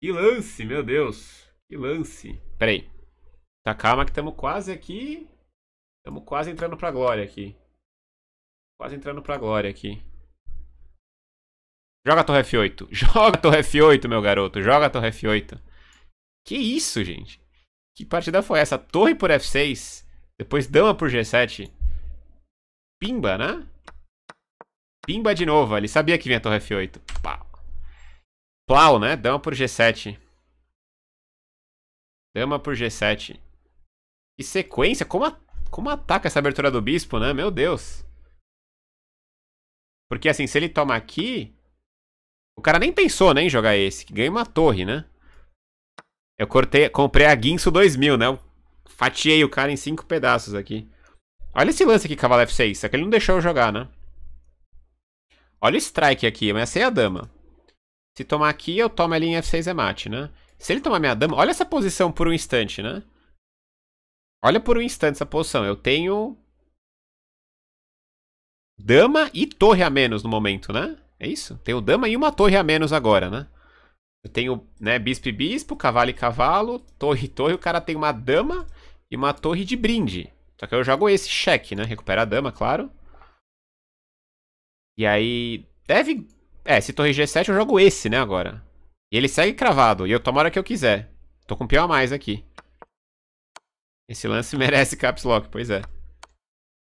Que lance, meu Deus. Que lance. Peraí. Tá calma que estamos quase aqui. Estamos quase entrando pra glória aqui. Quase entrando pra glória aqui. Joga a torre F8. <laughs> Joga a torre F8, meu garoto. Joga a torre F8. Que isso, gente? Que partida foi essa? Torre por F6. Depois dama por G7. Pimba, né? Pimba de novo. Ele sabia que vinha torre F8. Pau. Plau, né? Dama por G7. Dama por G7. Que sequência. Como, a... Como ataca essa abertura do bispo, né? Meu Deus. Porque assim, se ele toma aqui... O cara nem pensou, né, em jogar esse. Que ganha uma torre, né? Eu cortei, comprei a guinso 2000, né? Eu fatiei o cara em cinco pedaços aqui. Olha esse lance aqui, cavalo F6. Só que ele não deixou eu jogar, né? Olha o strike aqui. Eu ameacei a dama. Se tomar aqui, eu tomo ali em F6 é mate, né? Se ele tomar minha dama... Olha essa posição por um instante, né? Olha por um instante essa posição. Eu tenho... Dama e torre a menos no momento, né? É isso? Tenho dama e uma torre a menos agora, né? Eu tenho, né, bispo e bispo, cavalo e cavalo, torre e torre. O cara tem uma dama e uma torre de brinde. Só que eu jogo esse cheque, né? Recupera a dama, claro. E aí... Deve... É, se torre G7 eu jogo esse, né, agora. E ele segue cravado. E eu tomo a hora que eu quiser. Tô com pior a mais aqui. Esse lance <laughs> merece caps lock, pois é.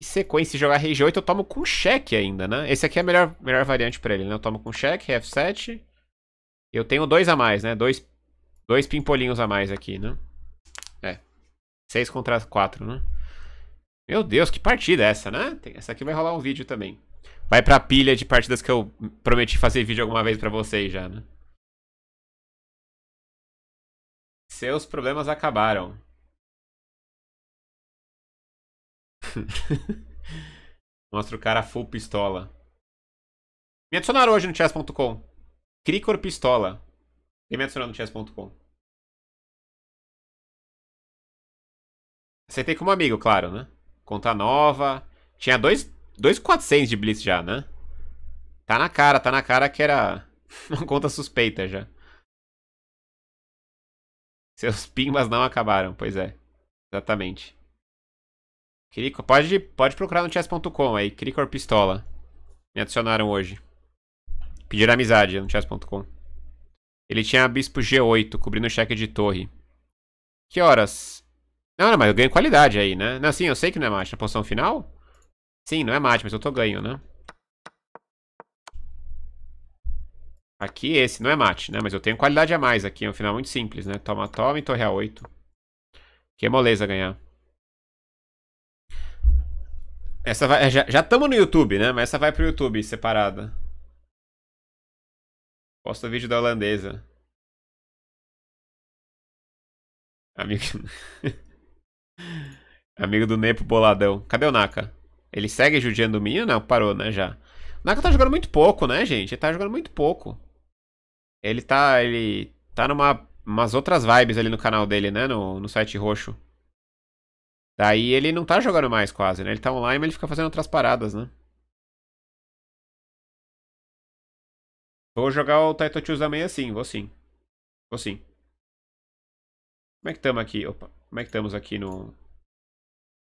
E sequência, se jogar rei G8 eu tomo com cheque ainda, né? Esse aqui é a melhor, melhor variante pra ele, né? Eu tomo com cheque, F7... Eu tenho dois a mais, né? Dois, dois pimpolinhos a mais aqui, né? É. Seis contra quatro, né? Meu Deus, que partida é essa, né? Essa aqui vai rolar um vídeo também. Vai pra pilha de partidas que eu prometi fazer vídeo alguma vez pra vocês já, né? Seus problemas acabaram. <laughs> Mostra o cara full pistola. Me adicionaram hoje no chess.com. Cricor Pistola. me adicionou no chess.com. Aceitei como amigo, claro, né? Conta nova. Tinha dois, dois 400 de Blitz já, né? Tá na cara, tá na cara que era <laughs> uma conta suspeita já. Seus pimbas não acabaram, pois é. Exatamente. Cricor, pode, pode procurar no chess.com aí, Cricor Pistola. Me adicionaram hoje. Pedir amizade no chess.com. Ele tinha bispo G8 cobrindo o cheque de torre. Que horas? Não, não, mas eu ganho qualidade aí, né? Não, sim, eu sei que não é mate. Na posição final? Sim, não é mate, mas eu tô ganho, né? Aqui esse, não é mate, né? Mas eu tenho qualidade a mais aqui. É um final muito simples, né? Toma, toma e torre A8. Que moleza ganhar. Essa vai, já estamos no YouTube, né? Mas essa vai pro YouTube separada. Posta vídeo da holandesa. Amigo. <laughs> Amigo do Nepo boladão. Cadê o Naka? Ele segue judiando o Minho? Não, parou, né? Já. O Naka tá jogando muito pouco, né, gente? Ele tá jogando muito pouco. Ele tá. Ele tá numa. Umas outras vibes ali no canal dele, né? No, no site roxo. Daí ele não tá jogando mais quase, né? Ele tá online, mas ele fica fazendo outras paradas, né? Vou jogar o Taito Chus amanhã sim, vou sim. Vou sim. Como é que estamos aqui? Opa, como é que estamos aqui no...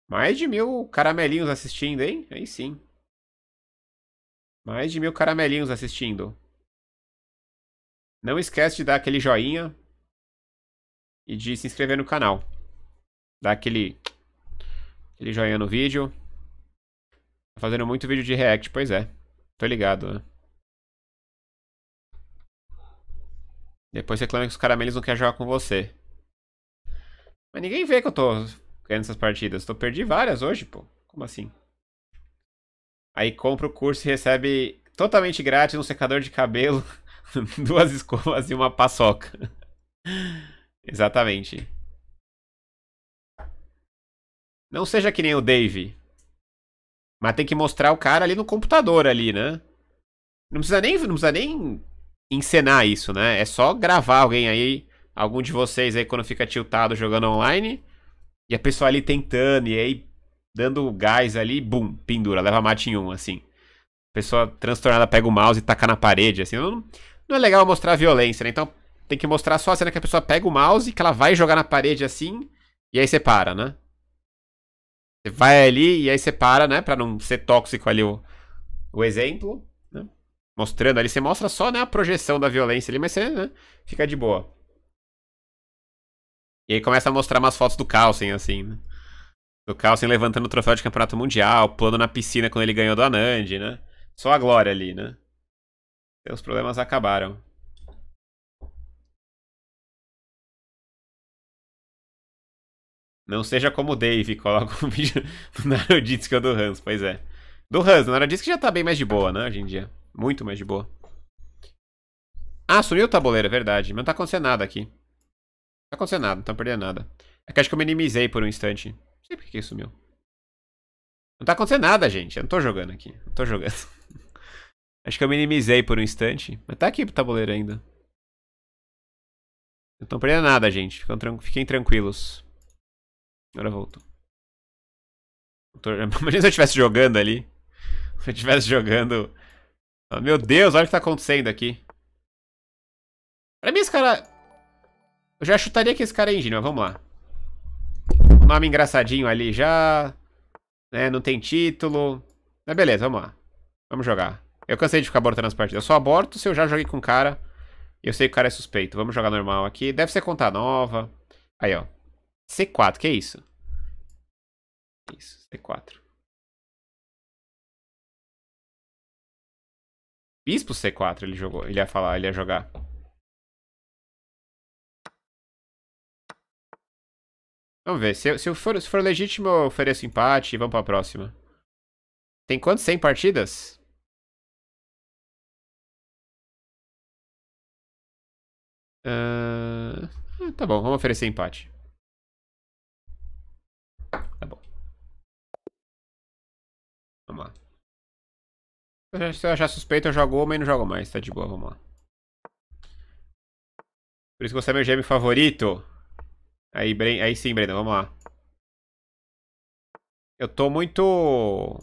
Mais de mil caramelinhos assistindo, hein? Aí sim. Mais de mil caramelinhos assistindo. Não esquece de dar aquele joinha e de se inscrever no canal. Dá aquele, aquele joinha no vídeo. Tá fazendo muito vídeo de react, pois é. Tô ligado, né? Depois reclama que os caramelos não querem jogar com você. Mas ninguém vê que eu tô ganhando essas partidas. Tô perdi várias hoje, pô. Como assim? Aí compra o curso e recebe totalmente grátis um secador de cabelo, <laughs> duas escovas e uma paçoca. <laughs> Exatamente. Não seja que nem o Dave. Mas tem que mostrar o cara ali no computador ali, né? Não precisa nem, não precisa nem encenar isso, né? É só gravar alguém aí, algum de vocês aí quando fica tiltado jogando online, e a pessoa ali tentando, e aí dando gás ali, bum, pendura, leva mate em um, assim. A pessoa transtornada pega o mouse e taca na parede, assim. Não, não é legal mostrar violência, né? Então tem que mostrar só a cena que a pessoa pega o mouse, que ela vai jogar na parede assim, e aí você para, né? Você vai ali e aí você para, né? Pra não ser tóxico ali o, o exemplo mostrando ali. Você mostra só né, a projeção da violência ali, mas você né, fica de boa. E aí começa a mostrar umas fotos do Carlsen, assim, né? Do Carlsen levantando o troféu de campeonato mundial, pulando na piscina quando ele ganhou do Anand, né? Só a glória ali, né? os problemas acabaram. Não seja como o Dave, <laughs> coloca um vídeo do Naroditsky o do Hans, pois é. Do Hans, o que já tá bem mais de boa, né, hoje em dia. Muito mais de boa. Ah, sumiu o tabuleiro, é verdade. Mas não tá acontecendo nada aqui. Não tá acontecendo nada, não tá perdendo nada. É que acho que eu minimizei por um instante. Não sei por que sumiu. Não tá acontecendo nada, gente. Eu não tô jogando aqui. Não tô jogando. <laughs> acho que eu minimizei por um instante. Mas tá aqui o tabuleiro ainda. Não estão perdendo nada, gente. Fiquem tranquilos. Agora voltou. Tô... <laughs> Imagina se eu estivesse jogando ali. Se eu estivesse jogando Oh, meu Deus, olha o que tá acontecendo aqui. Pra mim esse cara... Eu já chutaria que esse cara é ingênuo, mas vamos lá. Um nome engraçadinho ali já. Né, não tem título. Mas beleza, vamos lá. Vamos jogar. Eu cansei de ficar abortando as partidas. Eu só aborto se eu já joguei com o cara. E eu sei que o cara é suspeito. Vamos jogar normal aqui. Deve ser conta nova. Aí, ó. C4, que é isso? Isso, C4. Bispo C4 ele jogou, ele ia falar, ele ia jogar. Vamos ver, se, se, for, se for legítimo eu ofereço empate e vamos pra próxima. Tem quantos? 100 partidas? Uh, tá bom, vamos oferecer empate. Tá bom. Vamos lá. Se eu achar suspeito, eu jogo mas não jogo mais. Tá de boa, vamos lá. Por isso que você é meu gêmeo favorito. Aí, Bren... Aí sim, Breno, vamos lá. Eu tô muito...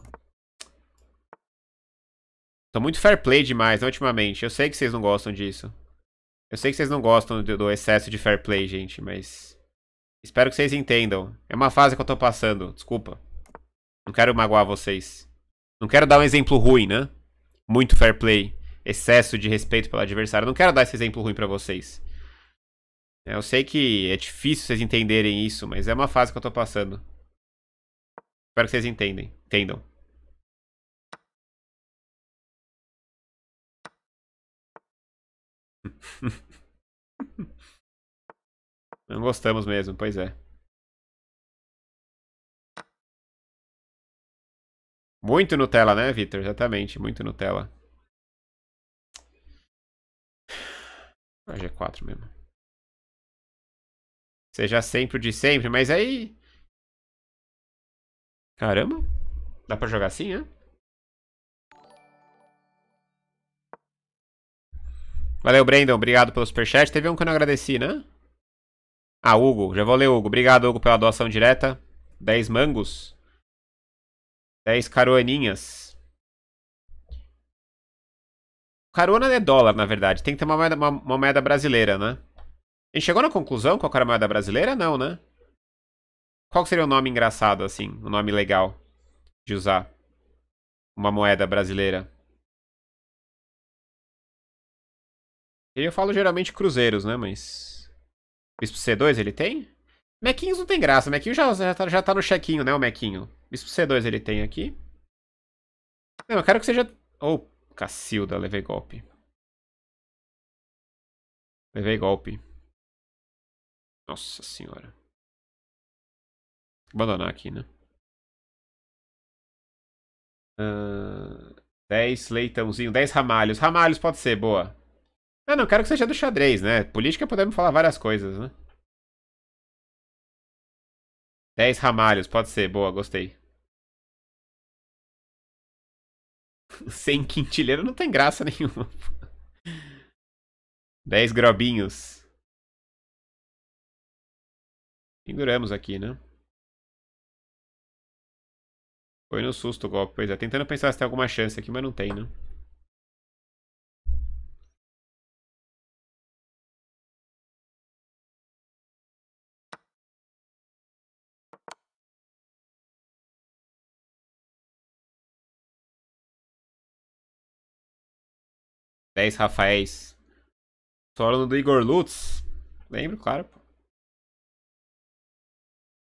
Tô muito fair play demais né, ultimamente. Eu sei que vocês não gostam disso. Eu sei que vocês não gostam do, do excesso de fair play, gente, mas... Espero que vocês entendam. É uma fase que eu tô passando, desculpa. Não quero magoar vocês. Não quero dar um exemplo ruim, né? muito fair play, excesso de respeito pelo adversário. não quero dar esse exemplo ruim para vocês. É, eu sei que é difícil vocês entenderem isso, mas é uma fase que eu tô passando. Espero que vocês entendem, entendam. <laughs> não gostamos mesmo, pois é. Muito Nutella, né, Vitor? Exatamente, muito Nutella. É A G4 mesmo. Seja sempre o de sempre, mas aí. Caramba! Dá pra jogar assim, né? Valeu, Brandon. Obrigado pelo superchat. Teve um que eu não agradeci, né? Ah, Hugo. Já vou ler, Hugo. Obrigado, Hugo, pela doação direta. 10 mangos. 10 caroaninhas. Carona é dólar, na verdade. Tem que ter uma moeda, uma, uma moeda brasileira, né? A gente chegou na conclusão qual era a moeda brasileira? Não, né? Qual seria o nome engraçado, assim? O nome legal de usar? Uma moeda brasileira. Eu falo geralmente cruzeiros, né? Mas. Bispo C2 ele tem? Mequinhos não tem graça. Mequinho já, já, tá, já tá no chequinho, né? O Mequinho. Bispo C2 ele tem aqui. Não, eu quero que seja... Oh, Cacilda, levei golpe. Levei golpe. Nossa senhora. Vou abandonar aqui, né? Uh, ah, 10 leitãozinho, 10 ramalhos. Ramalhos pode ser, boa. Ah, não, quero que seja do xadrez, né? Política podemos falar várias coisas, né? 10 ramalhos, pode ser, boa, gostei. Sem quintilheiro não tem graça nenhuma. 10 <laughs> grobinhos. Penduramos aqui, né? Foi no susto o golpe, pois é. Tentando pensar se tem alguma chance aqui, mas não tem, né? 10 Rafaéis. Solo do Igor Lutz. Lembro, claro.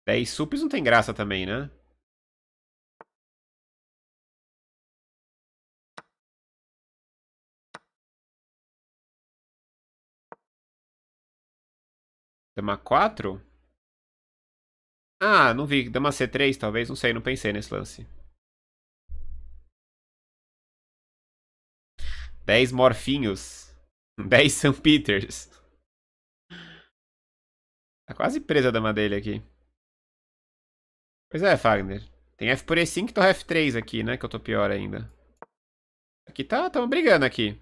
10 Sups não tem graça também, né? Dama 4? Ah, não vi. Dama C3, talvez. Não sei, não pensei nesse lance. 10 morfinhos. 10 <laughs> São Peters. Tá quase presa a dama dele aqui. Pois é, Fagner. Tem F por E5 e tô F3 aqui, né? Que eu tô pior ainda. Aqui tá... Tamo brigando aqui.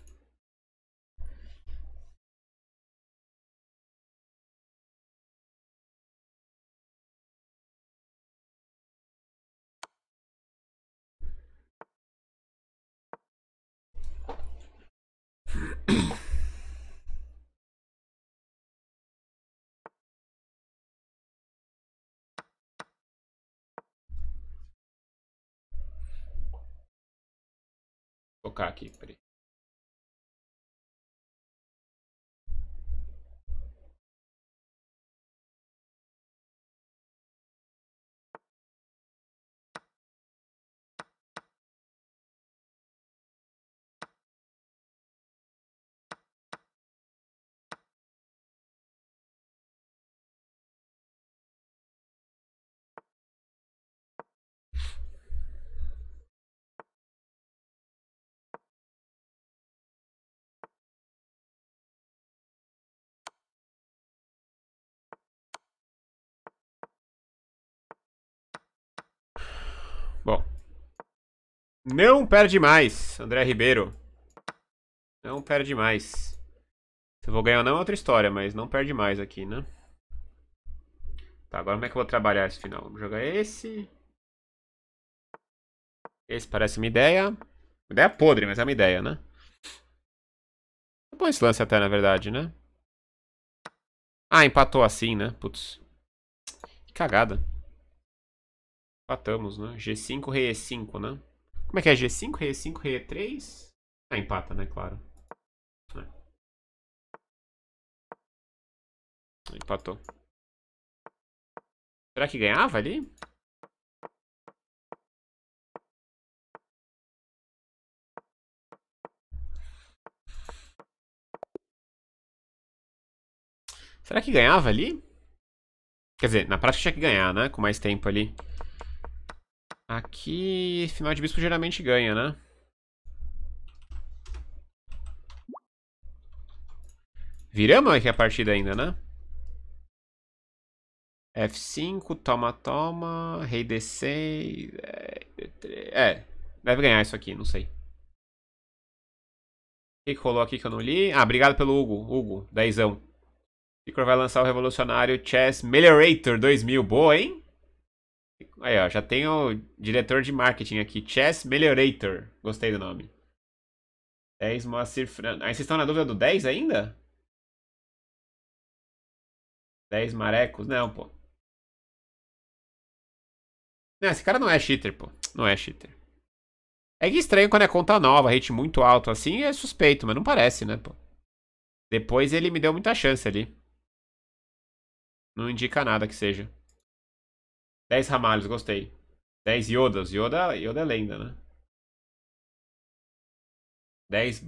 Акакий при... Bom. Não perde mais, André Ribeiro. Não perde mais. Se eu vou ganhar ou não é outra história, mas não perde mais aqui, né? Tá, agora como é que eu vou trabalhar esse final? Vamos jogar esse. Esse parece uma ideia. Uma ideia podre, mas é uma ideia, né? É bom esse lance até, na verdade, né? Ah, empatou assim, né? Putz. Que cagada. Empatamos, né? G5, rei E5, é né? Como é que é? G5, rei E5, é rei E3? É ah, empata, né? Claro. É. Empatou. Será que ganhava ali? Será que ganhava ali? Quer dizer, na prática tinha que ganhar, né? Com mais tempo ali. Aqui, final de bispo geralmente ganha, né? Viramos aqui a partida ainda, né? F5, toma, toma, rei D6... É, é, deve ganhar isso aqui, não sei. O que rolou aqui que eu não li? Ah, obrigado pelo Hugo. Hugo, dezão. Ficor vai lançar o revolucionário Chess Meliorator 2000. Boa, hein? Aí, ó, já tem o diretor de marketing aqui, Chess Meliorator. Gostei do nome. 10 Moacir Fran. Aí vocês estão na dúvida do 10 ainda? 10 Marecos? Não, pô. Não, esse cara não é cheater, pô. Não é cheater. É que estranho quando é conta nova, rate muito alto assim, é suspeito, mas não parece, né, pô. Depois ele me deu muita chance ali. Não indica nada que seja. 10 ramalhos, gostei. 10 Yodas. Yoda, Yoda é lenda, né? 10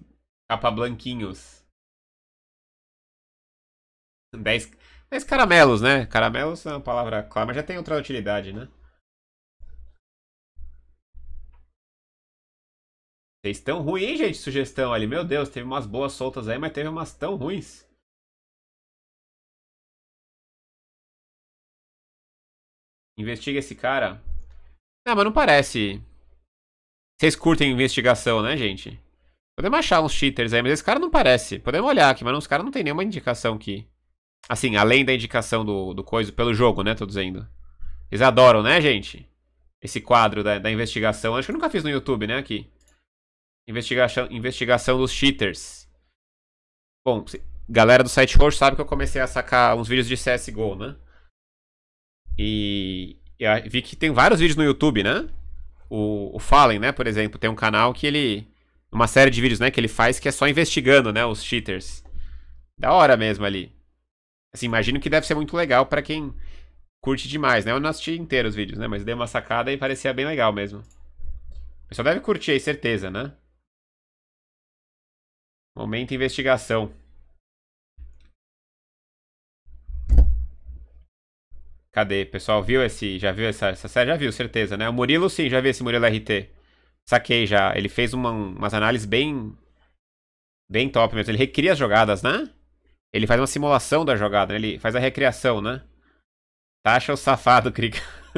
capa blanquinhos. 10, 10 caramelos, né? Caramelos é uma palavra clara, mas já tem outra utilidade, né? Vocês estão ruins, hein, gente, sugestão ali. Meu Deus, teve umas boas soltas aí, mas teve umas tão ruins. Investiga esse cara. Ah, mas não parece. Vocês curtem investigação, né, gente? Podemos achar uns cheaters aí, mas esse cara não parece. Podemos olhar aqui, mas os caras não tem nenhuma indicação aqui. Assim, além da indicação do, do coisa, pelo jogo, né, tô dizendo. Eles adoram, né, gente? Esse quadro da, da investigação. Acho que eu nunca fiz no YouTube, né, aqui. Investigação, investigação dos cheaters. Bom, galera do site roxo sabe que eu comecei a sacar uns vídeos de CSGO, né? E eu vi que tem vários vídeos no YouTube, né? O, o Fallen, né, por exemplo, tem um canal que ele. Uma série de vídeos, né, que ele faz que é só investigando, né, os cheaters. Da hora mesmo ali. Assim, imagino que deve ser muito legal para quem curte demais, né? Eu não assisti inteiros os vídeos, né? Mas dei uma sacada e parecia bem legal mesmo. O pessoal deve curtir aí, certeza, né? Momento investigação. Cadê? Pessoal, viu esse. Já viu essa, essa série? Já viu, certeza, né? O Murilo, sim, já vi esse Murilo RT. Saquei já. Ele fez uma, umas análises bem. Bem top mesmo. Ele recria as jogadas, né? Ele faz uma simulação da jogada, né? Ele faz a recriação, né? Taxa o safado, Krika. <laughs>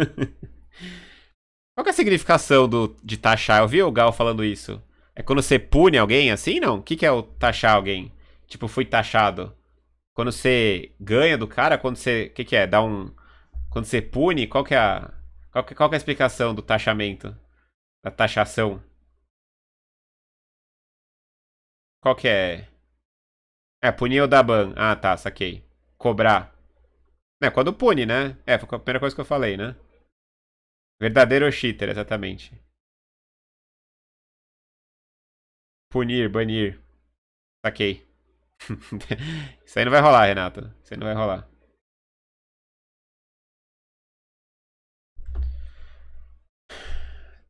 Qual é a significação do, de taxar? Eu vi o Gal falando isso. É quando você pune alguém assim, não? O que, que é o taxar alguém? Tipo, fui taxado. Quando você ganha do cara, quando você. O que, que é? Dá um. Quando você pune, qual que é a. Qual que, qual que é a explicação do taxamento? Da taxação? Qual que é? É, punir ou dar ban. Ah, tá, saquei. Cobrar. É, quando pune, né? É, foi a primeira coisa que eu falei, né? Verdadeiro cheater, exatamente. Punir, banir. Saquei. <laughs> Isso aí não vai rolar, Renato. Isso aí não vai rolar.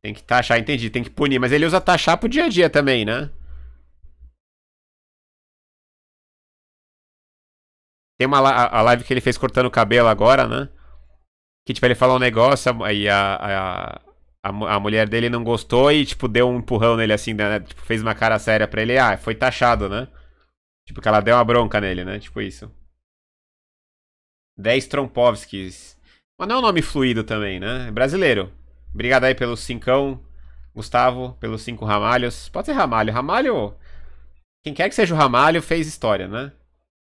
Tem que taxar, entendi. Tem que punir. Mas ele usa taxar pro dia a dia também, né? Tem uma a live que ele fez cortando o cabelo agora, né? Que, tipo, ele falou um negócio e a, a, a, a, mulher dele não gostou e, tipo, deu um empurrão nele, assim, né? Tipo, fez uma cara séria pra ele. Ah, foi taxado, né? Tipo, que ela deu uma bronca nele, né? Tipo isso. 10 Trompovskis. Mas não é um nome fluido também, né? É brasileiro. Obrigado aí pelo cincão, Gustavo, pelos cinco Ramalhos. Pode ser Ramalho. Ramalho, quem quer que seja o Ramalho, fez história, né?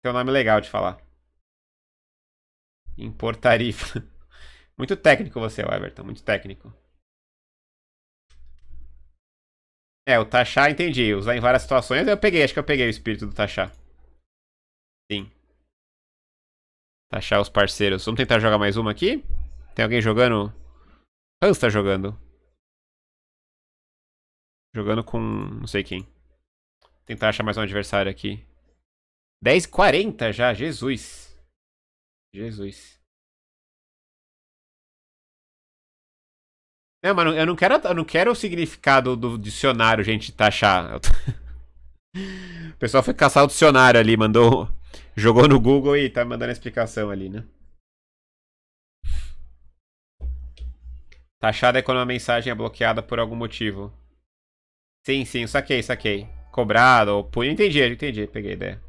Tem um nome legal de falar. Importarifa. <laughs> Muito técnico você, Everton, muito técnico. É, o Tachá, entendi. Usar em várias situações. Eu peguei, acho que eu peguei o espírito do Tachá. Sim. Tachá os parceiros. Vamos tentar jogar mais uma aqui? Tem alguém jogando Hans tá jogando. Jogando com não sei quem. Vou tentar achar mais um adversário aqui. 10 40 já, Jesus. Jesus. Não, mas eu não quero, eu não quero o significado do dicionário, gente, taxar. Tá <laughs> Tô... o pessoal foi caçar o dicionário ali, mandou. Jogou no Google e tá mandando a explicação ali, né? Taxada é quando uma mensagem é bloqueada por algum motivo. Sim, sim, saquei, saquei. Cobrado ou punho. Entendi, entendi, peguei a ideia.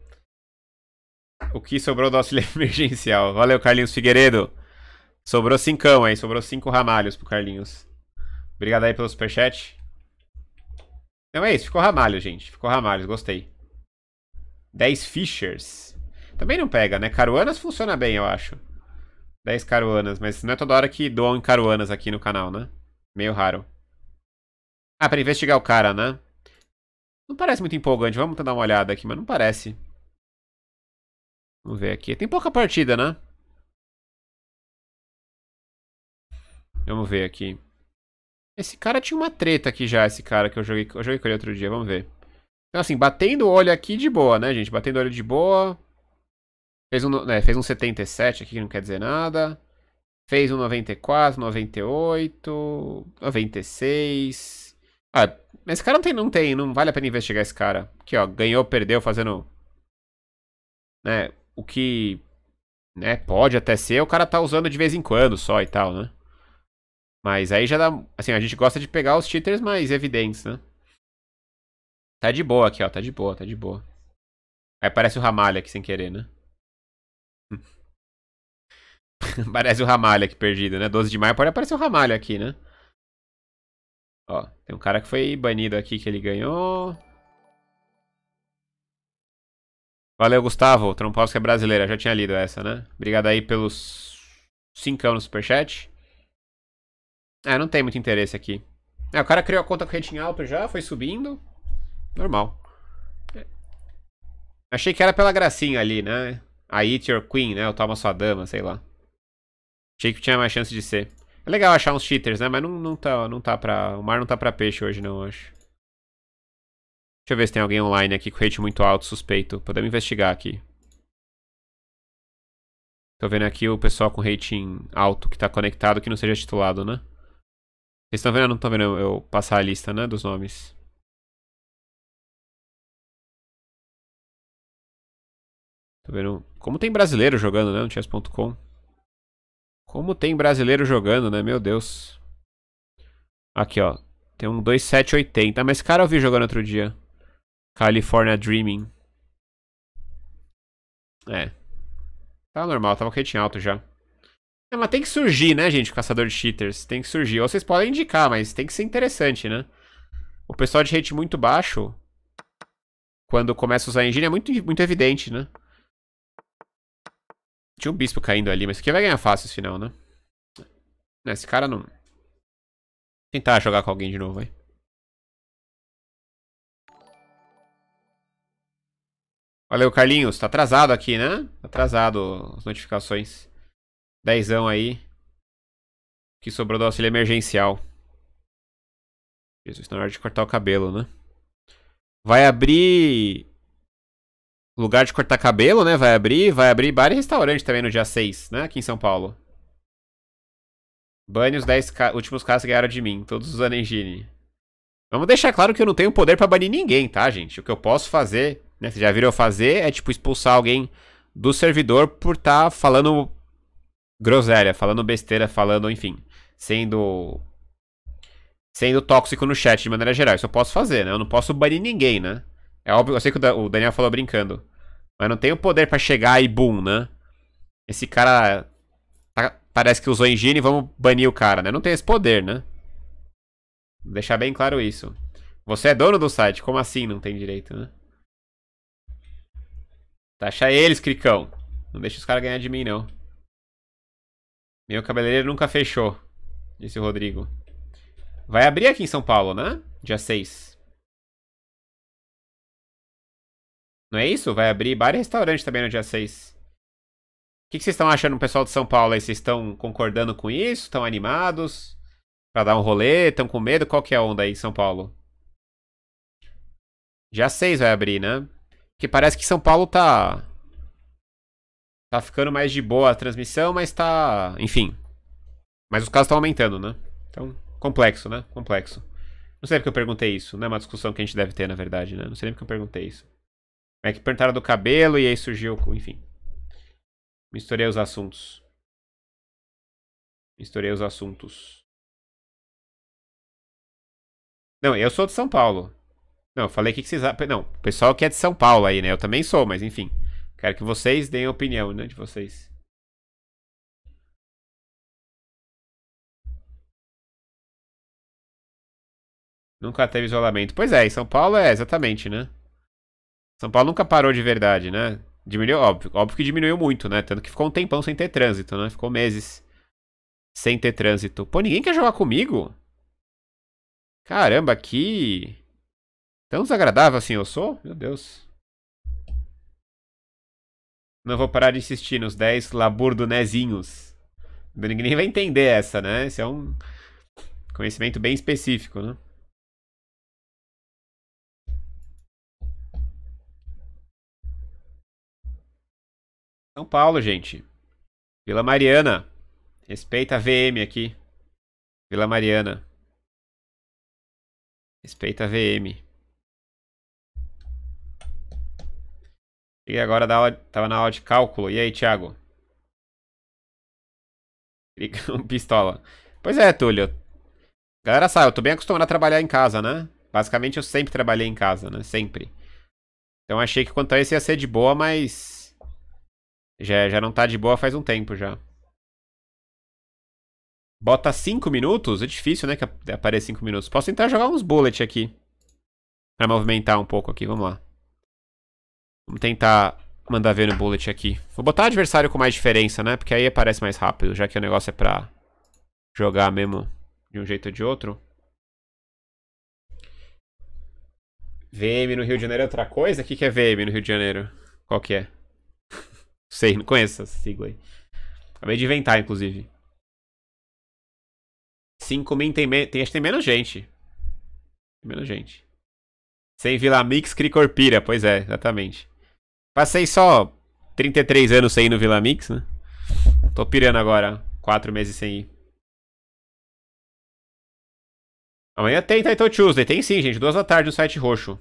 O que sobrou do auxílio <laughs> emergencial? Valeu, Carlinhos Figueiredo. Sobrou cincão aí, sobrou cinco ramalhos pro Carlinhos. Obrigado aí pelo superchat. Não é isso, ficou ramalho, gente. Ficou ramalhos, gostei. 10 Fishers. Também não pega, né? Caruanas funciona bem, eu acho. 10 caruanas, mas não é toda hora que doam em caruanas aqui no canal, né? Meio raro. Ah, pra investigar o cara, né? Não parece muito empolgante. Vamos dar uma olhada aqui, mas não parece. Vamos ver aqui. Tem pouca partida, né? Vamos ver aqui. Esse cara tinha uma treta aqui já, esse cara que eu joguei, eu joguei com ele outro dia. Vamos ver. Então, assim, batendo o olho aqui de boa, né, gente? Batendo o olho de boa. Fez um, né, fez um 77 aqui que não quer dizer nada. Fez um 94, 98, 96. Ah, esse cara não tem, não tem, não vale a pena investigar esse cara. Aqui, ó, ganhou, perdeu, fazendo. Né, o que. Né, pode até ser, o cara tá usando de vez em quando só e tal, né? Mas aí já dá. Assim, a gente gosta de pegar os cheaters mais evidentes, né? Tá de boa aqui, ó. Tá de boa, tá de boa. Aí aparece o Ramalho aqui sem querer, né? <laughs> Parece o Ramalho aqui perdido, né? 12 de maio pode aparecer o Ramalho aqui, né? Ó, tem um cara que foi banido aqui que ele ganhou. Valeu, Gustavo. que é brasileira. Já tinha lido essa, né? Obrigado aí pelos 5 no superchat. Ah, não tem muito interesse aqui. É, o cara criou a conta com rating alto já, foi subindo. Normal. Achei que era pela gracinha ali, né? A It Your Queen, né? Eu toma sua dama, sei lá. Achei que tinha mais chance de ser. É legal achar uns cheaters, né? Mas não, não, tá, não tá pra... O mar não tá pra peixe hoje, não, acho. Deixa eu ver se tem alguém online aqui com rate muito alto, suspeito. Podemos investigar aqui. Tô vendo aqui o pessoal com rating alto que tá conectado, que não seja titulado, né? Vocês estão vendo? Não estão vendo eu passar a lista, né? Dos nomes. Tô vendo... Como tem brasileiro jogando, né? No chess.com. Como tem brasileiro jogando, né? Meu Deus. Aqui, ó. Tem um 2780. Mas cara eu vi jogando outro dia. California Dreaming. É. Tá normal, tava rating alto já. É, mas tem que surgir, né, gente? Caçador de cheaters. Tem que surgir. Ou vocês podem indicar, mas tem que ser interessante, né? O pessoal de rate muito baixo, quando começa a usar engine, é muito, muito evidente, né? Tinha um bispo caindo ali, mas quem vai ganhar fácil esse final, né? Esse cara não... Tentar jogar com alguém de novo, vai. Valeu, Carlinhos. Tá atrasado aqui, né? Tá atrasado as notificações. Dezão aí. Que sobrou do auxílio emergencial. Jesus, na hora de cortar o cabelo, né? Vai abrir Lugar de cortar cabelo, né? Vai abrir. Vai abrir bar e restaurante também no dia 6, né? Aqui em São Paulo. Bane os 10 ca... últimos casos que ganharam de mim. Todos os Anengine. Vamos deixar claro que eu não tenho poder para banir ninguém, tá, gente? O que eu posso fazer, né? Vocês já viram eu fazer, é tipo expulsar alguém do servidor por estar tá falando groselha, falando besteira, falando, enfim, sendo sendo tóxico no chat de maneira geral. Isso eu posso fazer, né? Eu não posso banir ninguém, né? É óbvio, eu sei que o Daniel falou brincando. Mas não tem o poder para chegar e boom, né? Esse cara tá, parece que usou engine, vamos banir o cara, né? Não tem esse poder, né? Vou deixar bem claro isso. Você é dono do site, como assim não tem direito, né? Taxa eles, Cricão. Não deixa os caras ganhar de mim, não. Meu cabeleireiro nunca fechou, disse o Rodrigo. Vai abrir aqui em São Paulo, né? Dia 6. Não é isso? Vai abrir bar e restaurante também no dia 6. O que, vocês estão achando, pessoal de São Paulo? Aí? Vocês estão concordando com isso? Estão animados? Pra dar um rolê? Estão com medo? Qual que é a onda aí em São Paulo? Dia 6 vai abrir, né? Que parece que São Paulo tá. Tá ficando mais de boa a transmissão, mas tá. Enfim. Mas os casos estão aumentando, né? Então, complexo, né? Complexo. Não sei porque eu perguntei isso. Não é uma discussão que a gente deve ter, na verdade, né? Não sei nem porque eu perguntei isso. Como é que perguntaram do cabelo e aí surgiu, enfim. Misturei os assuntos. Misturei os assuntos. Não, eu sou de São Paulo. Não, eu falei que, que vocês. Não, o pessoal que é de São Paulo aí, né? Eu também sou, mas enfim. Quero que vocês deem a opinião, né? De vocês. Nunca teve isolamento. Pois é, em São Paulo é exatamente, né? São Paulo nunca parou de verdade, né? Diminuiu, óbvio, óbvio que diminuiu muito, né? Tanto que ficou um tempão sem ter trânsito, né? Ficou meses sem ter trânsito. Pô, ninguém quer jogar comigo? Caramba, que. Tão desagradável assim eu sou? Meu Deus. Não vou parar de insistir nos 10 laburdonezinhos. Ninguém vai entender essa, né? Esse é um conhecimento bem específico, né? São Paulo, gente. Vila Mariana. Respeita a VM aqui. Vila Mariana. Respeita a VM. E agora da aula, tava na aula de cálculo. E aí, Thiago? Pistola. Pois é, Túlio. Galera sabe, eu tô bem acostumado a trabalhar em casa, né? Basicamente eu sempre trabalhei em casa, né? Sempre. Então achei que quanto a isso ia ser de boa, mas já, já não tá de boa faz um tempo já. Bota 5 minutos? É difícil, né, que apareça 5 minutos. Posso tentar jogar uns bullet aqui. Pra movimentar um pouco aqui, vamos lá. Vamos tentar mandar ver no bullet aqui. Vou botar adversário com mais diferença, né? Porque aí aparece mais rápido, já que o negócio é pra jogar mesmo de um jeito ou de outro. VM no Rio de Janeiro é outra coisa? O que, que é VM no Rio de Janeiro? Qual que é? Sei, não conheço essa sigla aí. Acabei de inventar, inclusive. 5 mil tem, tem, acho que tem menos gente. Tem menos gente. Sem Vila Mix, Cricorpira. Pois é, exatamente. Passei só 33 anos sem ir no Vila Mix, né? Tô pirando agora. 4 meses sem ir. Amanhã tem Title Tuesday. Tem sim, gente. Duas da tarde no site roxo.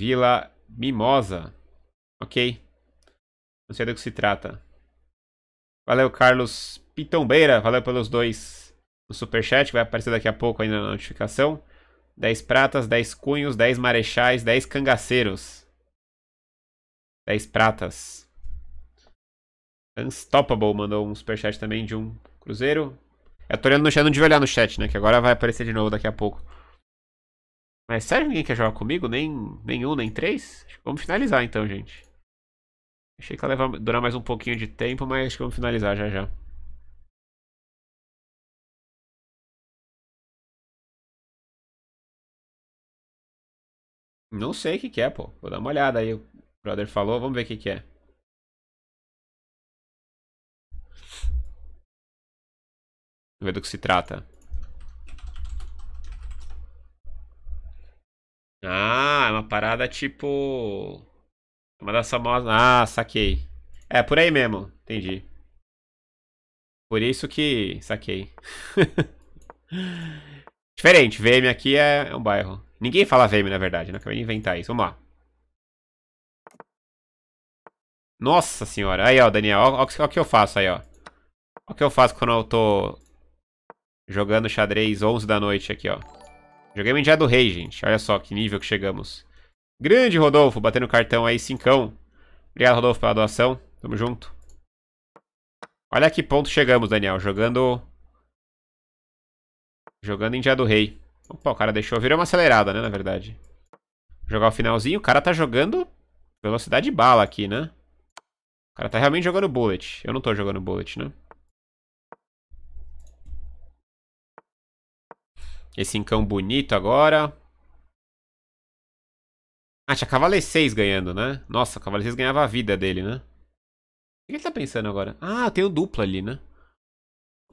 Vila Mimosa. Ok. Não sei do que se trata. Valeu, Carlos Pitombeira. Valeu pelos dois no superchat. Vai aparecer daqui a pouco ainda na notificação. 10 pratas, 10 cunhos, 10 marechais, 10 cangaceiros. 10 pratas. Unstoppable mandou um superchat também de um cruzeiro. Eu tô olhando no chat, não devia olhar no chat, né? Que agora vai aparecer de novo daqui a pouco. Mas sério ninguém quer jogar comigo? Nem, nem um, nem três? Vamos finalizar então, gente. Achei que ela levar durar mais um pouquinho de tempo, mas acho que vamos finalizar já já. Não sei o que, que é, pô. Vou dar uma olhada aí. O brother falou, vamos ver o que, que é. Vamos ver do que se trata. Ah, é uma parada tipo. É uma das famosas. Ah, saquei. É, por aí mesmo. Entendi. Por isso que. Saquei. <laughs> Diferente, VM aqui é, é, um bairro. Ninguém fala VM, na verdade, né? Acabei de inventar isso. Vamos lá. Nossa senhora. Aí, ó, Daniel. Olha o que eu faço aí, ó. Olha o que eu faço quando eu tô jogando xadrez 11 da noite aqui, ó. Joguei dia do Rei, gente. Olha só que nível que chegamos. Grande Rodolfo, batendo cartão aí, cincão. Obrigado, Rodolfo, pela doação. Tamo junto. Olha a que ponto chegamos, Daniel. Jogando... Jogando em Dia do Rei. Opa, o cara deixou... Virou uma acelerada, né, na verdade. Jogar o finalzinho. O cara tá jogando velocidade bala aqui, né? O cara tá realmente jogando bullet. Eu não tô jogando bullet, né? Esse encão bonito agora. Ah, tinha e 6 ganhando, né? Nossa, o e 6 ganhava a vida dele, né? O que ele tá pensando agora? Ah, tem um dupla ali, né?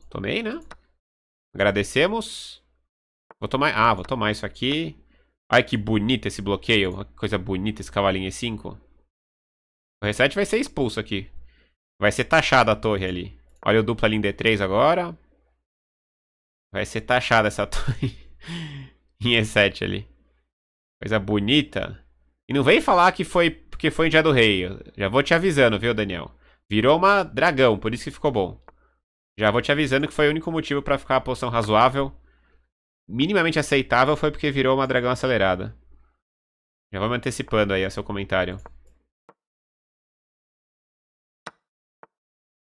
Tomei, né? Agradecemos. Vou tomar... Ah, vou tomar isso aqui. Ai, que bonito esse bloqueio. Que coisa bonita esse cavalinho E5. O reset vai ser expulso aqui. Vai ser taxado a torre ali. Olha o dupla ali em D3 agora. Vai ser taxada essa <laughs> torre em E7 ali. Coisa bonita. E não vem falar que foi porque foi em Dia do Rei. Eu já vou te avisando, viu, Daniel? Virou uma dragão, por isso que ficou bom. Já vou te avisando que foi o único motivo para ficar a posição razoável. Minimamente aceitável foi porque virou uma dragão acelerada. Já vou me antecipando aí ao seu comentário.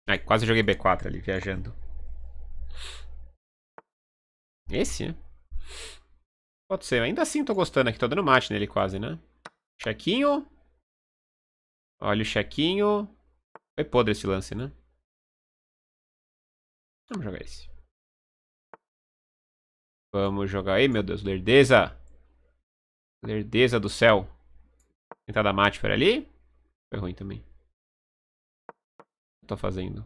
Ai, quase joguei B4 ali, viajando. Esse? Pode ser. Ainda assim tô gostando aqui. Tô dando mate nele quase, né? Chequinho. Olha o chequinho. Foi podre esse lance, né? Vamos jogar esse. Vamos jogar... aí, meu Deus, lerdeza! Lerdeza do céu. Tentar dar mate por ali. Foi ruim também. O que eu tô fazendo?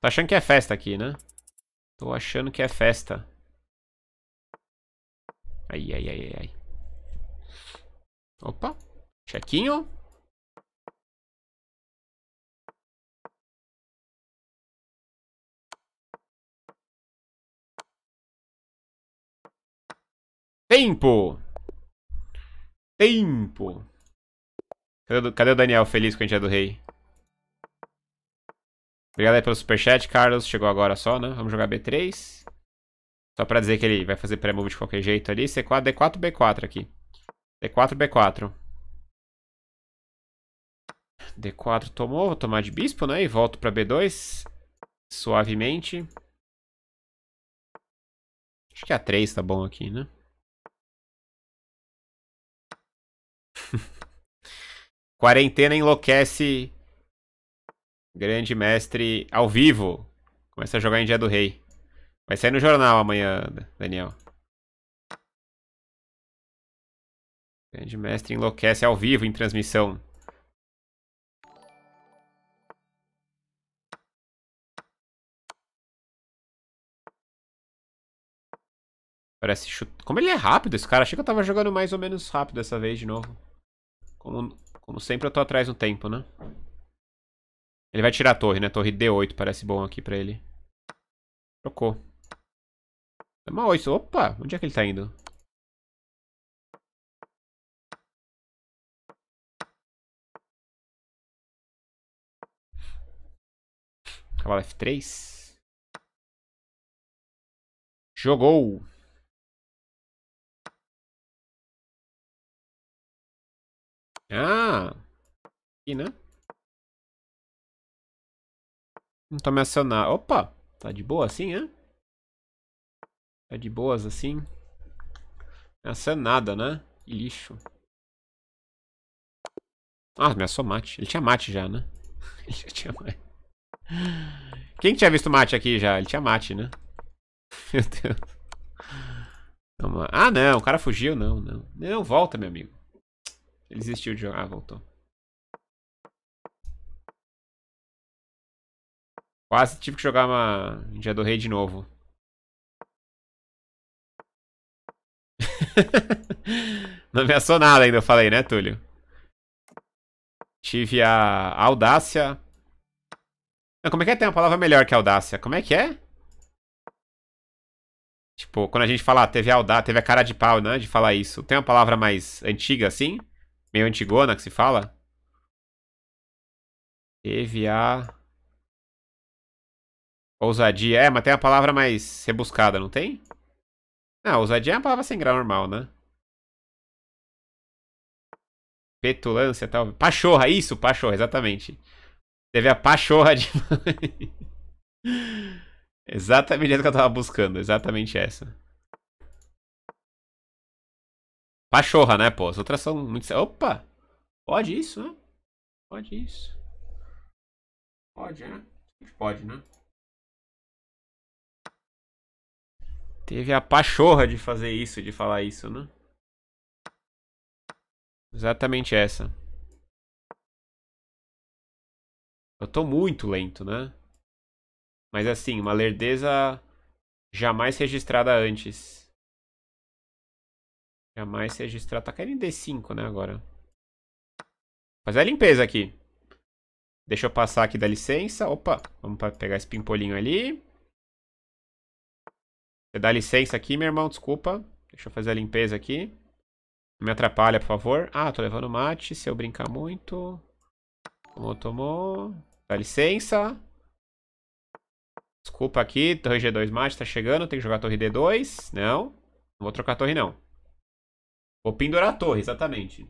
Tá achando que é festa aqui, né? Tô achando que é festa. Ai, ai, ai, ai. Opa. Chequinho. Tempo. Tempo. Cadê, cadê o Daniel feliz com a gente é do rei? Obrigado aí pelo superchat, Carlos. Chegou agora só, né? Vamos jogar B3. Só pra dizer que ele vai fazer pré-move de qualquer jeito ali. C4, D4, B4 aqui. D4, B4. D4 tomou. Vou tomar de bispo, né? E volto pra B2. Suavemente. Acho que A3 tá bom aqui, né? <laughs> Quarentena enlouquece Grande mestre ao vivo. Começa a jogar em Dia do Rei. Vai sair no jornal amanhã, Daniel. Grande mestre enlouquece ao vivo em transmissão. Parece chute. Como ele é rápido esse cara. Achei que eu tava jogando mais ou menos rápido dessa vez de novo. Como, como sempre eu tô atrás no tempo, né? Ele vai tirar a torre, né? Torre D8 parece bom aqui pra ele. Trocou. Dá uma isso. Opa, onde é que ele tá indo? Cavalo F3. Jogou. Ah. Aqui, né? Não tá me acionar. Opa! Tá de boa assim, é? Tá de boas assim? Não é nada, né? Que lixo. Ah, me assou mate. Ele tinha mate já, né? <laughs> Ele já tinha mate. Quem tinha visto mate aqui já? Ele tinha mate, né? <laughs> Meu Deus. Ah, não. O cara fugiu. Não, não. Não, volta, meu amigo. Ele desistiu de jogar. Ah, voltou. Quase tive que jogar uma Dia do Rei de novo. <laughs> Não ameaçou nada ainda, eu falei, né, Túlio? Tive a audácia. Não, como é que é? Tem uma palavra melhor que audácia. Como é que é? Tipo, quando a gente fala, ah, teve a audácia, teve a cara de pau, né, de falar isso. Tem uma palavra mais antiga assim? Meio antigona que se fala? Teve a Ousadia. É, mas tem uma palavra mais rebuscada, não tem? Não, ah, ousadia é uma palavra sem grau normal, né? Petulância, tal. Pachorra, isso, pachorra, exatamente. Teve a pachorra de. <laughs> exatamente essa que eu tava buscando, exatamente essa. Pachorra, né, pô? As outras são muito. Opa! Pode isso, né? Pode isso. Pode, né? Pode, né? Teve a pachorra de fazer isso, de falar isso, né? Exatamente essa. Eu tô muito lento, né? Mas assim, uma lerdeza jamais registrada antes. Jamais registrada. Tá caindo em D5, né, agora. Fazer a limpeza aqui. Deixa eu passar aqui, da licença. Opa, vamos pegar esse pimpolinho ali. Você dá licença aqui, meu irmão, desculpa. Deixa eu fazer a limpeza aqui. Não me atrapalha, por favor. Ah, tô levando mate. Se eu brincar muito. Tomou, tomou. Dá licença. Desculpa aqui, torre G2 mate tá chegando, tem que jogar torre D2. Não, não vou trocar torre não. Vou pendurar a torre, exatamente.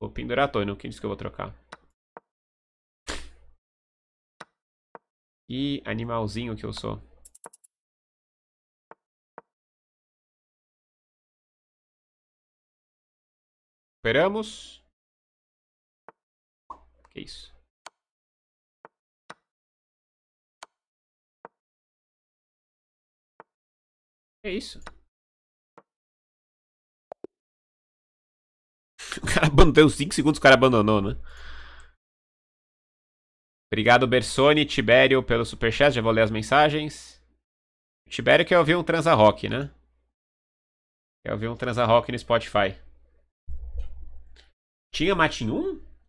Vou pendurar a torre, não quem disse que eu vou trocar. E animalzinho que eu sou. Recuperamos. Que isso? Que isso? <laughs> O cara abandonou. 5 segundos o cara abandonou, né? Obrigado, Bersone, Tibério, pelo superchat. Já vou ler as mensagens. O Tibério quer ouvir um transa rock, né? Quer ouvir um transa rock no Spotify. Tinha 1?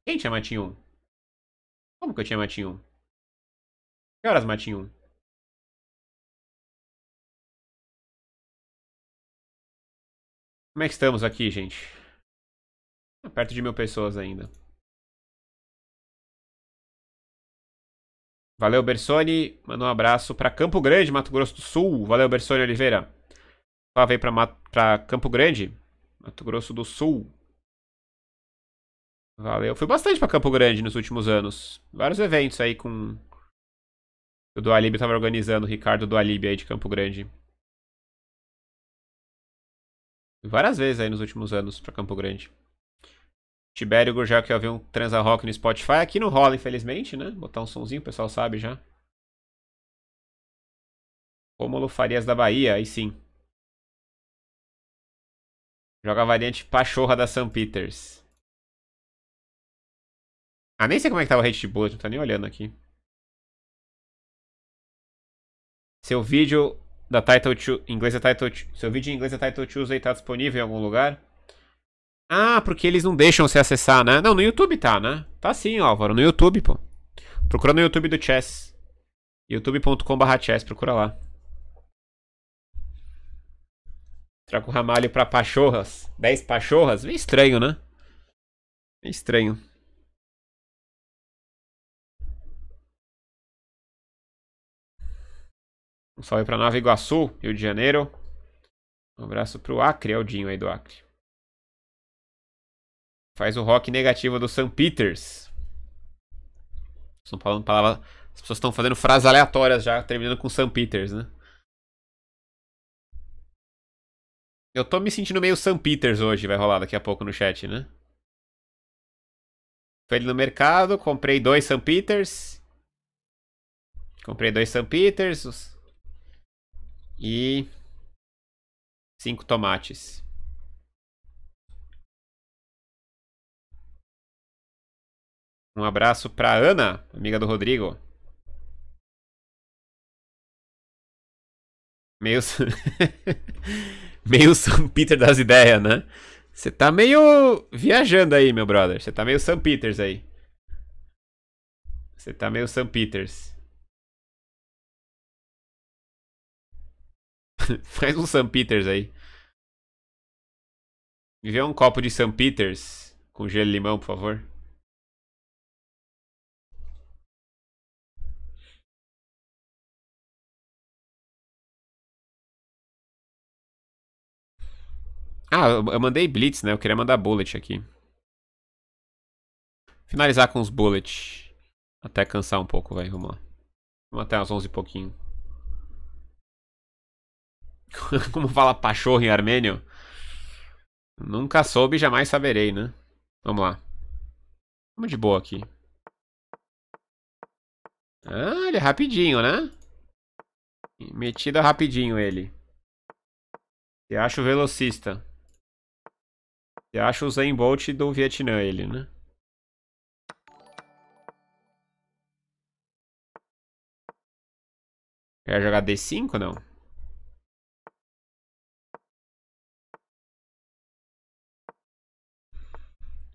Quem tinha 1? Como que eu tinha 1? Que horas 1? Como é que estamos aqui, gente? Tá perto de mil pessoas ainda. Valeu, Bersoni. Manda um abraço para Campo Grande, Mato Grosso do Sul. Valeu, Bersoni Oliveira. Lá veio para Campo Grande, Mato Grosso do Sul. Valeu. Fui bastante para Campo Grande nos últimos anos. Vários eventos aí com. O Dualib estava organizando, o Ricardo Dualib aí de Campo Grande. Várias vezes aí nos últimos anos para Campo Grande. Tibério Gurgel que ouvir um transa rock no Spotify. Aqui não rola, infelizmente, né? Botar um sonzinho, o pessoal sabe já. Rômulo Farias da Bahia, aí sim. Joga a variante pachorra da St. Peters. Ah, nem sei como é que tava tá o rate de bullet, não tô tá nem olhando aqui. Seu vídeo da Title 2, inglês é Title 2, seu vídeo em inglês é Title Tuesday tá disponível em algum lugar? Ah, porque eles não deixam você acessar, né? Não, no YouTube tá, né? Tá sim, Álvaro, no YouTube, pô. Procura no YouTube do Chess. youtube.com.br Chess, procura lá. Troca o ramalho pra pachorras. 10 pachorras? Meio estranho, né? Meio estranho. Um salve para Nova Iguaçu, Rio de Janeiro. Um abraço pro Acre, Aldinho é aí do Acre. Faz o rock negativo do St. Peters. são paulo é palavras. As pessoas estão fazendo frases aleatórias já, terminando com St. Peters, né? Eu tô me sentindo meio St. Peters hoje, vai rolar daqui a pouco no chat, né? Fui ali no mercado, comprei dois St. Peters. Comprei dois St. Peters. E cinco tomates. Um abraço para Ana, amiga do Rodrigo. Meio <laughs> meio São Peter das ideias, né? Você tá meio viajando aí, meu brother. Você tá meio São Peters aí. Você tá meio São Peters. <laughs> Faz um St. Peters aí. Me vê um copo de St. Peters com gelo e limão, por favor. Ah, eu mandei Blitz, né? Eu queria mandar Bullet aqui. Finalizar com os Bullet. Até cansar um pouco, velho. Vamos lá. Vamos até as 11 e pouquinho. <laughs> Como fala pachorro em armênio? Nunca soube e jamais saberei, né? Vamos lá. Vamos de boa aqui. Ah, ele é rapidinho, né? Metida é rapidinho ele. Você acha o velocista. Você acha o Zen Bolt do Vietnã ele, né? Quer jogar D5 não?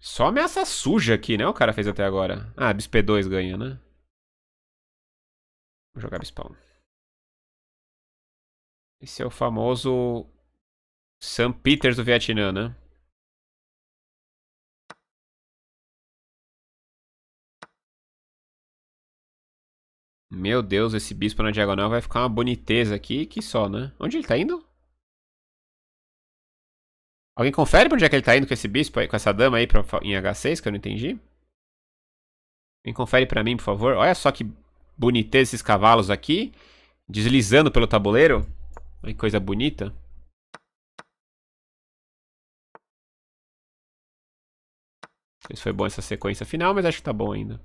Só ameaça suja aqui, né? O cara fez até agora. Ah, Bisp 2 ganha, né? Vou jogar bispão. Esse é o famoso Sam Peters do Vietnã, né? Meu Deus, esse bispo na diagonal vai ficar uma boniteza aqui que só, né? Onde ele tá indo? Alguém confere pra onde é que ele tá indo com esse bispo aí, com essa dama aí pra, em H6, que eu não entendi? Alguém confere pra mim, por favor. Olha só que boniteza esses cavalos aqui. Deslizando pelo tabuleiro. Olha que coisa bonita. Não sei se foi bom essa sequência final, mas acho que tá bom ainda.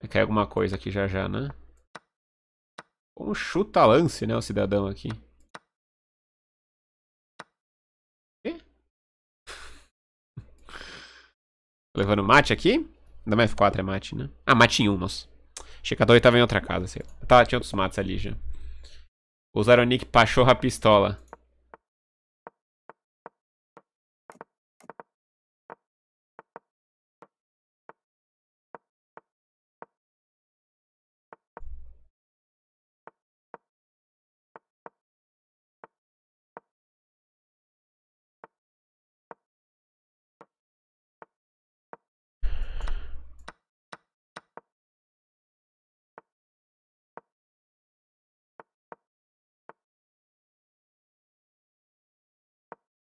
Vai cair alguma coisa aqui já já, né? Um chuta-lance, né, o cidadão aqui. <laughs> Levando mate aqui? Ainda mais F4 é mate, né? Ah, mate em um, nossa. Achei que a 2 tava em outra casa, sei lá. Tá, tinha outros mates ali já. Usaram o Nick Pachorra Pistola.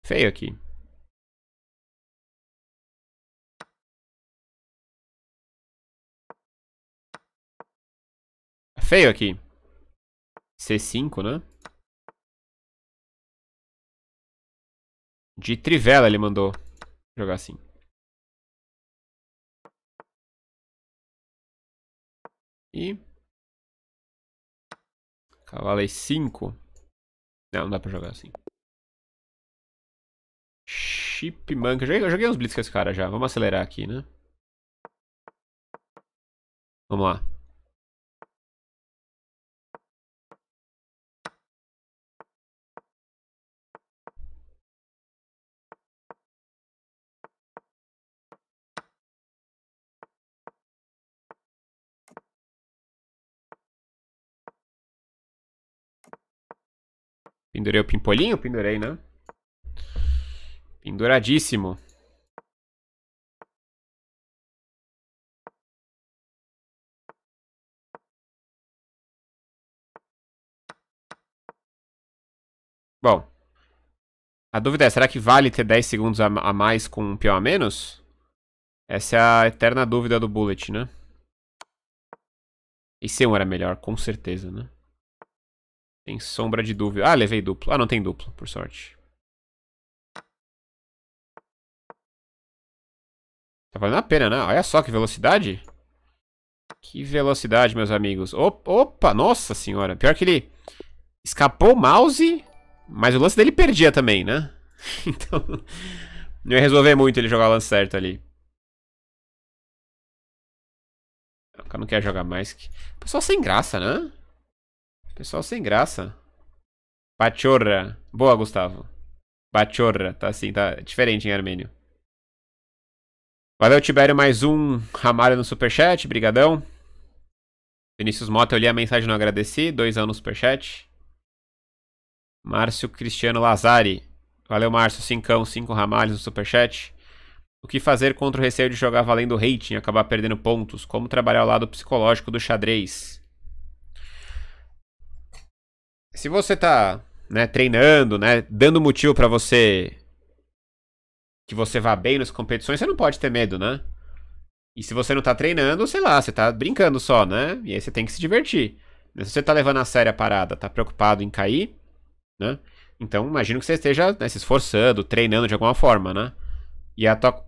feio aqui. É feio aqui. C5, né? De trivela ele mandou jogar assim. E... Cavalo E5. Não, não dá pra jogar assim. Chipmunk. Eu joguei, uns Blitz com esse cara já. Vamos acelerar aqui, né? Vamos lá. Pendurei o pimpolinho? Pendurei, né? Penduradíssimo. Bom. A dúvida é, será que vale ter 10 segundos a, mais com um peão a menos? Essa é a eterna dúvida do Bullet, né? E um era melhor, com certeza, né? Tem sombra de dúvida. Ah, levei duplo. Ah, não tem duplo, por sorte. Tá valendo a pena, né? Olha só que velocidade. Que velocidade, meus amigos. Opa, nossa senhora. Pior que ele escapou o mouse, mas o lance dele perdia também, né? <laughs> então, não ia resolver muito ele jogar o lance certo ali. O cara não quer jogar mais. Pessoal sem graça, né? Pessoal sem graça. Pachorra. Boa, Gustavo. Pachorra. Tá assim, tá diferente em armênio. Valeu, Tibério, mais um. Ramalho no superchat, brigadão. Vinícius Mota, eu li a mensagem não agradeci. Dois anos no superchat. Márcio Cristiano Lazari. Valeu, Márcio. Cincão, cinco ramalhos no superchat. O que fazer contra o receio de jogar valendo rating e acabar perdendo pontos? Como trabalhar o lado psicológico do xadrez? Se você tá né, treinando, né, dando motivo para você que você vá bem nas competições, você não pode ter medo, né? E se você não tá treinando, sei lá, você tá brincando só, né? E aí você tem que se divertir. Né? Se você tá levando a sério a parada, tá preocupado em cair, né? Então imagino que você esteja né, se esforçando, treinando de alguma forma, né? E a tua,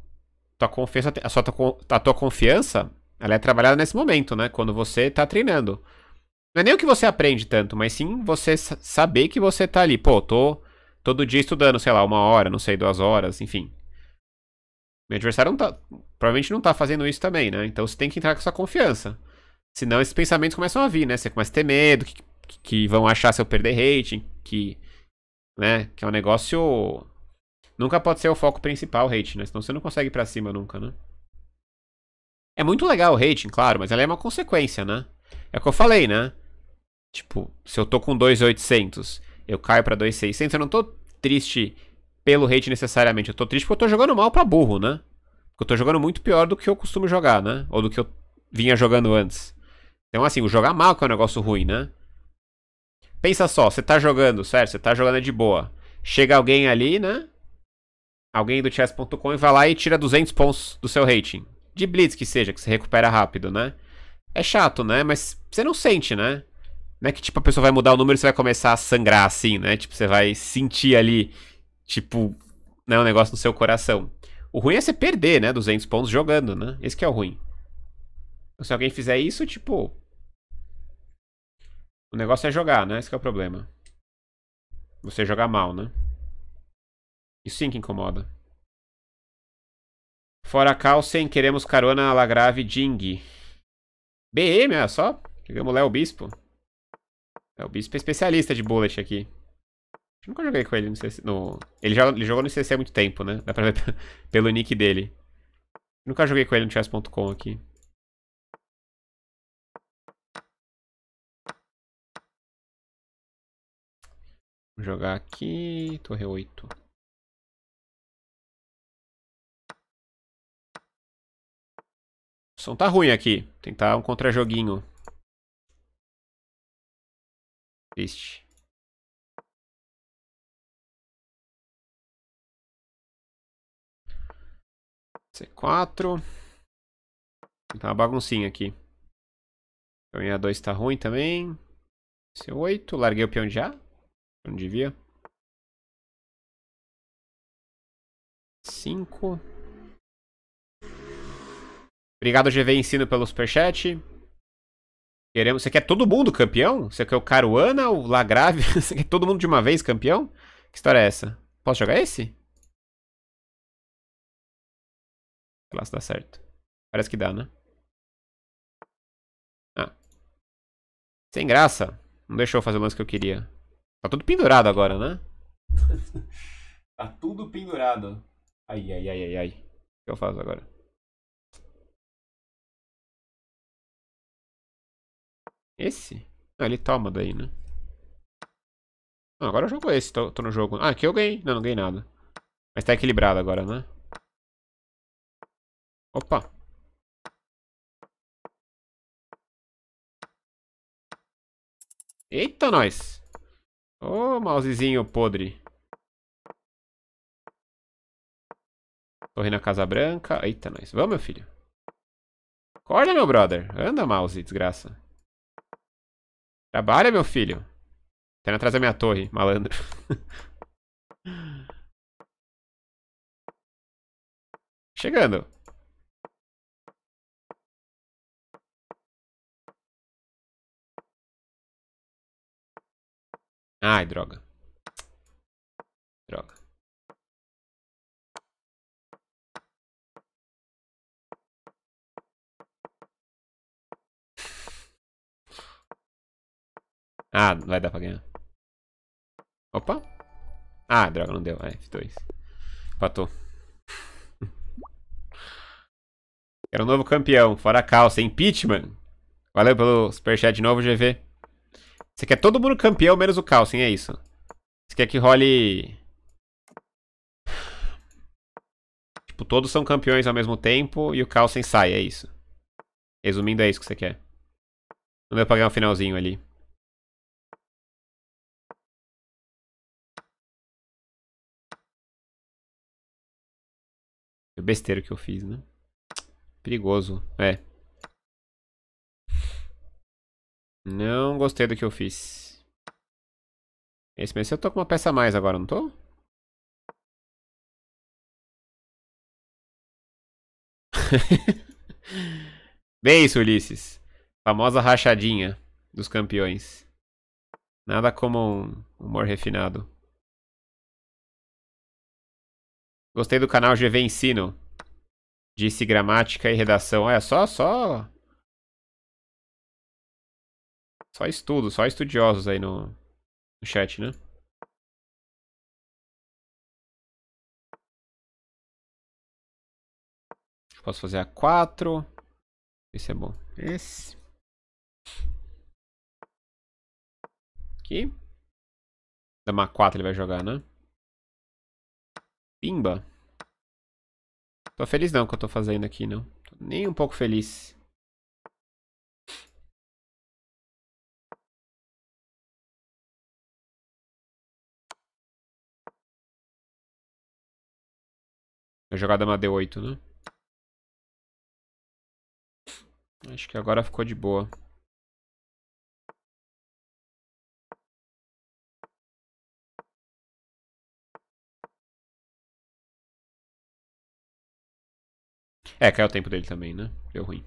tua confiança, a, sua, a tua confiança, ela é trabalhada nesse momento, né? Quando você tá treinando. Não é nem o que você aprende tanto, mas sim você saber que você tá ali. Pô, tô todo dia estudando, sei lá, uma hora, não sei, duas horas, enfim. Meu adversário não tá, provavelmente não tá fazendo isso também, né? Então você tem que entrar com essa confiança. Senão esses pensamentos começam a vir, né? Você começa a ter medo, que, que vão achar se eu perder rating, que, né? Que é um negócio... Nunca pode ser o foco principal o rating, né? Senão você não consegue ir pra cima nunca, né? É muito legal o rating, claro, mas ela é uma consequência, né? É o que eu falei, né? Tipo, se eu tô com 2,800, eu caio pra 2,600, eu não tô triste pelo hate necessariamente. Eu tô triste porque eu tô jogando mal pra burro, né? Porque eu tô jogando muito pior do que eu costumo jogar, né? Ou do que eu vinha jogando antes. Então, assim, o jogar mal que é um negócio ruim, né? Pensa só, você tá jogando, certo? Você tá jogando de boa. Chega alguém ali, né? Alguém do chess.com e vai lá e tira 200 pontos do seu rating. De blitz que seja, que você recupera rápido, né? É chato, né? Mas você não sente, né? Não é que, tipo, a pessoa vai mudar o número e você vai começar a sangrar assim, né? Tipo, você vai sentir ali tipo, né, um negócio no seu coração. O ruim é você perder, né, 200 pontos jogando, né? Esse que é o ruim. Então, se alguém fizer isso, tipo... O negócio é jogar, né? Esse é o problema. Você jogar mal, né? Isso sim que incomoda. Fora Carlsen, queremos carona Lagrave Ding. BM, olha só. Chegamos Léo Bispo. Léo Bispo é especialista de bullet aqui. Eu nunca joguei com ele no CC. No... Ele, já, ele jogou no CC há muito tempo, né? Dá pra ver <laughs> pelo nick dele. Eu nunca joguei com ele no chess.com aqui. Vou jogar aqui. Torre 8. O som tá ruim aqui. Tentar um contra-joguinho. Triste. C4. Tá uma baguncinha aqui. Então é A2 tá ruim também. C8, larguei o peão de A. Não devia. 5. Obrigado, GV Ensino, pelo superchat. Queremos... Você quer todo mundo campeão? Você quer o Caruana, o Lagrave? <laughs> Você quer todo mundo de uma vez campeão? Que história é essa? Posso jogar esse? Sei lá se dá certo. Parece que dá, né? Ah. Sem graça. Não deixou eu fazer o lance que eu queria. Tá tudo pendurado agora, né? <laughs> tá tudo pendurado. Ai, ai, ai, ai, ai. O que eu faço agora? Esse? Ah, ele toma daí, né? Ah, agora eu jogo esse. Tô, tô no jogo. Ah, aqui eu ganhei. Não, não ganhei nada. Mas tá equilibrado agora, né? Opa. Eita, nós. Ô, oh, mousezinho podre. Torre na Casa Branca. Eita, nós. Vamos, meu filho. Acorda, meu brother. Anda, mouse, desgraça. Trabalha, meu filho. Tá indo atrás da minha torre, malandro. <laughs> Chegando. Ai, droga. Droga. Ah, vai dar pra ganhar. Opa. Ah, droga, não deu. É, F2. Empatou. Era o um novo campeão. Fora a calça. Impeachment. Valeu pelo superchat de novo, GV. Você quer todo mundo campeão, menos o Carlsen, é isso. Você quer que role... Tipo, todos são campeões ao mesmo tempo e o Carlsen sai, é isso. Resumindo, é isso que você quer. Não deu pra ganhar um finalzinho ali. Que besteira que eu fiz, né? Perigoso, é. Não gostei do que eu fiz. Esse mês eu tô com uma peça a mais agora, não tô? <laughs> Bem isso, Ulisses. Famosa rachadinha dos campeões. Nada como um humor refinado. Gostei do canal GV Ensino. Disse gramática e redação. é só, só só estudo, só estudiosos aí no, no chat, né? Posso fazer a 4. Esse é bom. Esse. Aqui. Dama 4 ele vai jogar, né? Pimba. Tô feliz não que eu tô fazendo aqui, não. Tô nem um pouco feliz. Foi jogada na D8, né? Acho que agora ficou de boa. É, caiu o tempo dele também, né? Deu ruim.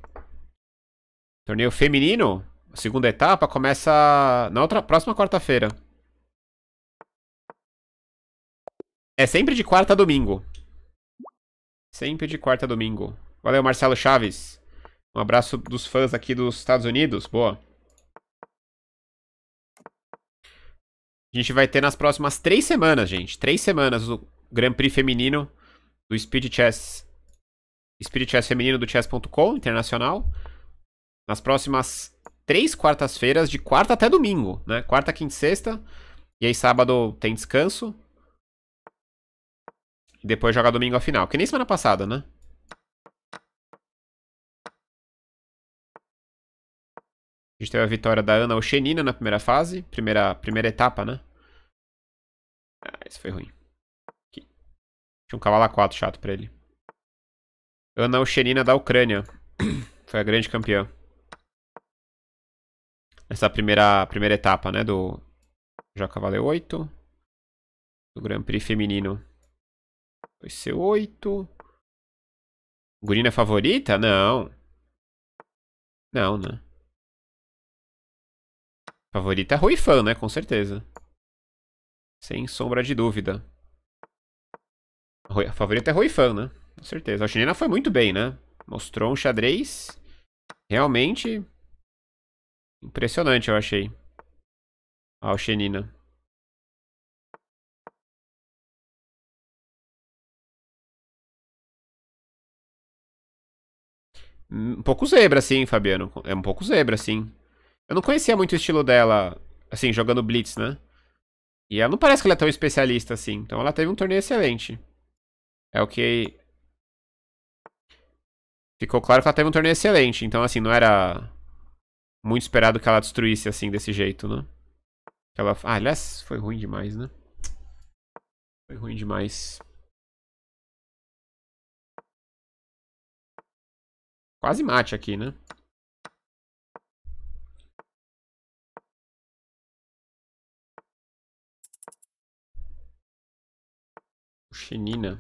Torneio feminino. segunda etapa começa na outra, próxima quarta-feira. É sempre de quarta a domingo. Sempre de quarta a domingo. Valeu, Marcelo Chaves. Um abraço dos fãs aqui dos Estados Unidos. Boa. A gente vai ter nas próximas três semanas, gente. Três semanas o Grand Prix feminino do Speed Chess. Speed Chess feminino do chess.com, internacional. Nas próximas três quartas-feiras, de quarta até domingo, né? Quarta, quinta e sexta. E aí sábado tem descanso. E depois joga domingo a final. Que nem semana passada, né? A gente teve a vitória da Ana Oxenina na primeira fase. Primeira, primeira etapa, né? Ah, isso foi ruim. Aqui. Tinha um cavalo A4 chato pra ele. Ana Oxenina da Ucrânia. <coughs> foi a grande campeã. Essa primeira, primeira etapa, né? Do. Já Cavaleiro 8. Do Grand Prix feminino. Vai ser 8. Gurina é favorita? Não. Não, né? Favorita é Ruifan, né? Com certeza. Sem sombra de dúvida. A favorita é Ruifan, né? Com certeza. A chilena foi muito bem, né? Mostrou um xadrez realmente impressionante, eu achei. A Alchenina. Um pouco zebra, sim Fabiano. É um pouco zebra, sim Eu não conhecia muito o estilo dela, assim, jogando Blitz, né? E ela não parece que ela é tão especialista assim. Então ela teve um torneio excelente. É o que. Ficou claro que ela teve um torneio excelente. Então, assim, não era muito esperado que ela destruísse assim, desse jeito, né? Que ela... Ah, aliás, foi ruim demais, né? Foi ruim demais. Quase mate aqui, né? Chenina.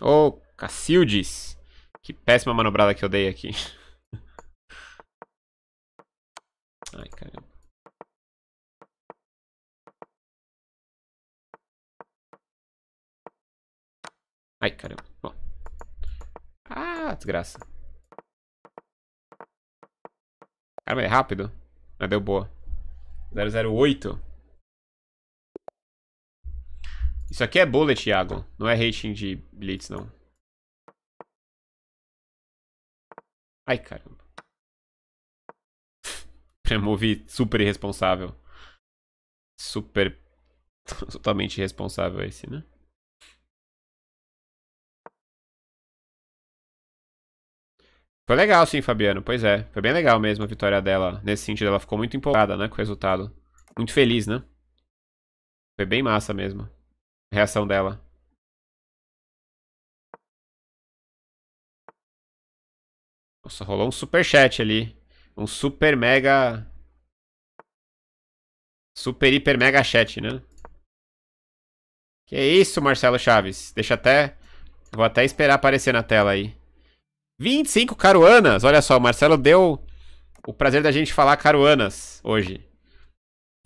Oh, Cacildes. Que péssima manobrada que eu dei aqui. <laughs> Ai, caramba. Ai, caramba. Bom. Ah, desgraça. Caramba, é rápido. Ah, deu boa. 008. Isso aqui é bullet, Iago. Não é rating de blitz, não. Ai, caramba. Removi <laughs> super irresponsável. Super... <laughs> Totalmente irresponsável esse, né? Foi legal sim, Fabiano. Pois é. Foi bem legal mesmo a vitória dela. Nesse sentido, ela ficou muito empolgada, né? Com o resultado. Muito feliz, né? Foi bem massa mesmo. A reação dela. Nossa, rolou um super chat ali. Um super mega... Super hiper mega chat, né? Que isso, Marcelo Chaves. Deixa até... Vou até esperar aparecer na tela aí. 25 caruanas. Olha só, o Marcelo deu o prazer da gente falar caruanas hoje.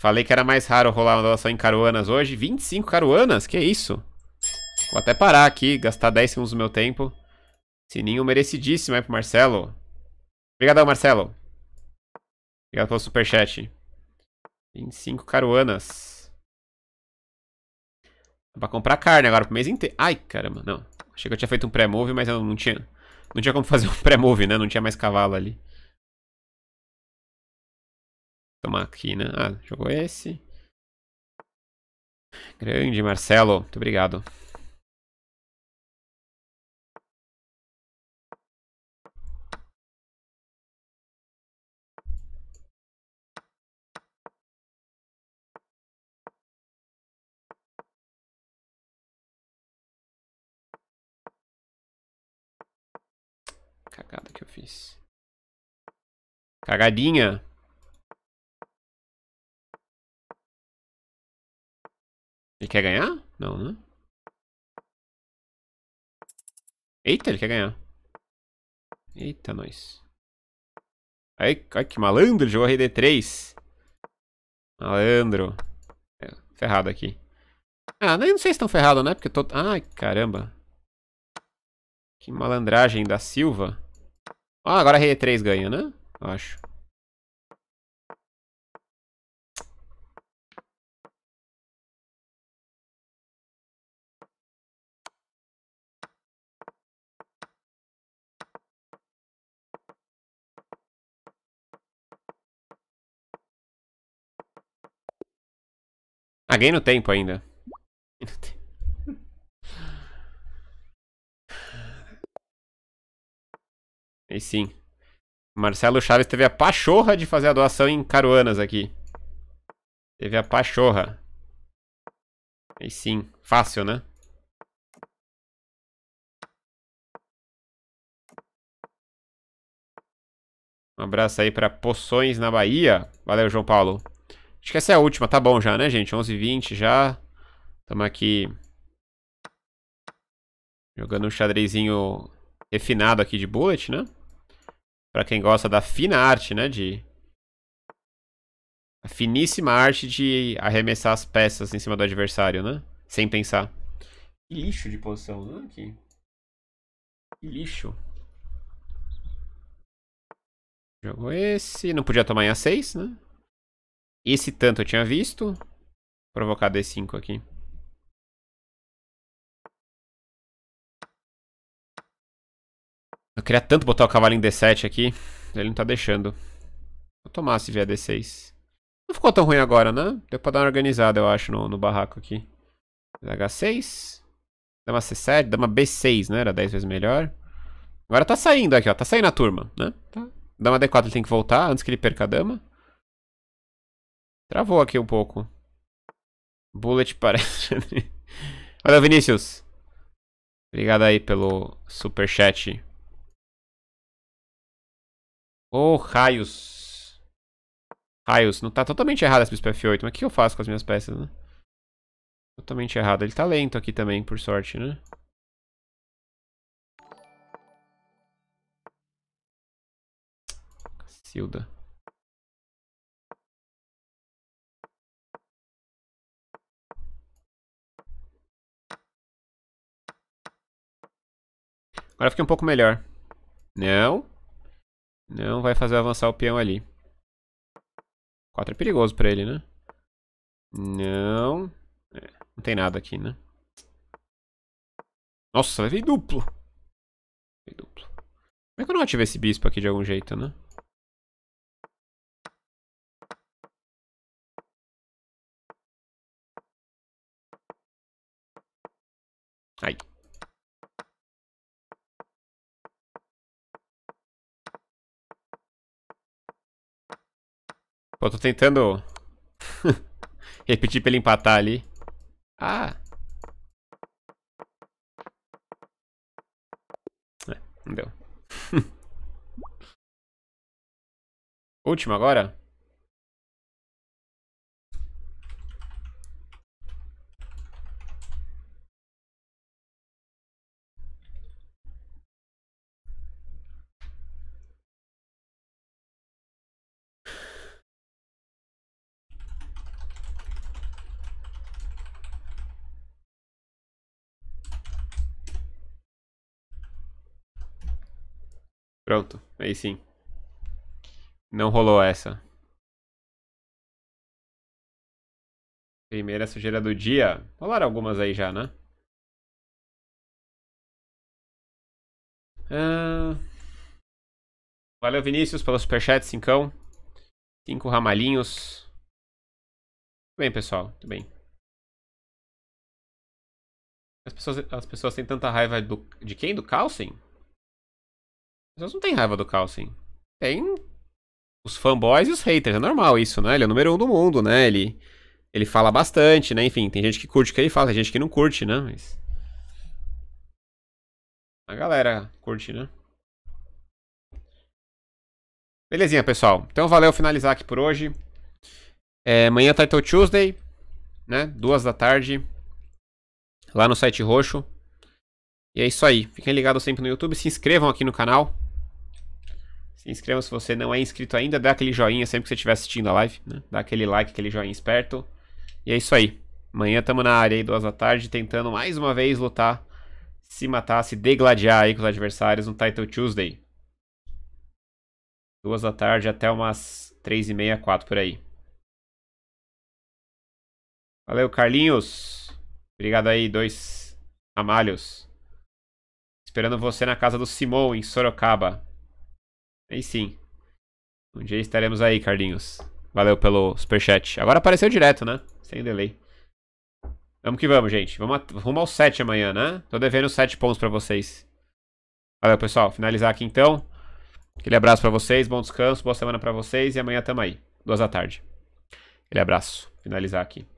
Falei que era mais raro rolar uma doação em caruanas hoje. 25 caruanas? Que isso? Vou até parar aqui, gastar 10 segundos do meu tempo. Sininho merecidíssimo aí é, pro Marcelo. Obrigadão, Marcelo. Obrigado pelo superchat. 25 caruanas. Dá pra comprar carne agora pro mês inteiro. Ai, caramba, não. Achei que eu tinha feito um pré-move, mas eu não tinha. Não tinha como fazer um pré-move, né? Não tinha mais cavalo ali. Tomar aqui, né? Ah, jogou esse. Grande, Marcelo. Muito obrigado. cagada que eu fiz. Cagadinha. Ele quer ganhar? Não, né? Eita, ele quer ganhar. Eita, nós. Ai, ai, que malandro, ele jogou rei D3. Malandro. É, ferrado aqui. Ah, não sei se estão ferrado, né? Porque eu tô... Ai, caramba. Que malandragem da Silva. Ah, agora R3 ganha, né? Acho. Ah, ganhei no tempo ainda. <laughs> Aí sim. Marcelo Chaves teve a pachorra de fazer a doação em Caruanas aqui. Teve a pachorra. Aí sim. Fácil, né? Um abraço aí para Poções na Bahia. Valeu, João Paulo. Acho que essa é a última. Tá bom já, né, gente? 11h20 já. Tamo aqui jogando um xadrezinho refinado aqui de bullet, né? Para quem gosta da fina arte, né? De a finíssima arte de arremessar as peças em cima do adversário, né? Sem pensar. Que lixo de posição, né? Aqui. Que lixo. Jogou esse. Não podia tomar em A6, né? Esse tanto eu tinha visto. Vou provocar D5 aqui. Eu queria tanto botar o cavalo em D7 aqui. Ele não tá deixando. Vou tomar se vier D6. Não ficou tão ruim agora, né? Deu pra dar uma organizada, eu acho, no, no barraco aqui. H6. Dama C7, dama B6, né? Era 10 vezes melhor. Agora tá saindo aqui, ó. Tá saindo a turma, né? Tá. Dama D4 ele tem que voltar antes que ele perca a dama. Travou aqui um pouco. Bullet parece... <laughs> Valeu, Vinícius. Obrigado aí pelo superchat. Oh, raios. Raios. Não tá totalmente errado essa bispa F8. Mas o que eu faço com as minhas peças, né? Totalmente errado. Ele tá lento aqui também, por sorte, né? Silda. Agora fica um pouco melhor. Não. Não vai fazer avançar o peão ali. 4 é perigoso pra ele, né? Não. É, não tem nada aqui, né? Nossa, vai vir duplo. Veio duplo. Como é que eu não ativei esse bispo aqui de algum jeito, né? Aí. Pô, tô tentando <laughs> repetir pra ele empatar ali. Ah! É, não deu. <laughs> Último agora? Pronto, aí sim. Não rolou essa. Primeira sujeira do dia. Rolaram algumas aí já, né? Ah... Valeu, Vinícius, pelo superchat, cincão. Cinco ramalhinhos. tudo bem, pessoal, tudo bem. As pessoas, as pessoas têm tanta raiva do, de quem? Do Carlsen? Mas não tem raiva do Carlsen. Assim. Tem os fanboys e os haters. É normal isso, né? Ele é o número um do mundo, né? Ele, ele fala bastante, né? Enfim, tem gente que curte o que ele fala, tem gente que não curte, né? Mas. A galera curte, né? Belezinha, pessoal. Então valeu finalizar aqui por hoje. É, amanhã Title tá Tuesday, né? Duas da tarde. Lá no site roxo. E é isso aí. Fiquem ligados sempre no YouTube. Se inscrevam aqui no canal. Se inscreva se você não é inscrito ainda, dá aquele joinha sempre que você estiver assistindo a live, né? Dá aquele like, aquele joinha esperto. E é isso aí. Amanhã estamos na área aí, duas da tarde, tentando mais uma vez lutar, se matar, se degladiar aí com os adversários no Title Tuesday. Duas da tarde até umas três e meia, quatro por aí. Valeu, Carlinhos. Obrigado aí, dois amalhos. Esperando você na casa do Simon, em Sorocaba. Aí sim. Um dia estaremos aí, Carlinhos. Valeu pelo superchat. Agora apareceu direto, né? Sem delay. Vamos que vamos, gente. Vamos rumo aos 7 amanhã, né? Tô devendo 7 pontos pra vocês. Valeu, pessoal. Finalizar aqui então. Aquele abraço pra vocês. Bom descanso. Boa semana pra vocês. E amanhã tamo aí. Duas da tarde. Aquele abraço. Finalizar aqui.